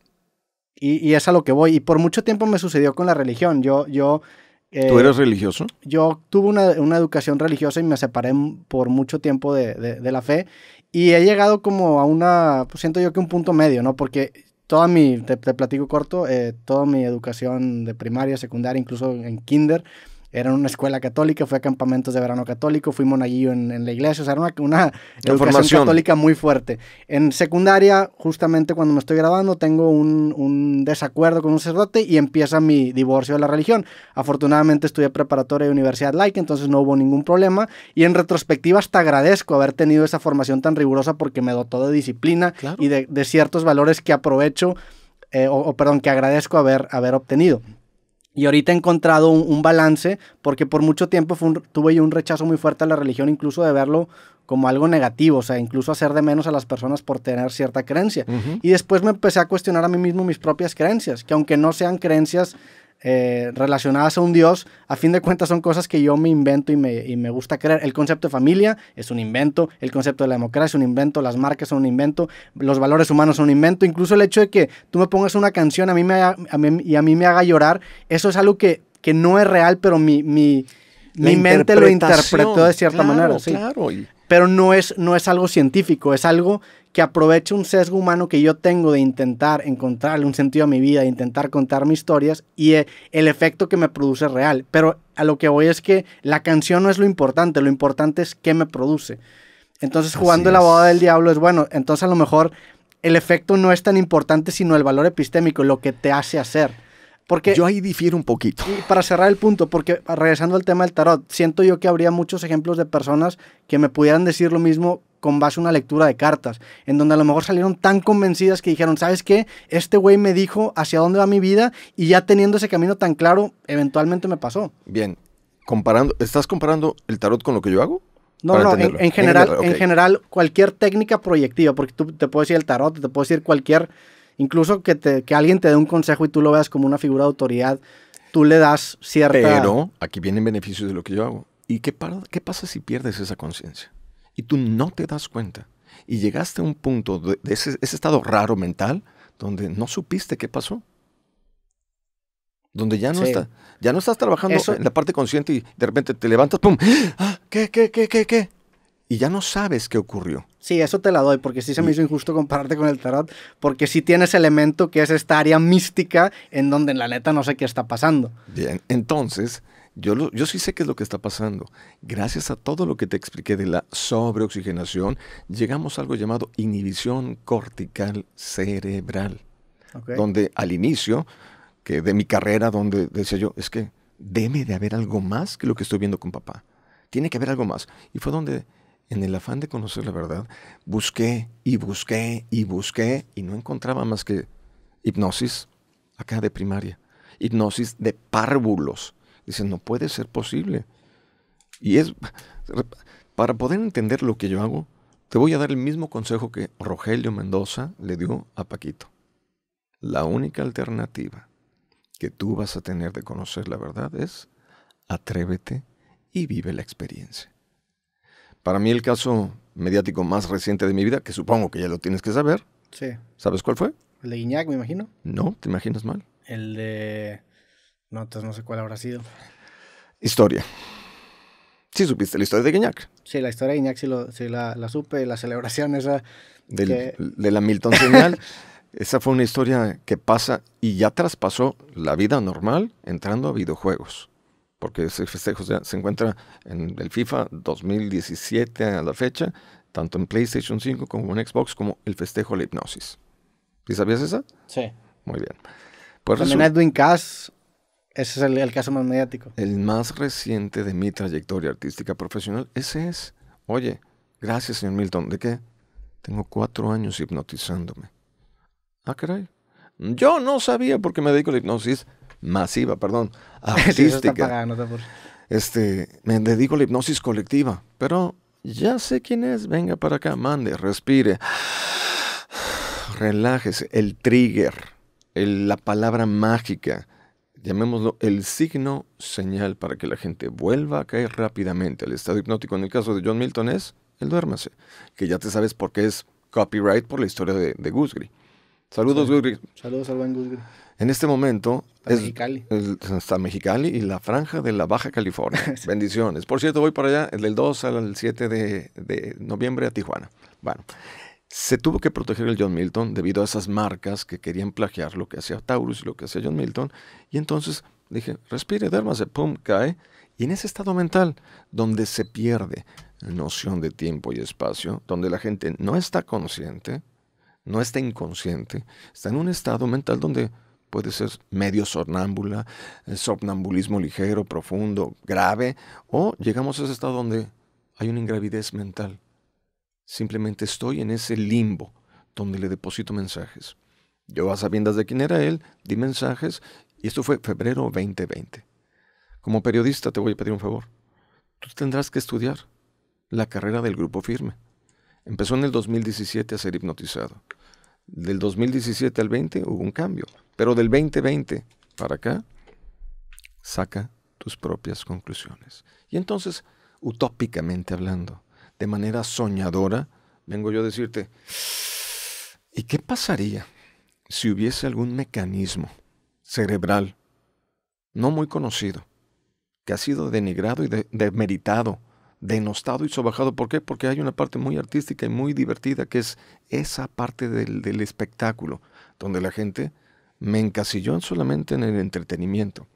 y, es a lo que voy, y por mucho tiempo me sucedió con la religión. Yo, yo... ¿Tú eh, eres religioso? Yo tuve una, educación religiosa y me separé por mucho tiempo de, la fe y he llegado como a una, pues, siento yo que un punto medio, ¿no? Porque toda mi, te, platico corto, eh, toda mi educación de primaria, secundaria, incluso en kinder, era una escuela católica, fui a campamentos de verano católico, fui monaguillo en, en la iglesia, o sea, era una, educación católica muy fuerte. En secundaria, justamente cuando me estoy graduando, tengo un, desacuerdo con un sacerdote y empieza mi divorcio de la religión. Afortunadamente estudié preparatoria y universidad laica, entonces no hubo ningún problema. Y en retrospectiva hasta agradezco haber tenido esa formación tan rigurosa porque me dotó de disciplina y de, ciertos valores que aprovecho, eh, o, o, perdón, que agradezco haber, haber obtenido. Y ahorita he encontrado un, balance, porque por mucho tiempo tuve yo un rechazo muy fuerte a la religión, incluso de verlo como algo negativo, o sea, incluso hacer de menos a las personas por tener cierta creencia. Y después me empecé a cuestionar a mí mismo mis propias creencias, que aunque no sean creencias eh, relacionadas a un Dios, a fin de cuentas son cosas que yo me invento y me, me, gusta creer. El concepto de familia es un invento, el concepto de la democracia es un invento, las marcas son un invento, los valores humanos son un invento, incluso el hecho de que tú me pongas una canción a mí me y a mí me haga llorar, eso es algo que, que no es real, pero mi, mi, mente lo interpretó de cierta manera. Pero no es, no es algo científico, es algo que aproveche un sesgo humano que yo tengo de intentar encontrarle un sentido a mi vida, de intentar contar mis historias y eh, el efecto que me produce real. Pero a lo que voy es que la canción no es lo importante, lo importante es qué me produce. Entonces jugando la boda del diablo es bueno, entonces a lo mejor el efecto no es tan importante sino el valor epistémico, lo que te hace hacer. Porque, yo ahí difiero un poquito. Y para cerrar el punto, porque regresando al tema del tarot, siento yo que habría muchos ejemplos de personas que me pudieran decir lo mismo, con base a una lectura de cartas, en donde a lo mejor salieron tan convencidas que dijeron, ¿sabes qué? Este güey me dijo hacia dónde va mi vida y ya teniendo ese camino tan claro, eventualmente me pasó. Bien, comparando, ¿estás comparando el tarot con lo que yo hago? No, no, en, general, en, general, cualquier técnica proyectiva, porque tú te puedes ir el tarot, te puedes ir cualquier, incluso que, que alguien te dé un consejo y tú lo veas como una figura de autoridad, tú le das cierta... Pero aquí vienen beneficios de lo que yo hago. ¿Y qué, qué pasa si pierdes esa conciencia? y tú no te das cuenta. Y llegaste a un punto de ese, estado raro mental donde no supiste qué pasó. Donde ya no, está, ya no estás trabajando en la parte consciente y de repente te levantas, ¡pum! ¡Ah! ¿Qué, qué, qué, qué, qué? y ya no sabes qué ocurrió. Sí, eso te la doy, porque sí se me hizo injusto compararte con el tarot, porque sí tienes elemento que es esta área mística en donde en la neta no sé qué está pasando. Bien, entonces, yo, sí sé qué es lo que está pasando. Gracias a todo lo que te expliqué de la sobreoxigenación, llegamos a algo llamado inhibición cortical cerebral. Donde al inicio que de mi carrera, donde decía yo, es que deme de haber algo más que lo que estoy viendo con papá. Tiene que haber algo más. Y fue donde, en el afán de conocer la verdad, busqué y busqué y busqué y no encontraba más que hipnosis acá de primaria, hipnosis de párvulos dicen no puede ser posible. Y es, para poder entender lo que yo hago, te voy a dar el mismo consejo que Rogelio Mendoza le dio a Paquito. La única alternativa que tú vas a tener de conocer la verdad es atrévete y vive la experiencia. Para mí el caso mediático más reciente de mi vida, que supongo que ya lo tienes que saber. Sí. ¿Sabes cuál fue? Le de me imagino. No, te imaginas mal. El de no, entonces no sé cuál habrá sido. Historia. Sí, supiste la historia de Guiñac. Sí, la historia de Guiñac sí, la, supe, la celebración esa. De la Milton Señal. esa fue una historia que pasa y ya traspasó la vida normal entrando a videojuegos. Porque ese festejo se, encuentra en el FIFA 2017 a la fecha, tanto en PlayStation 5 como en Xbox, como el festejo de la hipnosis. ¿Sí sabías esa? Sí. Muy bien. Pues También Edwin Cass ese es el, caso más mediático. El más reciente de mi trayectoria artística profesional, ese es. Oye, gracias, señor Milton. ¿De qué? Tengo cuatro años hipnotizándome. Ah, caray. Yo no sabía porque me dedico a la hipnosis masiva, perdón, artística. Este, me dedico a la hipnosis colectiva, pero ya sé quién es. Venga para acá, mande, respire. Relájese. El trigger, la palabra mágica llamémoslo el signo señal para que la gente vuelva a caer rápidamente al estado hipnótico. En el caso de John Milton es el duérmase, que ya te sabes por qué es copyright por la historia de, de Saludos, Saludos al En este momento está Mexicali. Mexicali y la franja de la Baja California. Bendiciones. Por cierto, voy para allá del 2 al 7 de, de noviembre a Tijuana. Bueno, se tuvo que proteger el John Milton debido a esas marcas que querían plagiar lo que hacía Taurus y lo que hacía John Milton. Y entonces dije, respire, se pum, cae. Y en ese estado mental, donde se pierde noción de tiempo y espacio, donde la gente no está consciente, no está inconsciente, está en un estado mental donde puede ser medio sonámbula, eh, somnambulismo ligero, profundo, grave, o llegamos a ese estado donde hay una ingravidez mental Simplemente estoy en ese limbo donde le deposito mensajes. Yo a sabiendas de quién era él, di mensajes y esto fue febrero 2020. Como periodista te voy a pedir un favor. Tú tendrás que estudiar la carrera del grupo firme. Empezó en el 2017 a ser hipnotizado. Del 2017 al 20 hubo un cambio, pero del 2020 para acá, saca tus propias conclusiones. Y entonces, utópicamente hablando, de manera soñadora, vengo yo a decirte, ¿y qué pasaría si hubiese algún mecanismo cerebral no muy conocido, que ha sido denigrado y demeritado, denostado y sobajado? ¿Por qué? Porque hay una parte muy artística y muy divertida que es esa parte del, del espectáculo, donde la gente me encasilló solamente en el entretenimiento.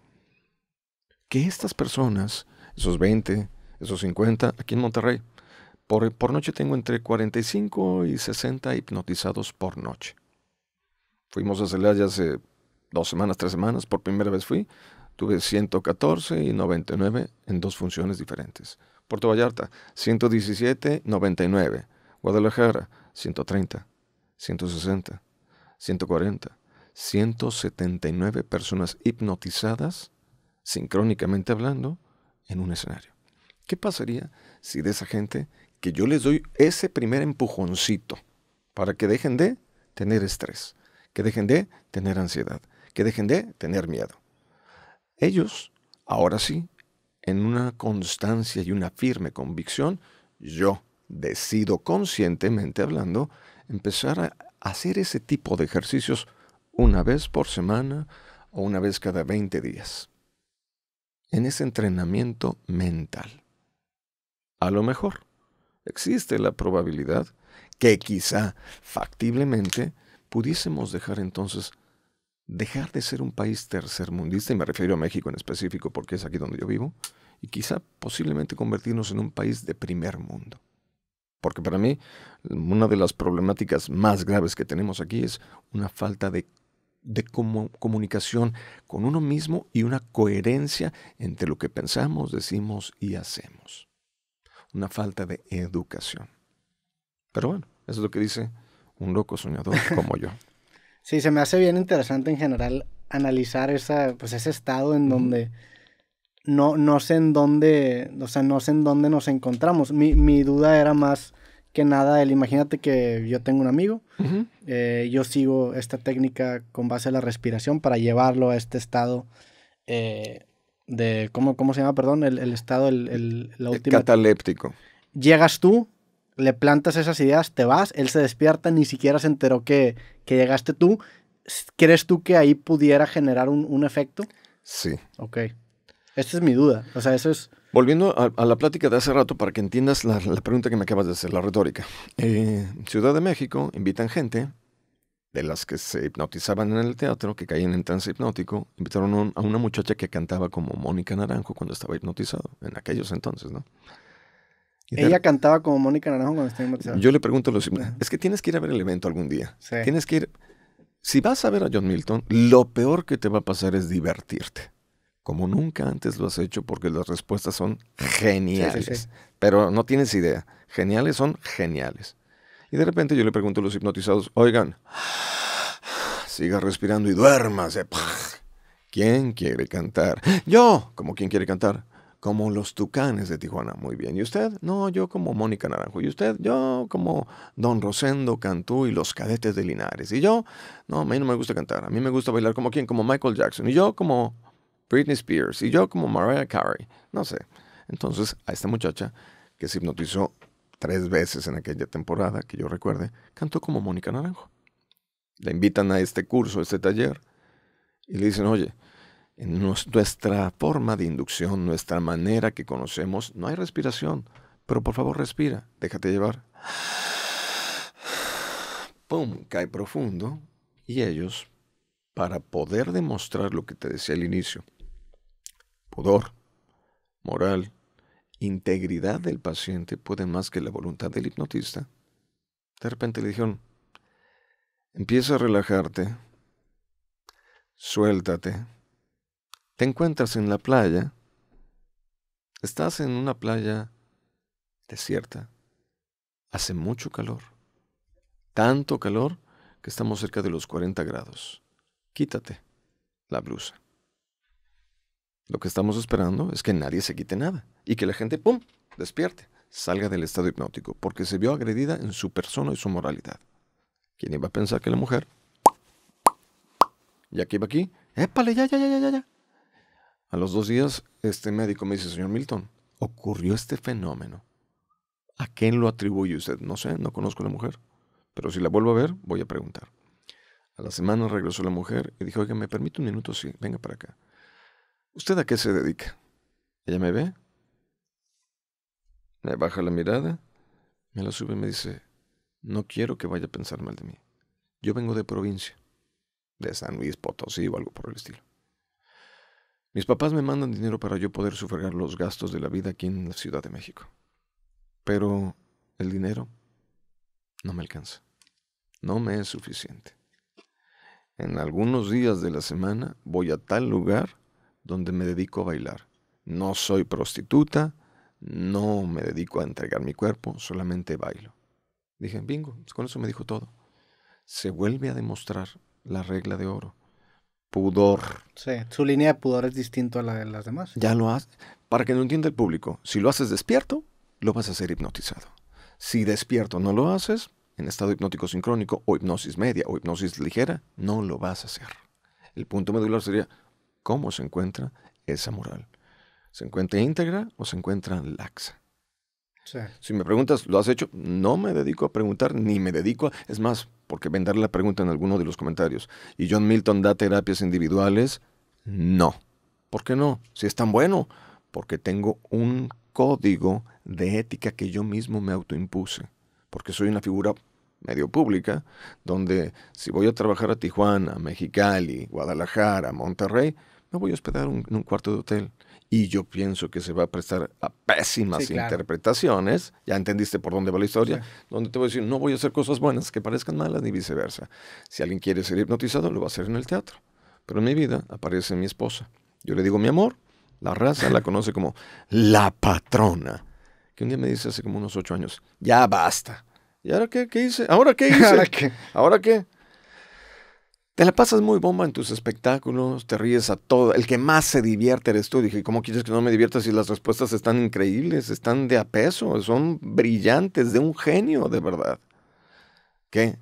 Que estas personas, esos 20, esos 50, aquí en Monterrey, por, noche tengo entre 45 y 60 hipnotizados por noche. Fuimos a Celaya hace dos semanas, tres semanas, por primera vez fui. Tuve 114 y 99 en dos funciones diferentes. Puerto Vallarta, 117, 99. Guadalajara, 130, 160, 140, 179 personas hipnotizadas, sincrónicamente hablando, en un escenario. ¿Qué pasaría si de esa gente que yo les doy ese primer empujoncito para que dejen de tener estrés, que dejen de tener ansiedad, que dejen de tener miedo. Ellos, ahora sí, en una constancia y una firme convicción, yo decido conscientemente hablando, empezar a hacer ese tipo de ejercicios una vez por semana o una vez cada 20 días. En ese entrenamiento mental. A lo mejor existe la probabilidad que quizá factiblemente pudiésemos dejar entonces, dejar de ser un país tercermundista, y me refiero a México en específico porque es aquí donde yo vivo, y quizá posiblemente convertirnos en un país de primer mundo. Porque para mí una de las problemáticas más graves que tenemos aquí es una falta de, comunicación con uno mismo y una coherencia entre lo que pensamos, decimos y hacemos una falta de educación. Pero bueno, eso es lo que dice un loco soñador como yo. Sí, se me hace bien interesante en general analizar esa, pues ese estado en donde no, no sé en dónde, o sea, no sé en dónde nos encontramos. Mi, duda era más que nada el, imagínate que yo tengo un amigo, eh, yo sigo esta técnica con base a la respiración para llevarlo a este estado eh, ¿cómo, cómo se llama, perdón? El, estado, el, cataléptico. Llegas tú, le plantas esas ideas, te vas, él se despierta, ni siquiera se enteró que, que llegaste tú. ¿Crees tú que ahí pudiera generar un, efecto? Sí. Ok. Esta es mi duda. O sea, eso es... Volviendo a, la plática de hace rato para que entiendas la, pregunta que me acabas de hacer, la retórica. Eh, Ciudad de México, invitan gente, de las que se hipnotizaban en el teatro, que caían en trance hipnótico, invitaron a una muchacha que cantaba como Mónica Naranjo cuando estaba hipnotizado, en aquellos entonces, ¿no? Ella cantaba como Mónica Naranjo cuando estaba hipnotizado Yo le pregunto a los es que tienes que ir a ver el evento algún día. Tienes que ir. Si vas a ver a John Milton, lo peor que te va a pasar es divertirte. Como nunca antes lo has hecho, porque las respuestas son geniales. Pero no tienes idea. Geniales son geniales. Y de repente yo le pregunto a los hipnotizados, oigan, siga respirando y duérmase. ¿Quién quiere cantar? Yo, como quien quiere cantar. Como los tucanes de Tijuana, muy bien. ¿Y usted? No, yo como Mónica Naranjo. ¿Y usted? Yo como Don Rosendo Cantú y los cadetes de Linares. ¿Y yo? No, a mí no me gusta cantar. A mí me gusta bailar como quien, como Michael Jackson. ¿Y yo como Britney Spears? ¿Y yo como Mariah Carey? No sé. Entonces, a esta muchacha que se hipnotizó tres veces en aquella temporada, que yo recuerde, cantó como Mónica Naranjo. La invitan a este curso, a este taller, y le dicen, oye, en nuestra forma de inducción, nuestra manera que conocemos, no hay respiración, pero por favor respira, déjate llevar. ¡Pum! Cae profundo y ellos, para poder demostrar lo que te decía al inicio, pudor, moral, integridad del paciente puede más que la voluntad del hipnotista. De repente le dijeron, empieza a relajarte, suéltate, te encuentras en la playa, estás en una playa desierta, hace mucho calor, tanto calor que estamos cerca de los 40 grados, quítate la blusa. Lo que estamos esperando es que nadie se quite nada y que la gente, ¡pum!, despierte, salga del estado hipnótico, porque se vio agredida en su persona y su moralidad. ¿Quién iba a pensar que la mujer... Ya que iba aquí, ¡épale, ya, ya, ya, ya, ya! A los dos días, este médico me dice, señor Milton, ocurrió este fenómeno. ¿A quién lo atribuye usted? No sé, no conozco a la mujer. Pero si la vuelvo a ver, voy a preguntar. A la semana regresó la mujer y dijo, oiga, ¿me permite un minuto? Sí, venga para acá. ¿Usted a qué se dedica? ¿Ella me ve? Me baja la mirada, me la sube y me dice, no quiero que vaya a pensar mal de mí. Yo vengo de provincia, de San Luis Potosí o algo por el estilo. Mis papás me mandan dinero para yo poder sufragar los gastos de la vida aquí en la Ciudad de México. Pero el dinero no me alcanza. No me es suficiente. En algunos días de la semana voy a tal lugar donde me dedico a bailar. No soy prostituta, no me dedico a entregar mi cuerpo, solamente bailo. Dije, bingo, pues, con eso me dijo todo. Se vuelve a demostrar la regla de oro. Pudor. Sí, su línea de pudor es distinta a la de las demás. Ya lo hace. Para que no entienda el público, si lo haces despierto, lo vas a hacer hipnotizado. Si despierto no lo haces, en estado hipnótico sincrónico o hipnosis media o hipnosis ligera, no lo vas a hacer. El punto medular sería, cómo se encuentra esa moral. ¿Se encuentra íntegra o se encuentra laxa? Si me preguntas, ¿lo has hecho? No me dedico a preguntar, ni me dedico a... Es más, porque vendré la pregunta en alguno de los comentarios. ¿Y John Milton da terapias individuales? No. ¿Por qué no? Si es tan bueno. Porque tengo un código de ética que yo mismo me autoimpuse. Porque soy una figura medio pública, donde si voy a trabajar a Tijuana, Mexicali, Guadalajara, Monterrey, no voy a hospedar en un cuarto de hotel y yo pienso que se va a prestar a pésimas interpretaciones, ya entendiste por dónde va la historia, donde te voy a decir, no voy a hacer cosas buenas que parezcan malas ni viceversa. Si alguien quiere ser hipnotizado, lo va a hacer en el teatro. Pero en mi vida aparece mi esposa. Yo le digo, mi amor, la raza la conoce como la patrona, que un día me dice hace como unos ocho años, ya basta. ¿Y ahora qué, qué hice? ¿Ahora qué hice? ¿Ahora qué? ¿Ahora qué? Te la pasas muy bomba en tus espectáculos, te ríes a todo. El que más se divierte eres tú. Dije, ¿cómo quieres que no me divierta si las respuestas están increíbles, están de a peso, son brillantes, de un genio, de verdad? ¿Qué?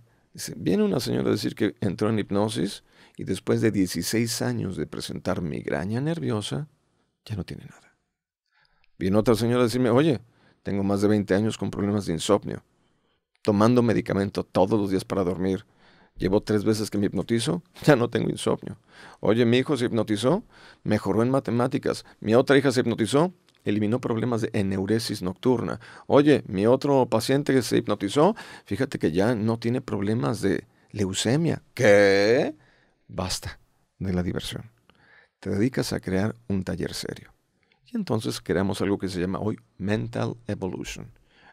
Viene una señora a decir que entró en hipnosis y después de 16 años de presentar migraña nerviosa, ya no tiene nada. Viene otra señora a decirme, oye, tengo más de 20 años con problemas de insomnio, tomando medicamento todos los días para dormir Llevo tres veces que me hipnotizo, ya no tengo insomnio. Oye, mi hijo se hipnotizó, mejoró en matemáticas. Mi otra hija se hipnotizó, eliminó problemas de eneuresis nocturna. Oye, mi otro paciente que se hipnotizó, fíjate que ya no tiene problemas de leucemia. ¿Qué? Basta de la diversión. Te dedicas a crear un taller serio. Y entonces creamos algo que se llama hoy Mental Evolution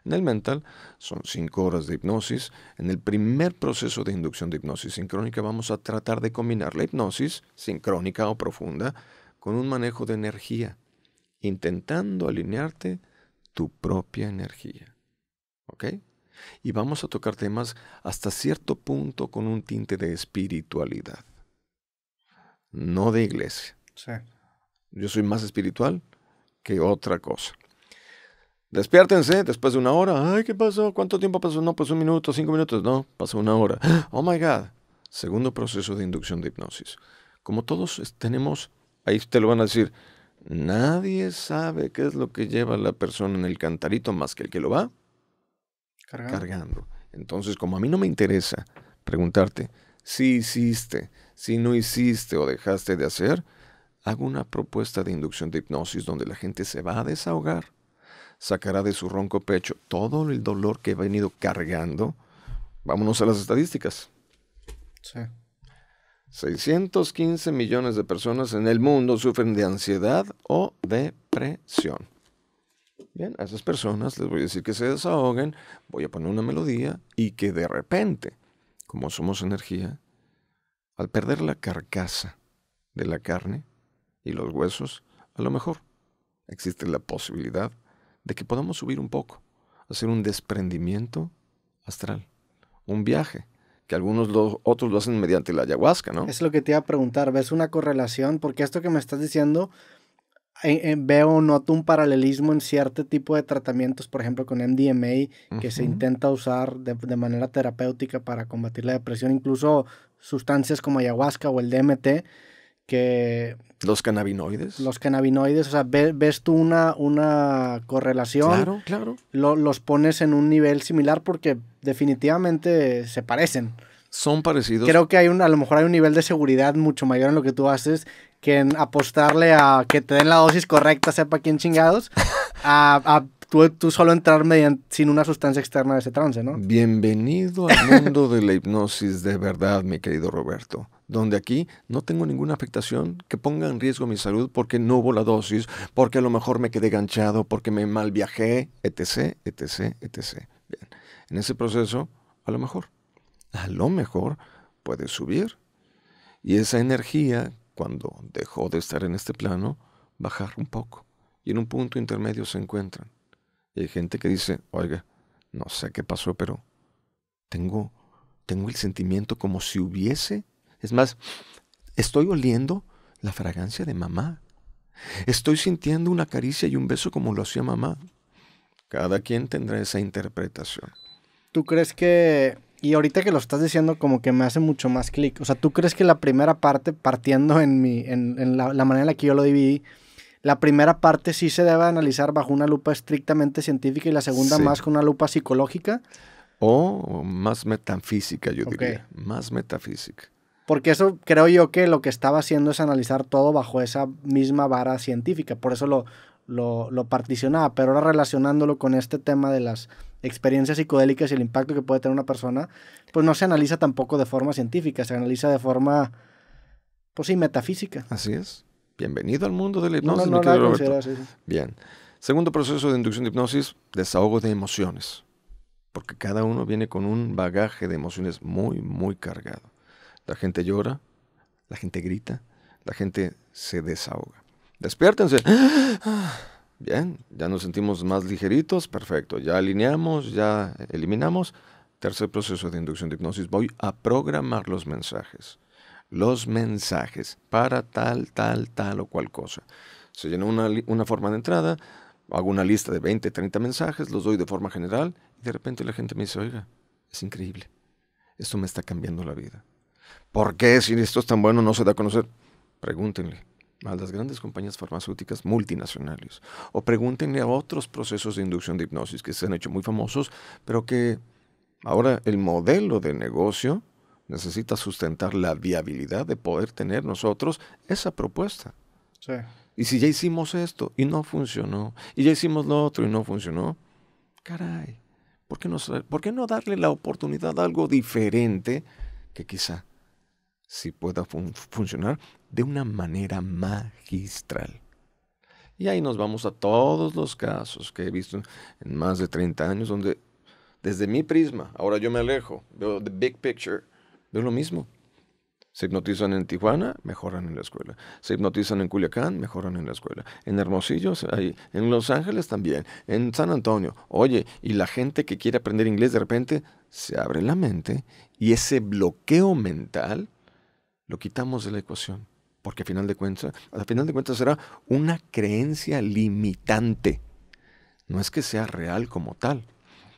en el mental son cinco horas de hipnosis. En el primer proceso de inducción de hipnosis sincrónica vamos a tratar de combinar la hipnosis sincrónica o profunda con un manejo de energía, intentando alinearte tu propia energía. ¿Ok? Y vamos a tocar temas hasta cierto punto con un tinte de espiritualidad, no de iglesia. Yo soy más espiritual que otra cosa. Despiértense después de una hora. Ay, ¿qué pasó? ¿Cuánto tiempo pasó? No, pues un minuto, cinco minutos. No, pasó una hora. Oh my God. Segundo proceso de inducción de hipnosis. Como todos tenemos, ahí te lo van a decir, nadie sabe qué es lo que lleva la persona en el cantarito más que el que lo va cargando. cargando. Entonces, como a mí no me interesa preguntarte si hiciste, si no hiciste o dejaste de hacer, hago una propuesta de inducción de hipnosis donde la gente se va a desahogar sacará de su ronco pecho todo el dolor que ha venido cargando. Vámonos a las estadísticas. Sí. 615 millones de personas en el mundo sufren de ansiedad o depresión. Bien, a esas personas les voy a decir que se desahoguen, voy a poner una melodía y que de repente, como somos energía, al perder la carcasa de la carne y los huesos, a lo mejor existe la posibilidad de que podamos subir un poco, hacer un desprendimiento astral, un viaje, que algunos otros lo hacen mediante la ayahuasca, ¿no? Es lo que te iba a preguntar, ¿ves una correlación? Porque esto que me estás diciendo, eh, eh, veo, noto un paralelismo en cierto tipo de tratamientos, por ejemplo con MDMA, que se intenta usar de, de manera terapéutica para combatir la depresión, incluso sustancias como ayahuasca o el DMT, que los cannabinoides. Los cannabinoides, o sea, ves, tú una, una correlación. Claro, claro. los pones en un nivel similar porque definitivamente se parecen. Son parecidos. Creo que hay un, a lo mejor hay un nivel de seguridad mucho mayor en lo que tú haces que en apostarle a que te den la dosis correcta, sepa quién chingados, a, a Tú, solo entrar mediante, sin una sustancia externa de ese trance, ¿no? Bienvenido al mundo de la hipnosis de verdad, mi querido Roberto donde aquí no tengo ninguna afectación que ponga en riesgo mi salud porque no hubo la dosis, porque a lo mejor me quedé ganchado, porque me mal viajé, etc., etc., etc. Bien. En ese proceso, a lo mejor, a lo mejor puede subir y esa energía, cuando dejó de estar en este plano, bajar un poco y en un punto intermedio se encuentran. Y hay gente que dice, oiga, no sé qué pasó, pero tengo, tengo el sentimiento como si hubiese es más, estoy oliendo la fragancia de mamá. Estoy sintiendo una caricia y un beso como lo hacía mamá. Cada quien tendrá esa interpretación. ¿Tú crees que... Y ahorita que lo estás diciendo como que me hace mucho más clic. O sea, ¿tú crees que la primera parte, partiendo en, mi, en, la, manera en la que yo lo dividí, la primera parte sí se debe analizar bajo una lupa estrictamente científica y la segunda más con una lupa psicológica? O más metafísica, yo diría. Más metafísica. Porque eso creo yo que lo que estaba haciendo es analizar todo bajo esa misma vara científica. Por eso lo, lo, particionaba. Pero ahora relacionándolo con este tema de las experiencias psicodélicas y el impacto que puede tener una persona, pues no se analiza tampoco de forma científica, se analiza de forma, pues sí, metafísica. Así es. Bienvenido al mundo de la hipnosis. Bien. Segundo proceso de inducción de hipnosis, desahogo de emociones. Porque cada uno viene con un bagaje de emociones muy, muy cargado. La gente llora, la gente grita, la gente se desahoga. Despiértense. Bien, ya nos sentimos más ligeritos, perfecto. Ya alineamos, ya eliminamos. Tercer proceso de inducción de hipnosis, voy a programar los mensajes. Los mensajes para tal, tal, tal o cual cosa. Se llena una, una forma de entrada, hago una lista de 20, 30 mensajes, los doy de forma general y de repente la gente me dice, oiga, es increíble. Esto me está cambiando la vida. ¿Por qué si esto es tan bueno no se da a conocer? Pregúntenle a las grandes compañías farmacéuticas multinacionales o pregúntenle a otros procesos de inducción de hipnosis que se han hecho muy famosos, pero que ahora el modelo de negocio necesita sustentar la viabilidad de poder tener nosotros esa propuesta. Y si ya hicimos esto y no funcionó, y ya hicimos lo otro y no funcionó, caray, ¿por qué no, por qué no darle la oportunidad a algo diferente que quizá si pueda funcionar, de una manera magistral. Y ahí nos vamos a todos los casos que he visto en más de 30 años, donde desde mi prisma, ahora yo me alejo, veo the big picture, veo lo mismo. Se hipnotizan en Tijuana, mejoran en la escuela. Se hipnotizan en Culiacán, mejoran en la escuela. En Hermosillo, ahí. en Los Ángeles también. En San Antonio. Oye, y la gente que quiere aprender inglés de repente se abre la mente y ese bloqueo mental lo quitamos de la ecuación, porque a final de cuentas, a final de cuentas será una creencia limitante. No es que sea real como tal.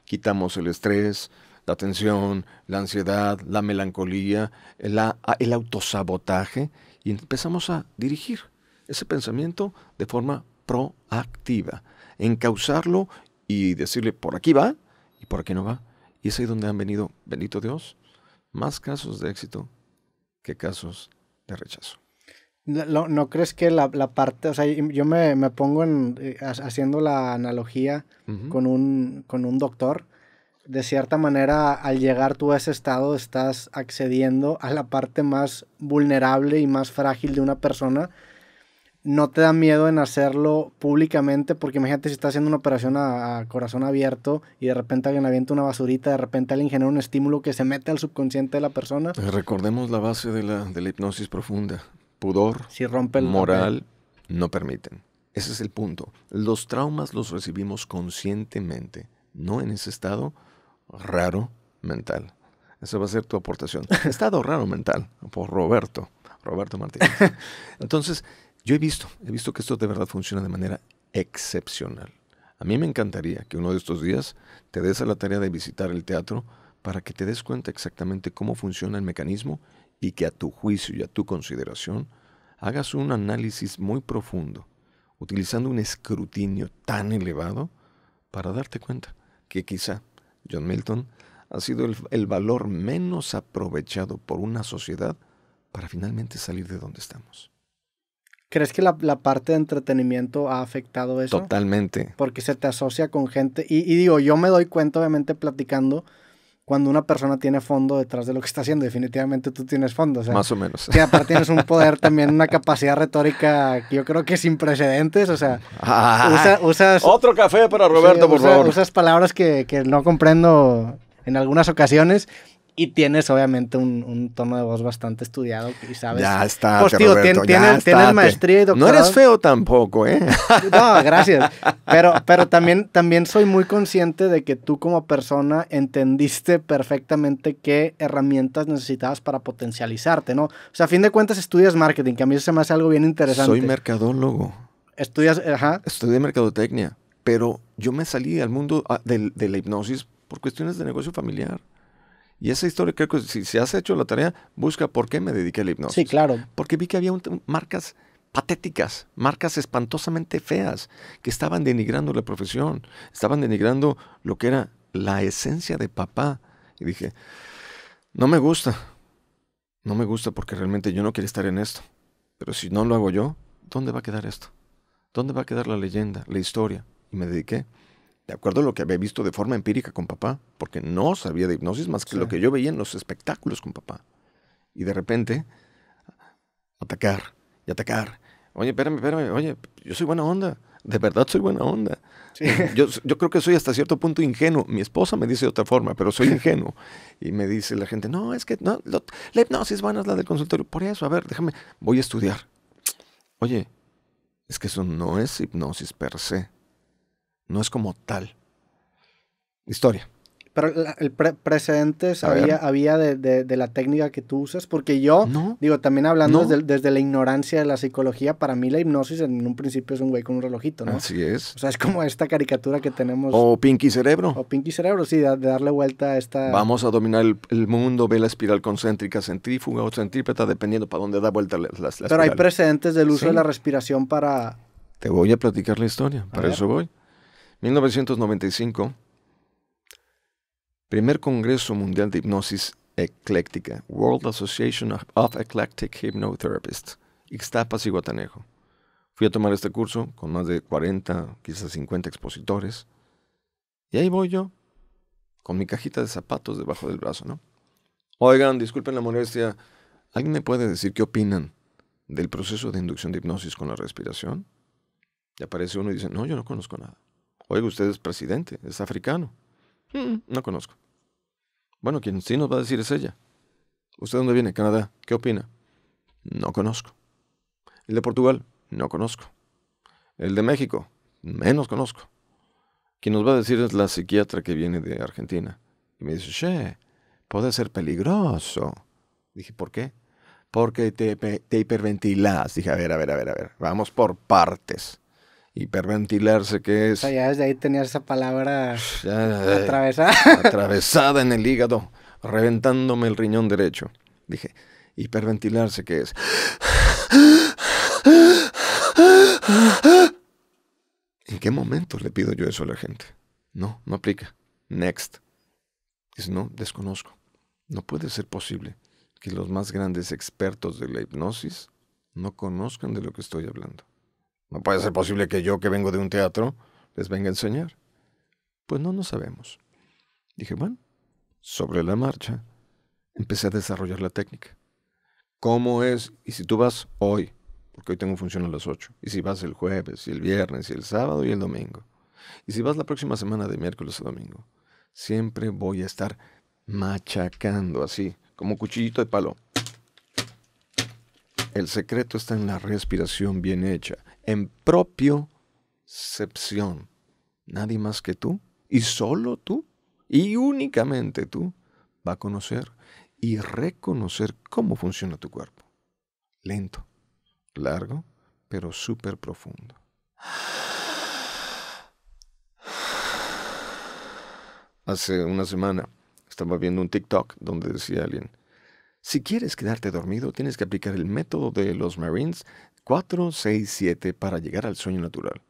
Quitamos el estrés, la tensión, la ansiedad, la melancolía, el autosabotaje y empezamos a dirigir ese pensamiento de forma proactiva, encauzarlo y decirle por aquí va y por aquí no va. Y es ahí donde han venido, bendito Dios, más casos de éxito ¿Qué casos de rechazo. ¿No, crees que la, parte, o sea, yo me, pongo en, eh, haciendo la analogía con, un, con un doctor? de cierta manera, al llegar tú a ese estado, estás accediendo a la parte más vulnerable y más frágil de una persona no te da miedo en hacerlo públicamente, porque imagínate si estás haciendo una operación a, corazón abierto y de repente alguien avienta una basurita, de repente alguien genera un estímulo que se mete al subconsciente de la persona. Pues recordemos la base de la, hipnosis profunda. Pudor, si moral, no permiten. Ese es el punto. Los traumas los recibimos conscientemente, no en ese estado raro mental. Esa va a ser tu aportación. estado raro mental, por Roberto, Roberto Martínez. Entonces, yo he visto, he visto que esto de verdad funciona de manera excepcional. A mí me encantaría que uno de estos días te des a la tarea de visitar el teatro para que te des cuenta exactamente cómo funciona el mecanismo y que a tu juicio y a tu consideración hagas un análisis muy profundo, utilizando un escrutinio tan elevado para darte cuenta que quizá John Milton ha sido el, el, valor menos aprovechado por una sociedad para finalmente salir de donde estamos. ¿Crees que la, la, parte de entretenimiento ha afectado eso? Totalmente. Porque se te asocia con gente. Y, digo, yo me doy cuenta, obviamente, platicando cuando una persona tiene fondo detrás de lo que está haciendo. Definitivamente tú tienes fondo. Más o menos. Que aparte tienes un poder también, una capacidad retórica que yo creo que sin precedentes. O sea, ah. usas. Otro café para Roberto, por favor. Usas palabras que, que no comprendo en algunas ocasiones y tienes obviamente un, tono de voz bastante estudiado y sabes. Ya está, pues, tienes, tienes, maestría y doctorado. No eres feo tampoco, ¿eh? No, gracias. Pero, pero también, también soy muy consciente de que tú como persona entendiste perfectamente qué herramientas necesitabas para potencializarte, ¿no? O sea, a fin de cuentas estudias marketing, que a mí se me hace algo bien interesante. Soy mercadólogo. Estudias, ajá. Estudié mercadotecnia, pero yo me salí al mundo ah, de la hipnosis por cuestiones de negocio familiar. Y esa historia, creo que si, se has hecho la tarea, busca por qué me dediqué al hipnosis. Sí, claro. Porque vi que había marcas patéticas, marcas espantosamente feas, que estaban denigrando la profesión, estaban denigrando lo que era la esencia de papá. Y dije, no me gusta, no me gusta porque realmente yo no quiero estar en esto. Pero si no lo hago yo, ¿dónde va a quedar esto? ¿Dónde va a quedar la leyenda, la historia? Y me dediqué acuerdo lo que había visto de forma empírica con papá, porque no sabía de hipnosis más que lo que yo veía en los espectáculos con papá. Y de repente, atacar y atacar. Oye, espérame, espérame, oye, yo soy buena onda, de verdad soy buena onda. Yo, yo, creo que soy hasta cierto punto ingenuo. Mi esposa me dice de otra forma, pero soy ingenuo. Y me dice la gente, no, es que no, la hipnosis buena es la del consultorio. Por eso, a ver, déjame, voy a estudiar. Oye, es que eso no es hipnosis per se no es como tal. Historia. Pero el precedente había, había de, de, la técnica que tú usas, porque yo, digo, también hablando desde, la ignorancia de la psicología, para mí la hipnosis en un principio es un güey con un relojito, ¿no? Así es. O sea, es como esta caricatura que tenemos. O Pinky Cerebro. O Pinky Cerebro, sí, de, darle vuelta a esta... Vamos a dominar el, mundo, ve la espiral concéntrica, centrífuga o centrípeta, dependiendo para dónde da vuelta la, la Pero hay precedentes del uso de la respiración para... Te voy a platicar la historia, para eso voy. 1995, primer Congreso Mundial de Hipnosis Ecléctica, World Association of Eclectic Hypnotherapists, Ixtapas y Guatanejo. Fui a tomar este curso con más de 40, quizás 50 expositores. Y ahí voy yo, con mi cajita de zapatos debajo del brazo, ¿no? Oigan, disculpen la molestia. ¿Alguien me puede decir qué opinan del proceso de inducción de hipnosis con la respiración? Y aparece uno y dice, no, yo no conozco nada. Oiga, usted es presidente, es africano. Mm. no conozco. Bueno, quien sí nos va a decir es ella. ¿Usted dónde viene? Canadá. ¿Qué opina? No conozco. ¿El de Portugal? No conozco. ¿El de México? Menos conozco. Quien nos va a decir es la psiquiatra que viene de Argentina. Y me dice, che, puede ser peligroso. Dije, ¿por qué? Porque te, te hiperventilas. Dije, a ver, a ver, a ver, a ver. Vamos por partes hiperventilarse, que es... ya desde ahí tenía esa palabra atravesada. Atravesada en el hígado, reventándome el riñón derecho. Dije, hiperventilarse, que es... ¿En qué momento le pido yo eso a la gente? No, no aplica. Next. Dice no, desconozco. No puede ser posible que los más grandes expertos de la hipnosis no conozcan de lo que estoy hablando. No puede ser posible que yo, que vengo de un teatro, les venga a enseñar. Pues no, no sabemos. Dije, bueno, sobre la marcha, empecé a desarrollar la técnica. ¿Cómo es? Y si tú vas hoy, porque hoy tengo función a las 8, y si vas el jueves, y el viernes, y el sábado, y el domingo, y si vas la próxima semana de miércoles a domingo, siempre voy a estar machacando así, como cuchillito de palo. El secreto está en la respiración bien hecha en propiocepción. Nadie más que tú y solo tú y únicamente tú va a conocer y reconocer cómo funciona tu cuerpo. Lento, largo, pero súper profundo. Hace una semana estaba viendo un TikTok donde decía alguien, si quieres quedarte dormido, tienes que aplicar el método de los Marines 4, 6, 7 para llegar al sueño natural.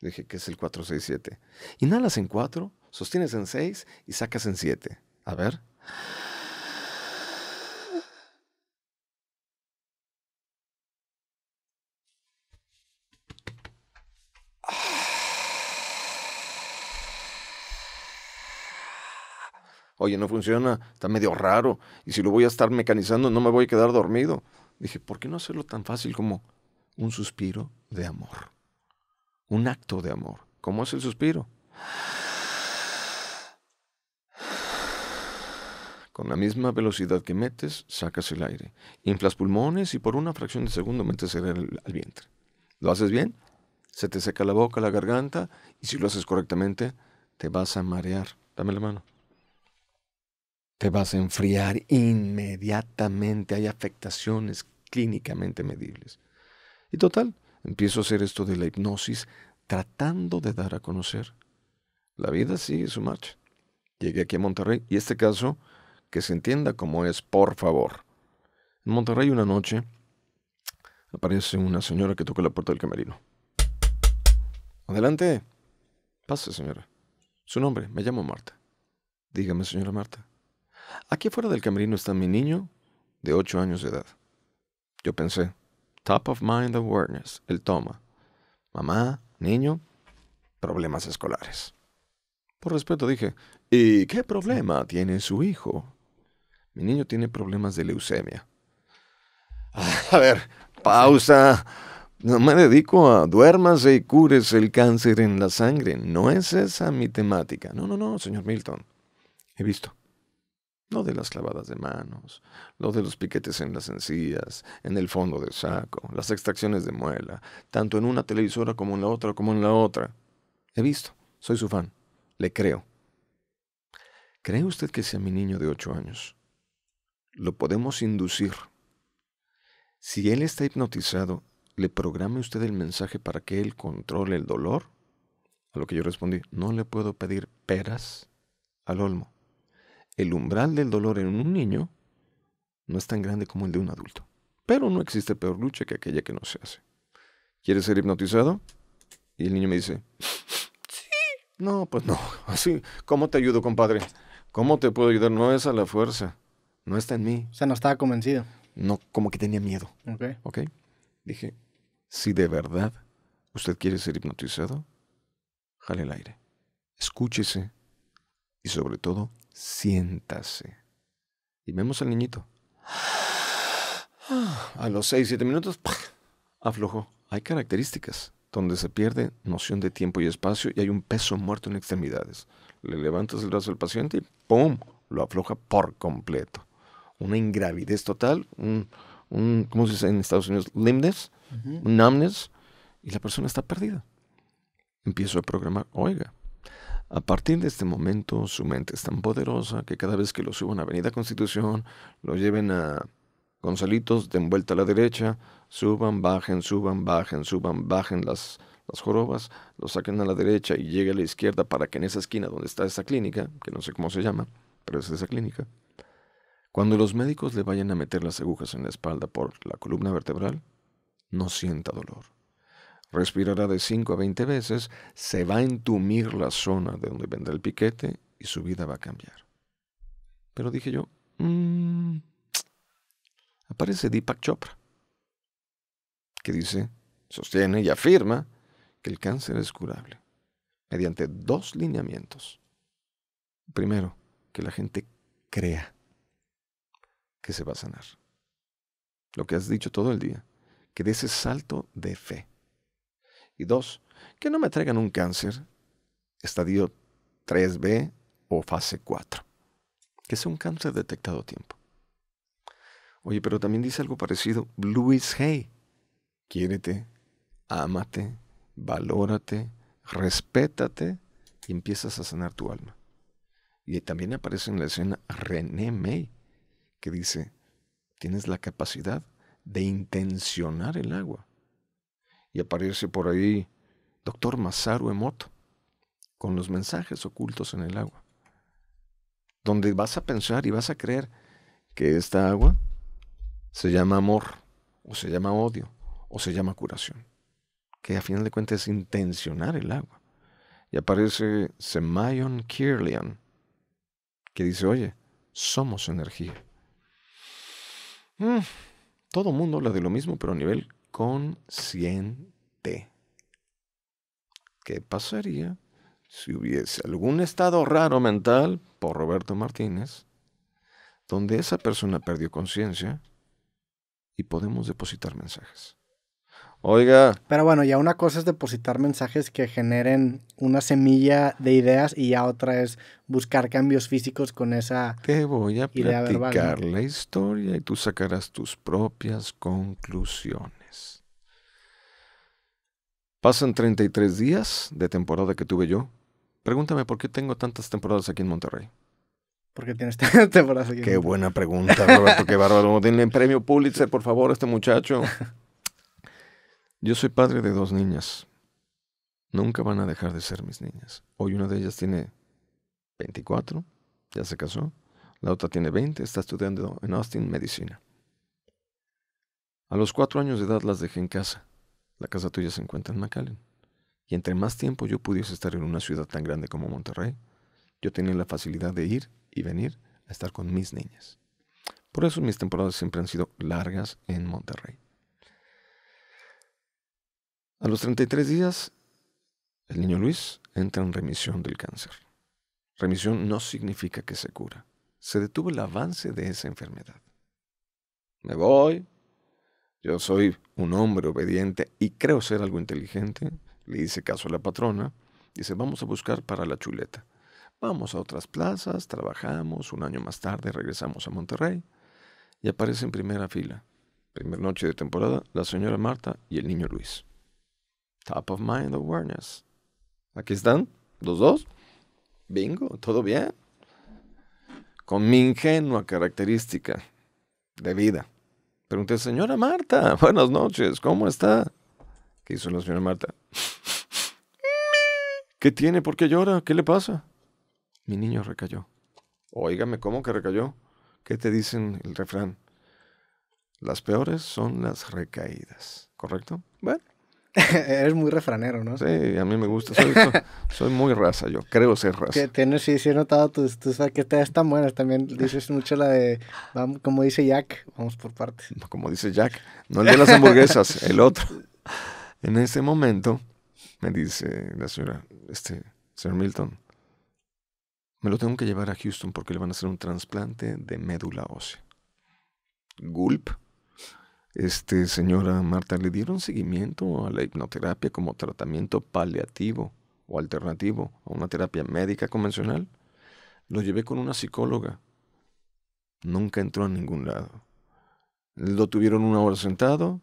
Dije, ¿qué es el 4, 6, 7? Inhalas en 4, sostienes en 6 y sacas en 7. A ver. Oye, no funciona, está medio raro. Y si lo voy a estar mecanizando, no me voy a quedar dormido. Dije, ¿por qué no hacerlo tan fácil como un suspiro de amor? Un acto de amor. ¿Cómo es el suspiro? Con la misma velocidad que metes, sacas el aire. Inflas pulmones y por una fracción de segundo metes el aire al vientre. ¿Lo haces bien? Se te seca la boca, la garganta y si lo haces correctamente, te vas a marear. Dame la mano te vas a enfriar inmediatamente. Hay afectaciones clínicamente medibles. Y total, empiezo a hacer esto de la hipnosis tratando de dar a conocer. La vida sigue su marcha. Llegué aquí a Monterrey y este caso, que se entienda como es, por favor. En Monterrey una noche aparece una señora que toca la puerta del camerino. Adelante. Pase, señora. Su nombre, me llamo Marta. Dígame, señora Marta. Aquí fuera del camerino está mi niño de ocho años de edad. Yo pensé, Top of Mind Awareness, el toma. Mamá, niño, problemas escolares. Por respeto dije, ¿y qué problema tiene su hijo? Mi niño tiene problemas de leucemia. A ver, pausa. No me dedico a duérmase y cures el cáncer en la sangre. No es esa mi temática. No, no, no, señor Milton. He visto lo de las clavadas de manos, lo de los piquetes en las encías, en el fondo del saco, las extracciones de muela, tanto en una televisora como en la otra, como en la otra. He visto, soy su fan, le creo. ¿Cree usted que sea mi niño de ocho años? Lo podemos inducir. Si él está hipnotizado, ¿le programe usted el mensaje para que él controle el dolor? A lo que yo respondí, no le puedo pedir peras al olmo el umbral del dolor en un niño no es tan grande como el de un adulto. Pero no existe peor lucha que aquella que no se hace. ¿Quieres ser hipnotizado? Y el niño me dice, sí. No, pues no. Así, ¿cómo te ayudo, compadre? ¿Cómo te puedo ayudar? No es a la fuerza. No está en mí. O sea, no estaba convencido. No, como que tenía miedo. Ok. Ok. Dije, si de verdad usted quiere ser hipnotizado, jale el aire. Escúchese. Y sobre todo, siéntase. Y vemos al niñito. A los 6, 7 minutos, aflojó. Hay características donde se pierde noción de tiempo y espacio y hay un peso muerto en extremidades. Le levantas el brazo al paciente y ¡pum! lo afloja por completo. Una ingravidez total, un, ¿cómo se dice en Estados Unidos? limnes, un amnes y la persona está perdida. Empiezo a programar, oiga, a partir de este momento, su mente es tan poderosa que cada vez que lo suban a Avenida Constitución, lo lleven a Gonzalitos den vuelta a la derecha, suban, bajen, suban, bajen, suban, bajen las, las jorobas, lo saquen a la derecha y llegue a la izquierda para que en esa esquina donde está esa clínica, que no sé cómo se llama, pero es esa clínica, cuando los médicos le vayan a meter las agujas en la espalda por la columna vertebral, no sienta dolor respirará de 5 a 20 veces, se va a entumir la zona de donde vendrá el piquete y su vida va a cambiar. Pero dije yo, mmm, aparece Deepak Chopra, que dice, sostiene y afirma que el cáncer es curable mediante dos lineamientos. Primero, que la gente crea que se va a sanar. Lo que has dicho todo el día, que de ese salto de fe. Y dos, que no me traigan un cáncer estadio 3B o fase 4. Que sea un cáncer detectado a tiempo. Oye, pero también dice algo parecido Louis Hay. Quiérete, ámate, valórate, respétate y empiezas a sanar tu alma. Y también aparece en la escena René May, que dice, tienes la capacidad de intencionar el agua y aparece por ahí doctor Masaru Emoto con los mensajes ocultos en el agua, donde vas a pensar y vas a creer que esta agua se llama amor, o se llama odio, o se llama curación, que a final de cuentas es intencionar el agua. Y aparece Semayon Kirlian, que dice, oye, somos energía. Mm, todo mundo habla de lo mismo, pero a nivel consciente. ¿Qué pasaría si hubiese algún estado raro mental por Roberto Martínez, donde esa persona perdió conciencia y podemos depositar mensajes? Oiga. Pero bueno, ya una cosa es depositar mensajes que generen una semilla de ideas y ya otra es buscar cambios físicos con esa. Te voy a platicar la historia y tú sacarás tus propias conclusiones. Pasan 33 días de temporada que tuve yo. Pregúntame por qué tengo tantas temporadas aquí en Monterrey. ¿Por qué tienes tantas temporadas aquí? qué buena pregunta, Roberto, qué bárbaro. Denle premio Pulitzer, por favor, a este muchacho. Yo soy padre de dos niñas. Nunca van a dejar de ser mis niñas. Hoy una de ellas tiene 24, ya se casó. La otra tiene 20, está estudiando en Austin medicina. A los cuatro años de edad las dejé en casa la casa tuya se encuentra en McAllen. Y entre más tiempo yo pudiese estar en una ciudad tan grande como Monterrey, yo tenía la facilidad de ir y venir a estar con mis niñas. Por eso mis temporadas siempre han sido largas en Monterrey. A los 33 días, el niño Luis entra en remisión del cáncer. Remisión no significa que se cura. Se detuvo el avance de esa enfermedad. Me voy, yo soy un hombre obediente y creo ser algo inteligente. Le dice caso a la patrona. Dice, vamos a buscar para la chuleta. Vamos a otras plazas, trabajamos. Un año más tarde regresamos a Monterrey y aparece en primera fila. Primera noche de temporada, la señora Marta y el niño Luis. Top of mind awareness. Aquí están, los dos. Bingo, todo bien. Con mi ingenua característica de vida Pregunté, señora Marta, buenas noches, ¿cómo está? ¿Qué hizo la señora Marta? ¿Qué tiene? ¿Por qué llora? ¿Qué le pasa? Mi niño recayó. Óigame, ¿cómo que recayó? ¿Qué te dicen el refrán? Las peores son las recaídas, ¿correcto? Bueno, Eres muy refranero, ¿no? Sí, a mí me gusta. Soy, muy raza, yo creo ser raza. sí, sí, he notado que tus faquetas tan buenas. También dices mucho la de, como dice Jack, vamos por partes. Como dice Jack, no el de las hamburguesas, el otro. En ese momento, me dice la señora, este, señor Milton, me lo tengo que llevar a Houston porque le van a hacer un trasplante de médula ósea. Gulp. Este, señora Marta, ¿le dieron seguimiento a la hipnoterapia como tratamiento paliativo o alternativo a una terapia médica convencional? Lo llevé con una psicóloga. Nunca entró a ningún lado. Lo tuvieron una hora sentado.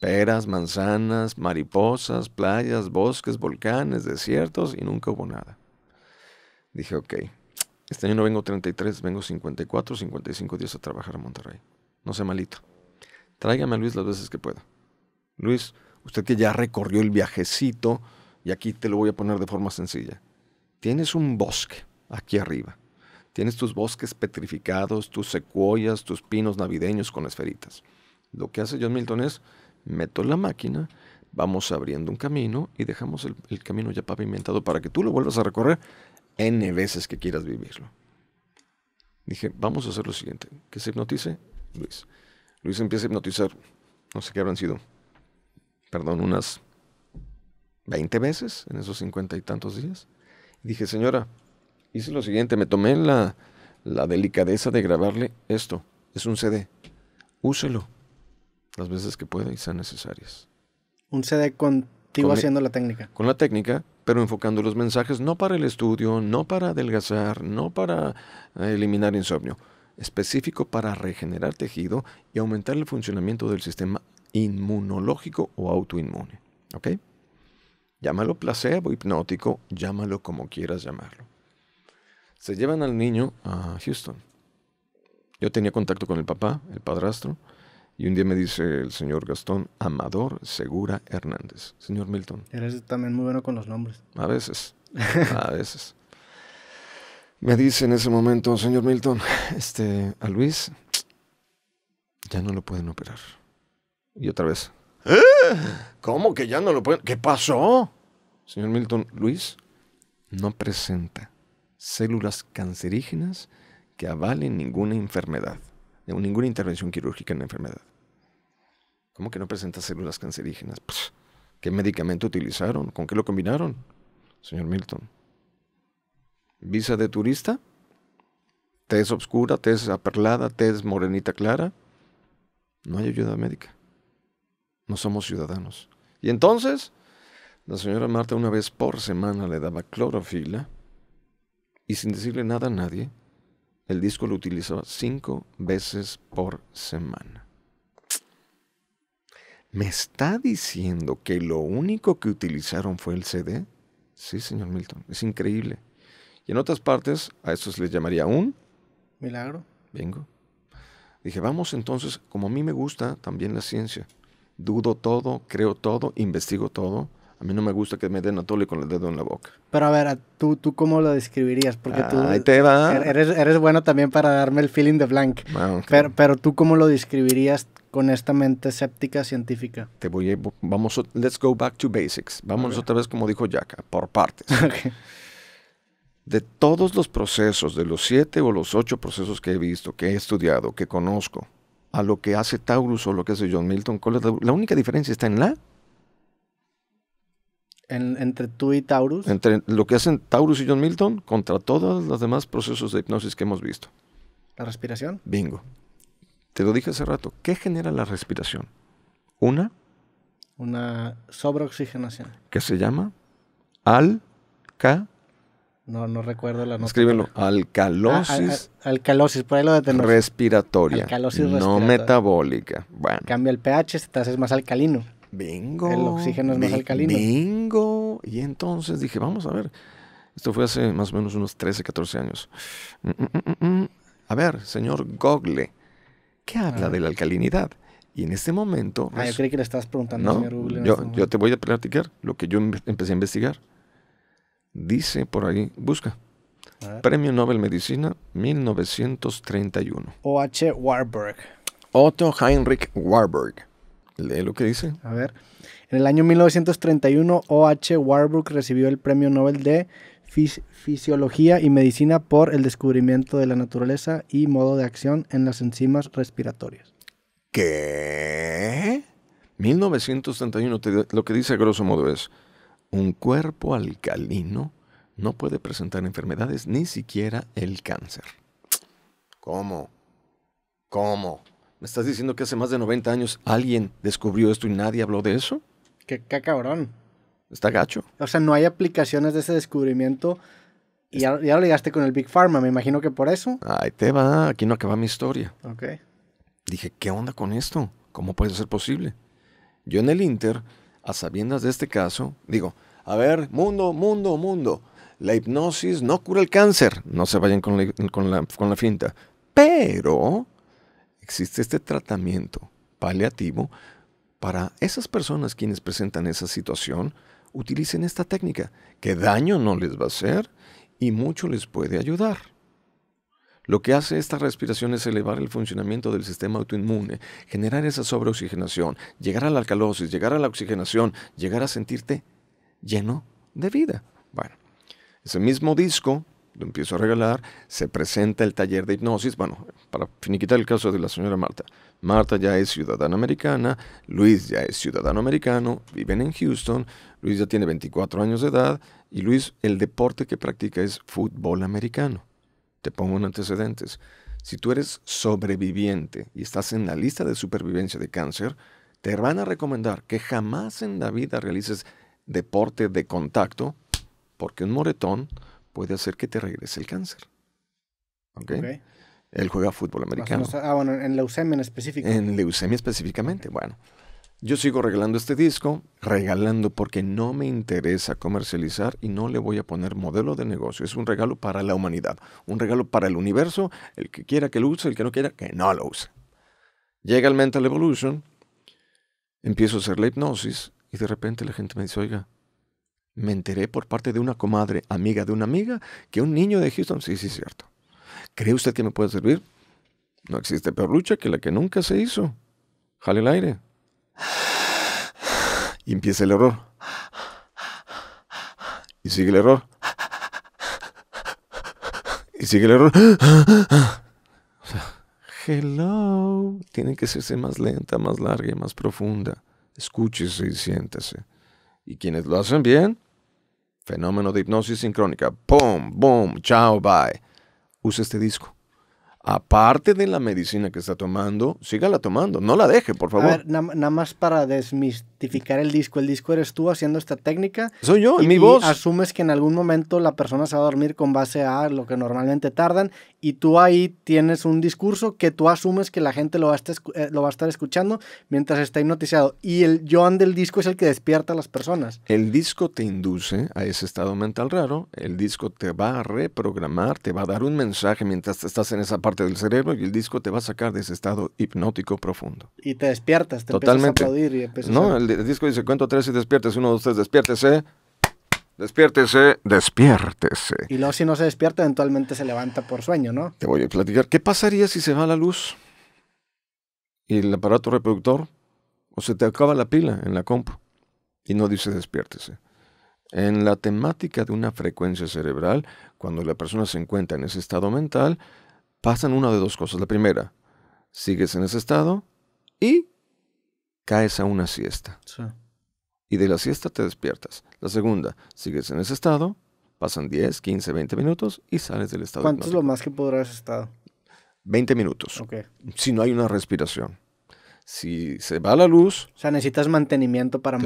Peras, manzanas, mariposas, playas, bosques, volcanes, desiertos y nunca hubo nada. Dije, ok, este año no vengo 33, vengo 54, 55 días a trabajar a Monterrey. No se malito. Tráigame a Luis las veces que pueda. Luis, usted que ya recorrió el viajecito, y aquí te lo voy a poner de forma sencilla. Tienes un bosque aquí arriba. Tienes tus bosques petrificados, tus secuoyas, tus pinos navideños con esferitas. Lo que hace John Milton es, meto la máquina, vamos abriendo un camino y dejamos el, camino ya pavimentado para que tú lo vuelvas a recorrer n veces que quieras vivirlo. Dije, vamos a hacer lo siguiente, que se hipnotice Luis. Luis empieza a hipnotizar, no sé qué habrán sido, perdón, unas 20 veces en esos cincuenta y tantos días. dije, señora, hice lo siguiente, me tomé la, delicadeza de grabarle esto, es un CD, úselo las veces que pueda y sean necesarias. Un CD contigo e haciendo la técnica. Con la técnica, pero enfocando los mensajes no para el estudio, no para adelgazar, no para eh, eliminar insomnio específico para regenerar tejido y aumentar el funcionamiento del sistema inmunológico o autoinmune. ¿Ok? Llámalo placebo hipnótico, llámalo como quieras llamarlo. Se llevan al niño a Houston. Yo tenía contacto con el papá, el padrastro, y un día me dice el señor Gastón Amador Segura Hernández. Señor Milton. Eres también muy bueno con los nombres. A veces. A veces. Me dice en ese momento, señor Milton, este, a Luis ya no lo pueden operar. Y otra vez. ¿Eh? ¿Cómo que ya no lo pueden? ¿Qué pasó? Señor Milton, Luis no presenta células cancerígenas que avalen ninguna enfermedad, ninguna intervención quirúrgica en la enfermedad. ¿Cómo que no presenta células cancerígenas? Pues, ¿Qué medicamento utilizaron? ¿Con qué lo combinaron? Señor Milton, visa de turista, tez oscura, tez aperlada, tez morenita clara, no hay ayuda médica. No somos ciudadanos. Y entonces, la señora Marta una vez por semana le daba clorofila y sin decirle nada a nadie, el disco lo utilizaba cinco veces por semana. ¿Me está diciendo que lo único que utilizaron fue el CD? Sí, señor Milton, es increíble. Y en otras partes, a eso se les llamaría un milagro. Vengo. Dije, vamos entonces, como a mí me gusta también la ciencia. Dudo todo, creo todo, investigo todo. A mí no me gusta que me den a con el dedo en la boca. Pero a ver, ¿tú, tú cómo lo describirías? Porque tú te er-, Eres, bueno también para darme el feeling de blank. Ah, pero, tú cómo lo describirías con esta mente escéptica científica. Te voy a, vamos, let's go back to basics. Vamos otra vez como dijo Jack, por partes. de todos los procesos, de los siete o los ocho procesos que he visto, que he estudiado, que conozco, a lo que hace Taurus o lo que hace John Milton, ¿cuál es la, única diferencia está en la? entre tú y Taurus. Entre lo que hacen Taurus y John Milton contra todos los demás procesos de hipnosis que hemos visto. ¿La respiración? Bingo. Te lo dije hace rato. ¿Qué genera la respiración? Una. Una sobreoxigenación. Que se llama Al. K. No, no recuerdo la nota. Escríbelo. Ah, ah, alcalosis. Ah, alcalosis, por ahí lo Respiratoria. Alcalosis respiratoria. No metabólica. Bueno. Cambia el pH, este te haces más alcalino. Bingo. El oxígeno es más alcalino. Bingo. Y entonces dije, vamos a ver. Esto fue hace más o menos unos 13, 14 años. Mm, mm, mm, a ver, señor Gogle, ¿qué habla de la alcalinidad? Y en este momento... Ah, yo creo que le estabas preguntando, no, señor Yo, este yo te voy a platicar lo que yo em-, empecé a investigar dice por ahí, busca. Premio Nobel Medicina 1931. O.H. Warburg. Otto Heinrich Warburg. Lee lo que dice. A ver. En el año 1931, O.H. Warburg recibió el Premio Nobel de Fisiología y Medicina por el descubrimiento de la naturaleza y modo de acción en las enzimas respiratorias. ¿Qué? 1931, lo que dice grosso modo es, un cuerpo alcalino no puede presentar enfermedades, ni siquiera el cáncer. ¿Cómo? ¿Cómo? ¿Me estás diciendo que hace más de 90 años alguien descubrió esto y nadie habló de eso? Qué, qué cabrón. Está gacho. O sea, no hay aplicaciones de ese descubrimiento. Y ya, lo ligaste con el Big Pharma, me imagino que por eso. Ahí te va, aquí no acaba mi historia. Ok. Dije, ¿qué onda con esto? ¿Cómo puede ser posible? Yo en el Inter a sabiendas de este caso, digo, a ver, mundo, mundo, mundo, la hipnosis no cura el cáncer, no se vayan con la, con la, finta, pero existe este tratamiento paliativo para esas personas quienes presentan esa situación, utilicen esta técnica, que daño no les va a hacer y mucho les puede ayudar. Lo que hace esta respiración es elevar el funcionamiento del sistema autoinmune, generar esa sobreoxigenación, llegar a la alcalosis, llegar a la oxigenación, llegar a sentirte lleno de vida. Bueno, ese mismo disco lo empiezo a regalar, se presenta el taller de hipnosis, bueno, para finiquitar el caso de la señora Marta. Marta ya es ciudadana americana, Luis ya es ciudadano americano, viven en Houston, Luis ya tiene 24 años de edad y Luis el deporte que practica es fútbol americano pongo en antecedentes. Si tú eres sobreviviente y estás en la lista de supervivencia de cáncer, te van a recomendar que jamás en la vida realices deporte de contacto, porque un moretón puede hacer que te regrese el cáncer. ¿Ok? okay. Él juega fútbol americano. Ah, bueno, en leucemia en específico. En leucemia específicamente, bueno. Yo sigo regalando este disco, regalando porque no me interesa comercializar y no le voy a poner modelo de negocio. Es un regalo para la humanidad, un regalo para el universo, el que quiera que lo use, el que no quiera que no lo use. Llega el Mental Evolution, empiezo a hacer la hipnosis y de repente la gente me dice, oiga, me enteré por parte de una comadre, amiga de una amiga, que un niño de Houston, sí, sí, es cierto. ¿Cree usted que me puede servir? No existe peor lucha que la que nunca se hizo. Jale el aire. Y empieza el error. Y sigue el error. Y sigue el error. hello. Tiene que hacerse más lenta, más larga y más profunda. Escúchese y siéntese. Y quienes lo hacen bien, fenómeno de hipnosis sincrónica. ¡Pum! ¡Boom! ¡Chao! ¡Bye! Usa este disco aparte de la medicina que está tomando, sígala tomando, no la deje, por favor. Nada más para desmist identificar el disco. El disco eres tú haciendo esta técnica. Soy yo, y, mi voz. asumes que en algún momento la persona se va a dormir con base a lo que normalmente tardan y tú ahí tienes un discurso que tú asumes que la gente lo va a estar, eh, lo va a estar escuchando mientras está hipnotizado. Y el Joan del disco es el que despierta a las personas. El disco te induce a ese estado mental raro, el disco te va a reprogramar, te va a dar un mensaje mientras estás en esa parte del cerebro y el disco te va a sacar de ese estado hipnótico profundo. Y te despiertas, te Totalmente. a aplaudir y empiezas no, a el disco dice, cuento tres y despiértese, uno, dos, tres, despiértese. Despiértese, despiértese. Y luego si no se despierta, eventualmente se levanta por sueño, ¿no? Te voy a platicar. ¿Qué pasaría si se va la luz y el aparato reproductor o se te acaba la pila en la compu y no dice despiértese? En la temática de una frecuencia cerebral, cuando la persona se encuentra en ese estado mental, pasan una de dos cosas. La primera, sigues en ese estado y caes a una siesta. Y de la siesta te despiertas. La segunda, sigues en ese estado, pasan 10, 15, 20 minutos y sales del estado. ¿Cuánto es lo más que podrás estar? 20 minutos. Okay. Si no hay una respiración. Si se va la luz. O sea, necesitas mantenimiento para,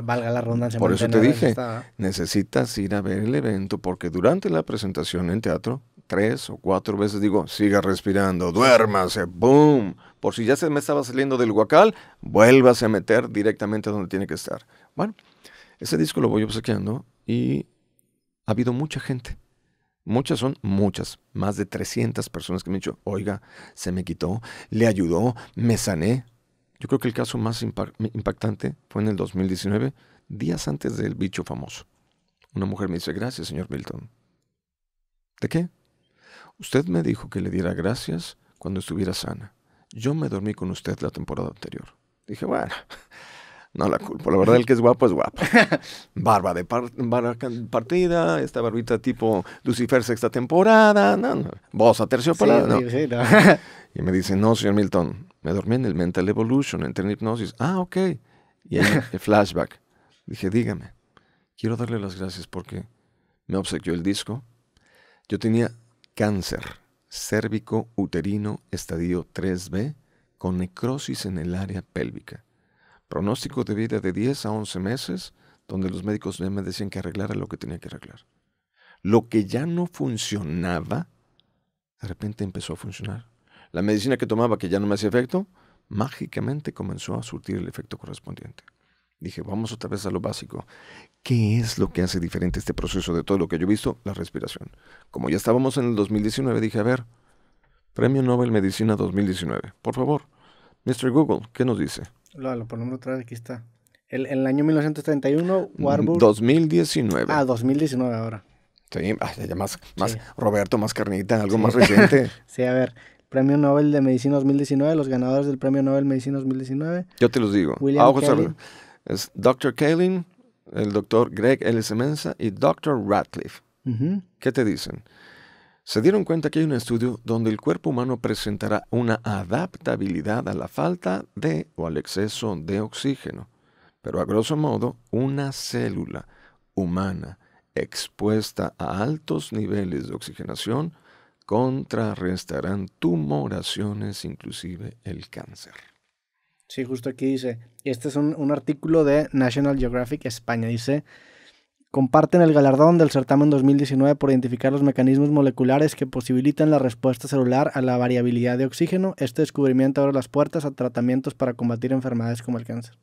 valga la ronda. Por eso te dije, necesitas ir a ver el evento porque durante la presentación en teatro tres o cuatro veces digo, siga respirando, duérmase, boom. Por si ya se me estaba saliendo del guacal vuélvase a meter directamente donde tiene que estar. Bueno, ese disco lo voy obsequiando y ha habido mucha gente. Muchas son muchas, más de 300 personas que me han dicho, oiga, se me quitó, le ayudó, me sané. Yo creo que el caso más impactante fue en el 2019, días antes del bicho famoso. Una mujer me dice, gracias, señor Milton. ¿De qué? Usted me dijo que le diera gracias cuando estuviera sana. Yo me dormí con usted la temporada anterior. Dije, bueno, no la culpo. La verdad, el que es guapo es guapo. Barba de partida, esta barbita tipo Lucifer sexta temporada. No, Voz a terciopelada. Sí, y me dice, no, señor Milton, me dormí en el Mental Evolution, entré en hipnosis. Ah, ok. Y el flashback. Dije, dígame, quiero darle las gracias porque me obsequió el disco. Yo tenía cáncer cérvico uterino estadio 3B con necrosis en el área pélvica. Pronóstico de vida de 10 a 11 meses, donde los médicos me decían que arreglara lo que tenía que arreglar. Lo que ya no funcionaba, de repente empezó a funcionar. La medicina que tomaba, que ya no me hacía efecto, mágicamente comenzó a surtir el efecto correspondiente. Dije, vamos otra vez a lo básico. ¿Qué es lo que hace diferente este proceso de todo lo que yo he visto? La respiración. Como ya estábamos en el 2019, dije, a ver, Premio Nobel Medicina 2019, por favor. Mr. Google, ¿qué nos dice? Lo, otra vez, aquí está. El, el año 1931, mm, Warburg. 2019. Ah, 2019 ahora. Sí, ya más, más Roberto, más carnita, algo más reciente. sí, a ver. Premio Nobel de Medicina 2019, los ganadores del Premio Nobel Medicina 2019. Yo te los digo. William ah, es Dr. Kaelin, el Dr. Greg L. Semenza y Dr. Ratcliffe. ¿Qué te dicen? Se dieron cuenta que hay un estudio donde el cuerpo humano presentará una adaptabilidad a la falta de o al exceso de oxígeno. Pero a grosso modo, una célula humana expuesta a altos niveles de oxigenación contrarrestarán tumoraciones, inclusive el cáncer. Sí, justo aquí dice, y este es un, un, artículo de National Geographic España, dice, comparten el galardón del certamen 2019 por identificar los mecanismos moleculares que posibilitan la respuesta celular a la variabilidad de oxígeno. Este descubrimiento abre las puertas a tratamientos para combatir enfermedades como el cáncer.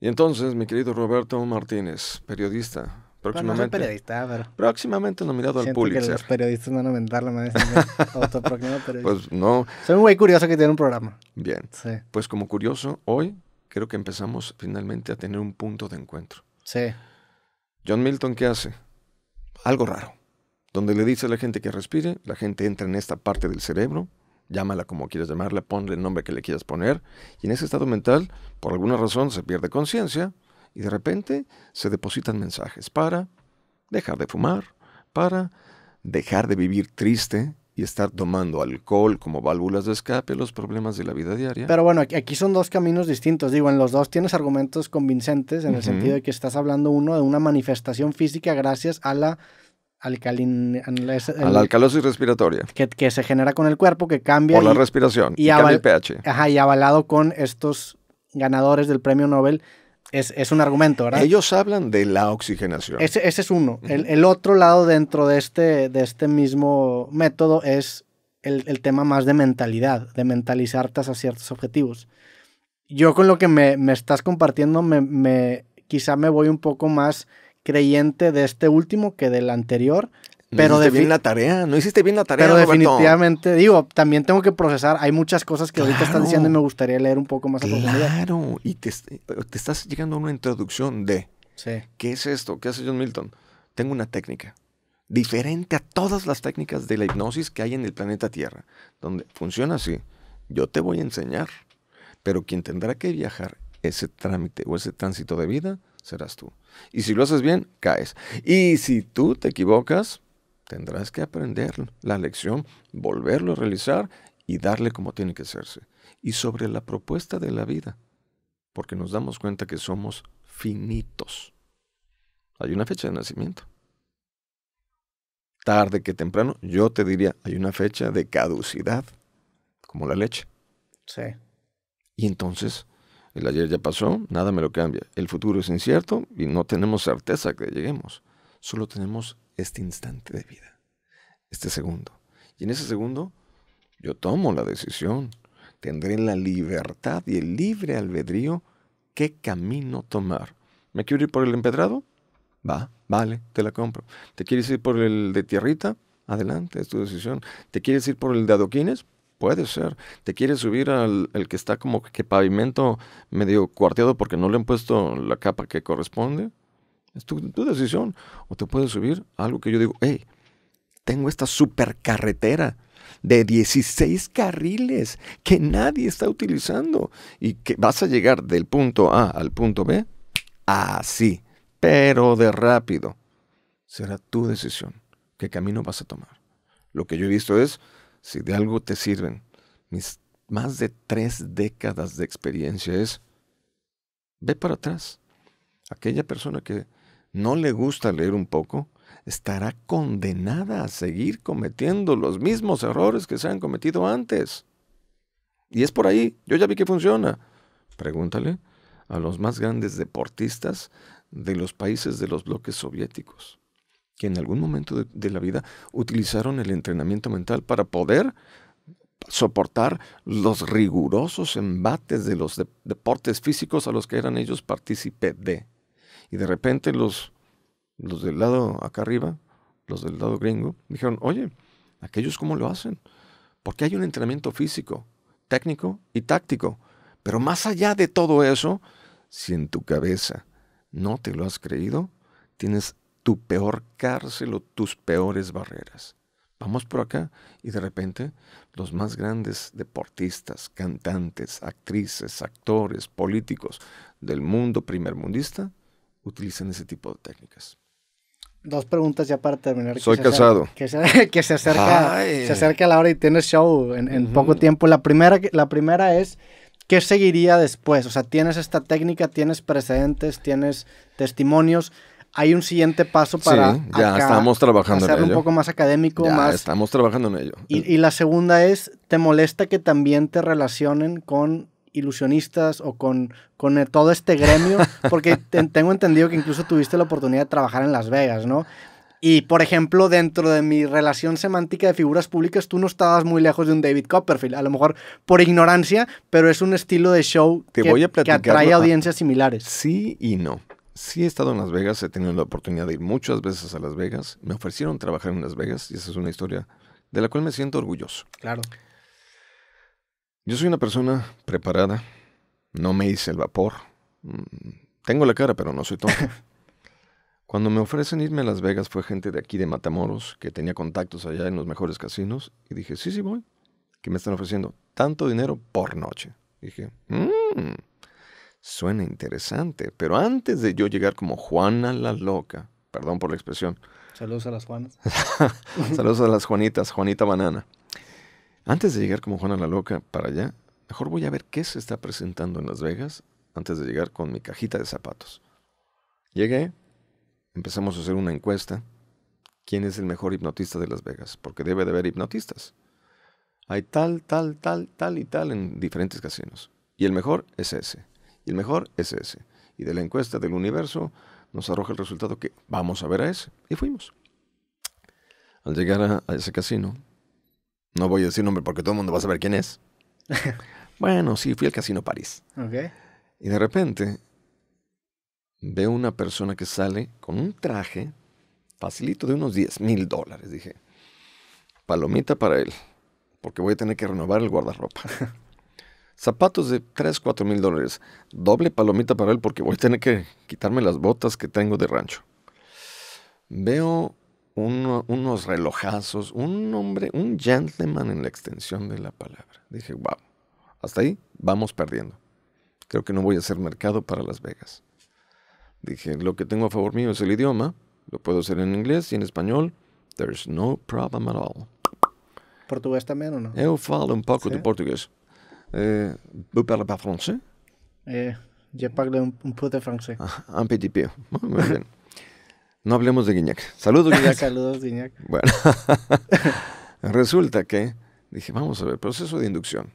Y entonces, mi querido Roberto Martínez, periodista, Próximamente. periodista, pero. Próximamente nominado al Pulitzer. Que los periodistas van a la madre. pues no. Soy un curioso que tiene un programa. Bien. Pues como curioso, hoy creo que empezamos finalmente a tener un punto de encuentro. Sí. John Milton, ¿qué hace? Algo raro. Donde le dice a la gente que respire, la gente entra en esta parte del cerebro, llámala como quieras llamarla, ponle el nombre que le quieras poner, y en ese estado mental, por alguna razón, se pierde conciencia y de repente se depositan mensajes para dejar de fumar, para dejar de vivir triste y estar tomando alcohol como válvulas de escape, los problemas de la vida diaria. Pero bueno, aquí son dos caminos distintos. Digo, en los dos tienes argumentos convincentes en el sentido de que estás hablando uno de una manifestación física gracias a la alcalin... alcalosis respiratoria. Que, se genera con el cuerpo, que cambia... la respiración, y, cambia el pH. Ajá, y avalado con estos ganadores del premio Nobel es, es, un argumento, ¿verdad? Ellos hablan de la oxigenación. Ese, es uno. el, otro lado dentro de este, de este mismo método es el, tema más de mentalidad, de mentalizarte a ciertos objetivos. Yo con lo que me, me estás compartiendo, me, me, quizá me voy un poco más creyente de este último que del anterior, pero hiciste bien la tarea, no hiciste bien la tarea. Pero definitivamente, digo, también tengo que procesar. Hay muchas cosas que ahorita están diciendo y me gustaría leer un poco más a profundidad. Claro, y te, te, estás llegando a una introducción de ¿qué es esto? ¿Qué hace John Milton? Tengo una técnica diferente a todas las técnicas de la hipnosis que hay en el planeta Tierra, donde funciona así. Yo te voy a enseñar, pero quien tendrá que viajar ese trámite o ese tránsito de vida serás tú. Y si lo haces bien, caes. Y si tú te equivocas, Tendrás que aprender la lección, volverlo a realizar y darle como tiene que hacerse. Y sobre la propuesta de la vida, porque nos damos cuenta que somos finitos. Hay una fecha de nacimiento. Tarde que temprano, yo te diría, hay una fecha de caducidad, como la leche. Sí. Y entonces, el ayer ya pasó, nada me lo cambia. El futuro es incierto y no tenemos certeza que lleguemos. Solo tenemos este instante de vida, este segundo. Y en ese segundo yo tomo la decisión, tendré la libertad y el libre albedrío qué camino tomar. ¿Me quiero ir por el empedrado? Va, vale, te la compro. ¿Te quieres ir por el de tierrita? Adelante, es tu decisión. ¿Te quieres ir por el de adoquines? Puede ser. ¿Te quieres subir al que está como que pavimento medio cuarteado porque no le han puesto la capa que corresponde? Es tu, tu decisión. O te puedes subir algo que yo digo, hey, tengo esta supercarretera de 16 carriles que nadie está utilizando y que vas a llegar del punto A al punto B así, pero de rápido. Será tu decisión qué camino vas a tomar. Lo que yo he visto es, si de algo te sirven mis más de tres décadas de experiencia es, ve para atrás. Aquella persona que no le gusta leer un poco, estará condenada a seguir cometiendo los mismos errores que se han cometido antes. Y es por ahí, yo ya vi que funciona. Pregúntale a los más grandes deportistas de los países de los bloques soviéticos, que en algún momento de, la vida utilizaron el entrenamiento mental para poder soportar los rigurosos embates de los deportes físicos a los que eran ellos partícipe de. Y de repente los, del lado acá arriba, los del lado gringo, dijeron, oye, aquellos cómo lo hacen. Porque hay un entrenamiento físico, técnico y táctico. Pero más allá de todo eso, si en tu cabeza no te lo has creído, tienes tu peor cárcel o tus peores barreras. Vamos por acá y de repente los más grandes deportistas, cantantes, actrices, actores, políticos del mundo primermundista Utilicen ese tipo de técnicas. Dos preguntas ya para terminar. Soy que casado. que, se, acerca, se acerca a la hora y tienes show en, poco tiempo. La primera, la primera es, ¿qué seguiría después? O sea, tienes esta técnica, tienes precedentes, tienes testimonios hay un siguiente paso para sí, ya estamos trabajando en ello. un poco más académico ya más estamos trabajando en ello y, y, la segunda es te molesta que también te relacionen con ilusionistas o con, con eh, todo este gremio? Porque tengo entendido que incluso tuviste la oportunidad de trabajar en Las Vegas, ¿no? Y, por ejemplo, dentro de mi relación semántica de figuras públicas, tú no estabas muy lejos de un David Copperfield, a lo mejor por ignorancia, pero es un estilo de show que, que atrae audiencias similares. Sí y no. Sí he estado en Las Vegas, he tenido la oportunidad de ir muchas veces a Las Vegas. Me ofrecieron trabajar en Las Vegas y esa es una historia de la cual me siento orgulloso. Claro. Yo soy una persona preparada, no me hice el vapor. Mm, tengo la cara, pero no soy tonto. Cuando me ofrecen irme a Las Vegas fue gente de aquí de Matamoros que tenía contactos allá en los mejores casinos y dije, sí, sí voy. Que me están ofreciendo tanto dinero por noche. Dije, mmm, suena interesante. Pero antes de yo llegar como Juana la loca, perdón por la expresión. Saludos a las Juanas. Saludos a las Juanitas, Juanita Banana. Antes de llegar como Juana la Loca para allá, mejor voy a ver qué se está presentando en Las Vegas antes de llegar con mi cajita de zapatos. Llegué, empezamos a hacer una encuesta. ¿Quién es el mejor hipnotista de Las Vegas? Porque debe de haber hipnotistas. Hay tal, tal, tal, tal y tal en diferentes casinos. Y el mejor es ese. Y el mejor es ese. Y de la encuesta del universo nos arroja el resultado que vamos a ver a ese. Y fuimos. Al llegar a, a ese casino, no voy a decir nombre porque todo el mundo va a saber quién es. bueno, sí, fui al Casino París. Y de repente veo una persona que sale con un traje facilito de unos 10 mil dólares. Dije, palomita para él, porque voy a tener que renovar el guardarropa. Zapatos de 3, 4 mil dólares. Doble palomita para él porque voy a tener que quitarme las botas que tengo de rancho. Veo unos relojazos, un hombre, un gentleman en la extensión de la palabra. Dije, wow, hasta ahí vamos perdiendo. Creo que no voy a ser mercado para Las Vegas. Dije, lo que tengo a favor mío es el idioma, lo puedo hacer en inglés y en español. There's no problem at all. ¿Portugués también o no? Yo falo un poco de portugués. Eh, ¿Vous francés? francés Eh, parle un, poco de francés. Ah, un petit peu. Muy no hablemos de Guiñac. Saludos, Guiñac. Saludos, Guiñac. Bueno, resulta que dije, vamos a ver, proceso de inducción.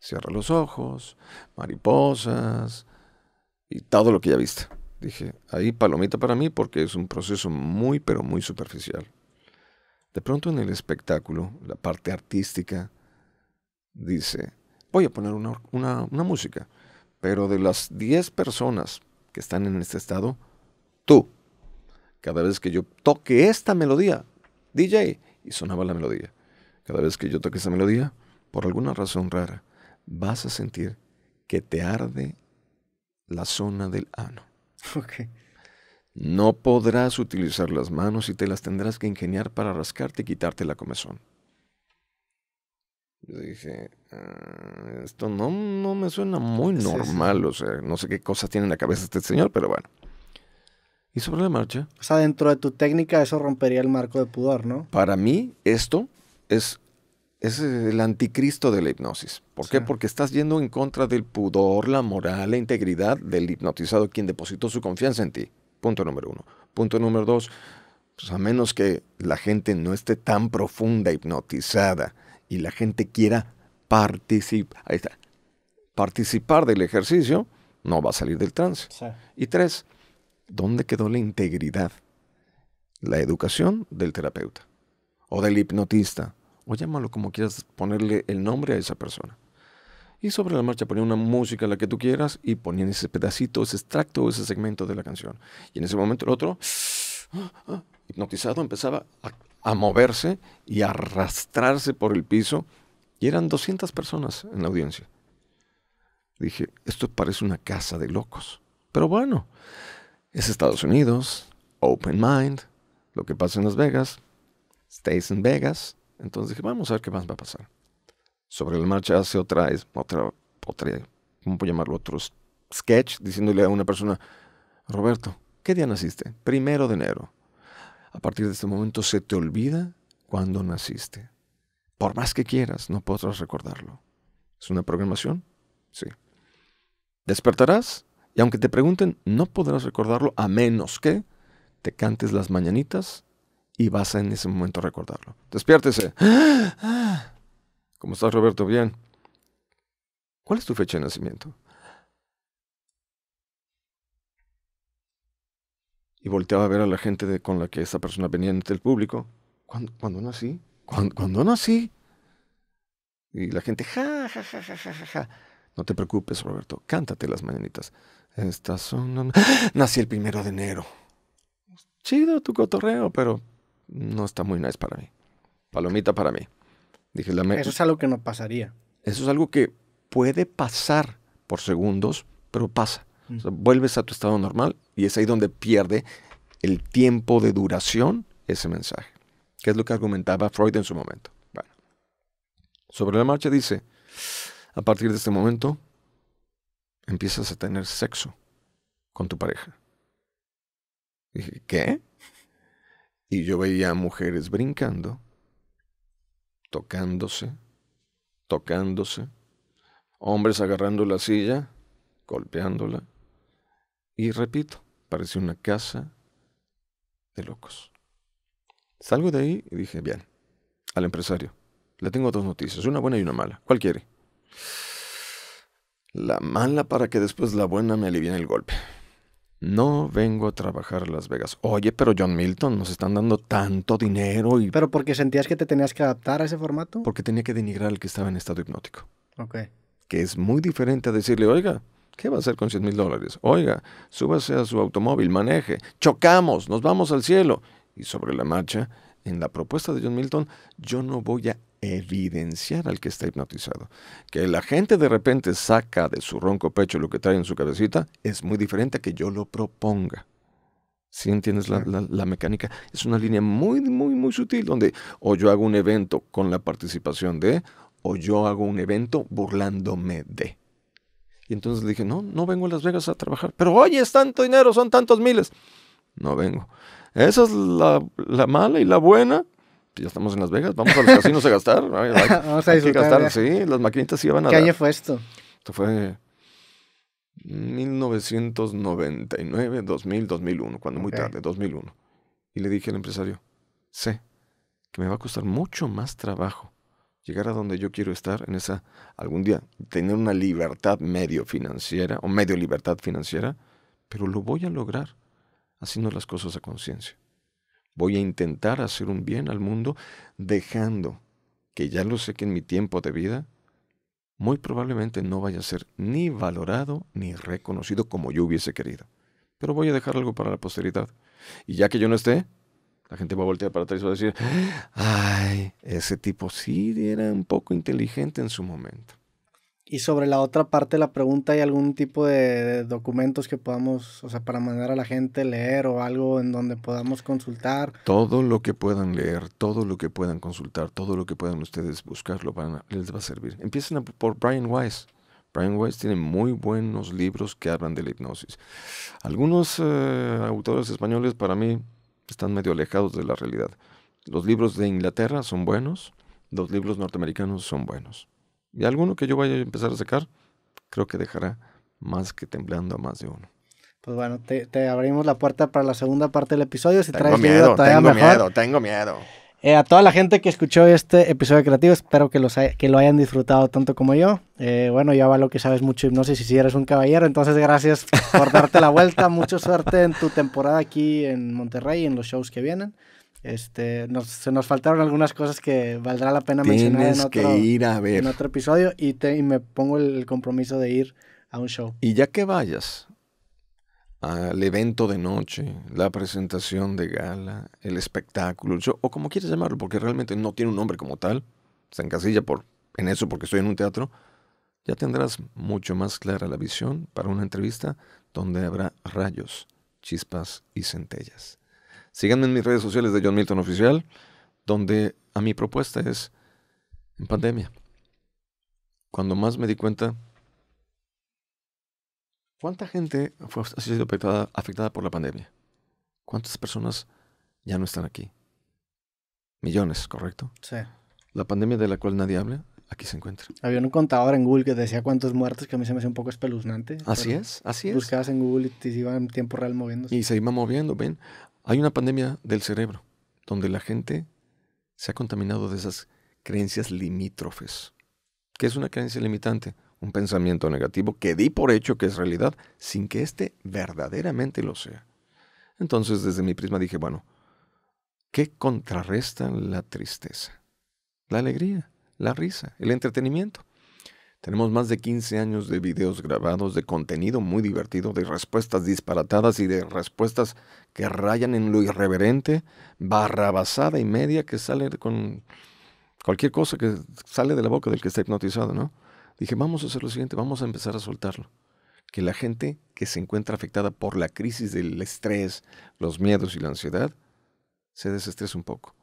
Cierra los ojos, mariposas y todo lo que ya viste. Dije, ahí palomita para mí porque es un proceso muy, pero muy superficial. De pronto en el espectáculo, la parte artística, dice, voy a poner una, una música, pero de las 10 personas que están en este estado, tú cada vez que yo toque esta melodía, DJ, y sonaba la melodía. Cada vez que yo toque esa melodía, por alguna razón rara, vas a sentir que te arde la zona del ano. Okay. No podrás utilizar las manos y te las tendrás que ingeniar para rascarte y quitarte la comezón. Yo dije, ah, esto no, no, me suena muy normal, o sea, no sé qué cosas tiene en la cabeza este señor, pero bueno. ¿Y sobre la marcha? O sea, dentro de tu técnica eso rompería el marco de pudor, ¿no? Para mí esto es, es el anticristo de la hipnosis. ¿Por qué? Porque estás yendo en contra del pudor, la moral, la integridad del hipnotizado quien depositó su confianza en ti. Punto número uno. Punto número dos, pues a menos que la gente no esté tan profunda hipnotizada y la gente quiera participar, ahí está, participar del ejercicio, no va a salir del trance. Y tres, ¿dónde quedó la integridad? La educación del terapeuta o del hipnotista o llámalo como quieras ponerle el nombre a esa persona. Y sobre la marcha ponía una música, la que tú quieras, y ponían ese pedacito, ese extracto, ese segmento de la canción. Y en ese momento el otro, hipnotizado, empezaba a, a moverse y a arrastrarse por el piso. Y eran 200 personas en la audiencia. Dije, esto parece una casa de locos. Pero bueno, es Estados Unidos, open mind, lo que pasa en Las Vegas, stays in Vegas. Entonces dije, vamos a ver qué más va a pasar. Sobre la marcha hace otra, otra, otra, ¿cómo puedo llamarlo? Otro sketch, diciéndole a una persona, Roberto, ¿qué día naciste? Primero de enero. A partir de este momento se te olvida cuándo naciste. Por más que quieras, no podrás recordarlo. ¿Es una programación? Sí. ¿Despertarás? Y aunque te pregunten, no podrás recordarlo a menos que te cantes las mañanitas y vas en ese momento a recordarlo. Despiértese. ¿Cómo estás, Roberto? Bien. ¿Cuál es tu fecha de nacimiento? Y volteaba a ver a la gente con la que esa persona venía ante el público. ¿Cuándo, nací? ¿Cuándo, ¿Cuándo, nací? Y la gente, ja, ja, No te preocupes, Roberto, cántate las mañanitas. Estas son. Nací el primero de enero. Chido tu cotorreo, pero no está muy nice para mí. Palomita para mí. Dije, la Eso es algo que no pasaría. Eso es algo que puede pasar por segundos, pero pasa. Mm. vuelves a tu estado normal y es ahí donde pierde el tiempo de duración ese mensaje, que es lo que argumentaba Freud en su momento. Sobre la marcha dice, a partir de este momento, empiezas a tener sexo con tu pareja. dije, ¿qué? Y yo veía mujeres brincando, tocándose, tocándose, hombres agarrando la silla, golpeándola. Y repito, parecía una casa de locos. Salgo de ahí y dije, bien, al empresario, le tengo dos noticias, una buena y una mala. ¿Cuál quiere? La mala para que después la buena me alivie el golpe. No vengo a trabajar a Las Vegas. Oye, pero John Milton, nos están dando tanto dinero y... ¿Pero porque sentías que te tenías que adaptar a ese formato? Porque tenía que denigrar al que estaba en estado hipnótico. Ok. Que es muy diferente a decirle, oiga, ¿qué va a hacer con 100 mil dólares? Oiga, súbase a su automóvil, maneje, chocamos, nos vamos al cielo. Y sobre la marcha, en la propuesta de John Milton, yo no voy a evidenciar al que está hipnotizado. Que la gente de repente saca de su ronco pecho lo que trae en su cabecita es muy diferente a que yo lo proponga. Si entiendes la, mecánica? Es una línea muy, muy, muy sutil donde o yo hago un evento con la participación de, o yo hago un evento burlándome de. Y entonces dije, no, no vengo a Las Vegas a trabajar. Pero oye, es tanto dinero, son tantos miles. No vengo. Esa es la, mala y la buena ya estamos en Las Vegas, vamos a los casinos a gastar. Gastar, sí, las maquinitas iban a. ¿Qué año fue esto? Esto fue 1999, 2000, 2001, cuando muy tarde, 2001. Y le dije al empresario, sé que me va a costar mucho más trabajo llegar a donde yo quiero estar en esa algún día tener una libertad medio financiera o medio libertad financiera, pero lo voy a lograr haciendo las cosas a conciencia. Voy a intentar hacer un bien al mundo dejando que ya lo sé que en mi tiempo de vida muy probablemente no vaya a ser ni valorado ni reconocido como yo hubiese querido. Pero voy a dejar algo para la posteridad. Y ya que yo no esté, la gente va a voltear para atrás y va a decir, ay, ese tipo sí era un poco inteligente en su momento. Y sobre la otra parte de la pregunta, ¿hay algún tipo de documentos que podamos, o sea, para mandar a la gente leer o algo en donde podamos consultar? Todo lo que puedan leer, todo lo que puedan consultar, todo lo que puedan ustedes buscar, les va a servir. Empiecen por Brian Weiss. Brian Wise tiene muy buenos libros que hablan de la hipnosis. Algunos eh, autores españoles para mí están medio alejados de la realidad. Los libros de Inglaterra son buenos, los libros norteamericanos son buenos. Y alguno que yo vaya a empezar a sacar, creo que dejará más que temblando a más de uno. Pues bueno, te, abrimos la puerta para la segunda parte del episodio. Si tengo traes miedo, miedo tengo miedo, tengo eh, miedo. a toda la gente que escuchó este episodio creativo, espero que, los que lo hayan disfrutado tanto como yo. Eh, bueno, ya va lo que sabes mucho hipnosis y si eres un caballero, entonces gracias por darte la vuelta. Mucha suerte en tu temporada aquí en Monterrey y en los shows que vienen. Este, se nos faltaron algunas cosas que valdrá la pena mencionar en otro, episodio y, me pongo el, compromiso de ir a un show. Y ya que vayas al evento de noche, la presentación de gala, el espectáculo, o como quieras llamarlo, porque realmente no tiene un nombre como tal, se encasilla por, en eso porque estoy en un teatro, ya tendrás mucho más clara la visión para una entrevista donde habrá rayos, chispas y centellas. Síganme en mis redes sociales de John Milton Oficial, donde a mi propuesta es en pandemia. Cuando más me di cuenta, ¿cuánta gente fue, ha afectada, por la pandemia? ¿Cuántas personas ya no están aquí? Millones, ¿correcto? Sí. La pandemia de la cual nadie habla, aquí se encuentra. Había un contador en Google que decía cuántos muertos, que a mí se me hacía un poco espeluznante. Así es, así es. Buscabas en Google y te iban en tiempo real moviéndose. Y se iba moviendo, ven. Hay una pandemia del cerebro, donde la gente se ha contaminado de esas creencias limítrofes. que es una creencia limitante? Un pensamiento negativo que di por hecho que es realidad sin que éste verdaderamente lo sea. Entonces, desde mi prisma dije, bueno, ¿qué contrarresta la tristeza? La alegría, la risa, el entretenimiento. Tenemos más de 15 años de videos grabados, de contenido muy divertido, de respuestas disparatadas y de respuestas que rayan en lo irreverente, barrabasada y media que sale con cualquier cosa que sale de la boca del que está hipnotizado, ¿no? Dije, vamos a hacer lo siguiente, vamos a empezar a soltarlo. Que la gente que se encuentra afectada por la crisis del estrés, los miedos y la ansiedad, se desestrese un poco.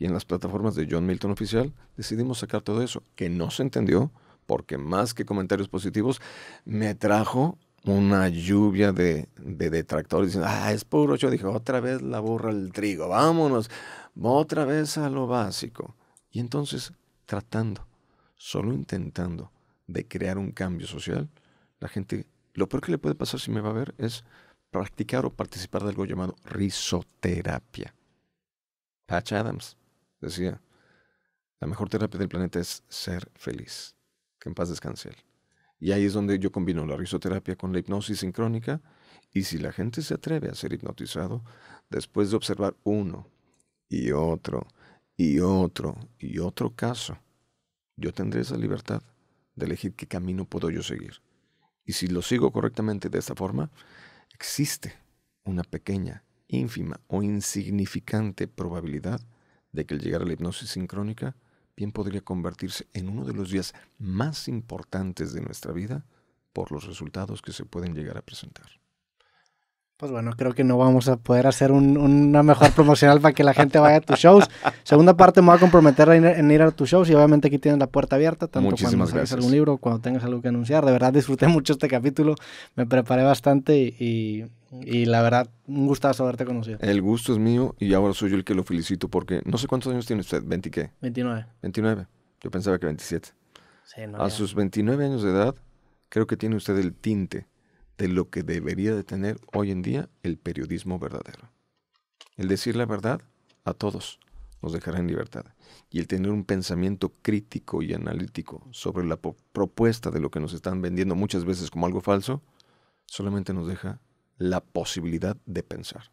Y en las plataformas de John Milton Oficial decidimos sacar todo eso, que no se entendió, porque más que comentarios positivos, me trajo una lluvia de, detractores diciendo, ah, es puro yo Dije, otra vez la borra el trigo, vámonos, otra vez a lo básico. Y entonces, tratando, solo intentando de crear un cambio social, la gente, lo peor que le puede pasar si me va a ver es practicar o participar de algo llamado risoterapia. Patch Adams decía, la mejor terapia del planeta es ser feliz que en paz descanse él. Y ahí es donde yo combino la risoterapia con la hipnosis sincrónica. Y si la gente se atreve a ser hipnotizado, después de observar uno y otro y otro y otro caso, yo tendré esa libertad de elegir qué camino puedo yo seguir. Y si lo sigo correctamente de esta forma, existe una pequeña, ínfima o insignificante probabilidad de que el llegar a la hipnosis sincrónica ¿Quién podría convertirse en uno de los días más importantes de nuestra vida por los resultados que se pueden llegar a presentar. Pues bueno, creo que no vamos a poder hacer una mejor promocional para que la gente vaya a tus shows. Segunda parte, me voy a comprometer en, ir a tus shows y obviamente aquí tienes la puerta abierta, tanto cuando cuando algún libro, cuando tengas algo que anunciar. De verdad disfruté mucho este capítulo, me preparé bastante y y la verdad, un gustazo saberte conocido. El gusto es mío y ahora soy yo el que lo felicito porque no sé cuántos años tiene usted, ¿20 qué? 29. 29. Yo pensaba que 27. a sus 29 años de edad, creo que tiene usted el tinte de lo que debería de tener hoy en día el periodismo verdadero. El decir la verdad a todos nos dejará en libertad y el tener un pensamiento crítico y analítico sobre la propuesta de lo que nos están vendiendo muchas veces como algo falso, solamente nos deja la posibilidad de pensar.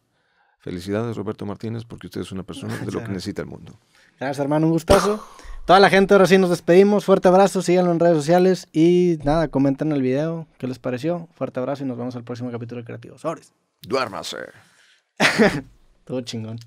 Felicidades, Roberto Martínez, porque usted es una persona de lo que necesita el mundo. Gracias, hermano, un gustazo. Toda la gente, ahora sí nos despedimos. Fuerte abrazo, síganlo en redes sociales y nada, comenten el video, qué les pareció. Fuerte abrazo y nos vemos al próximo capítulo de Creativos. Duérmase. Todo chingón.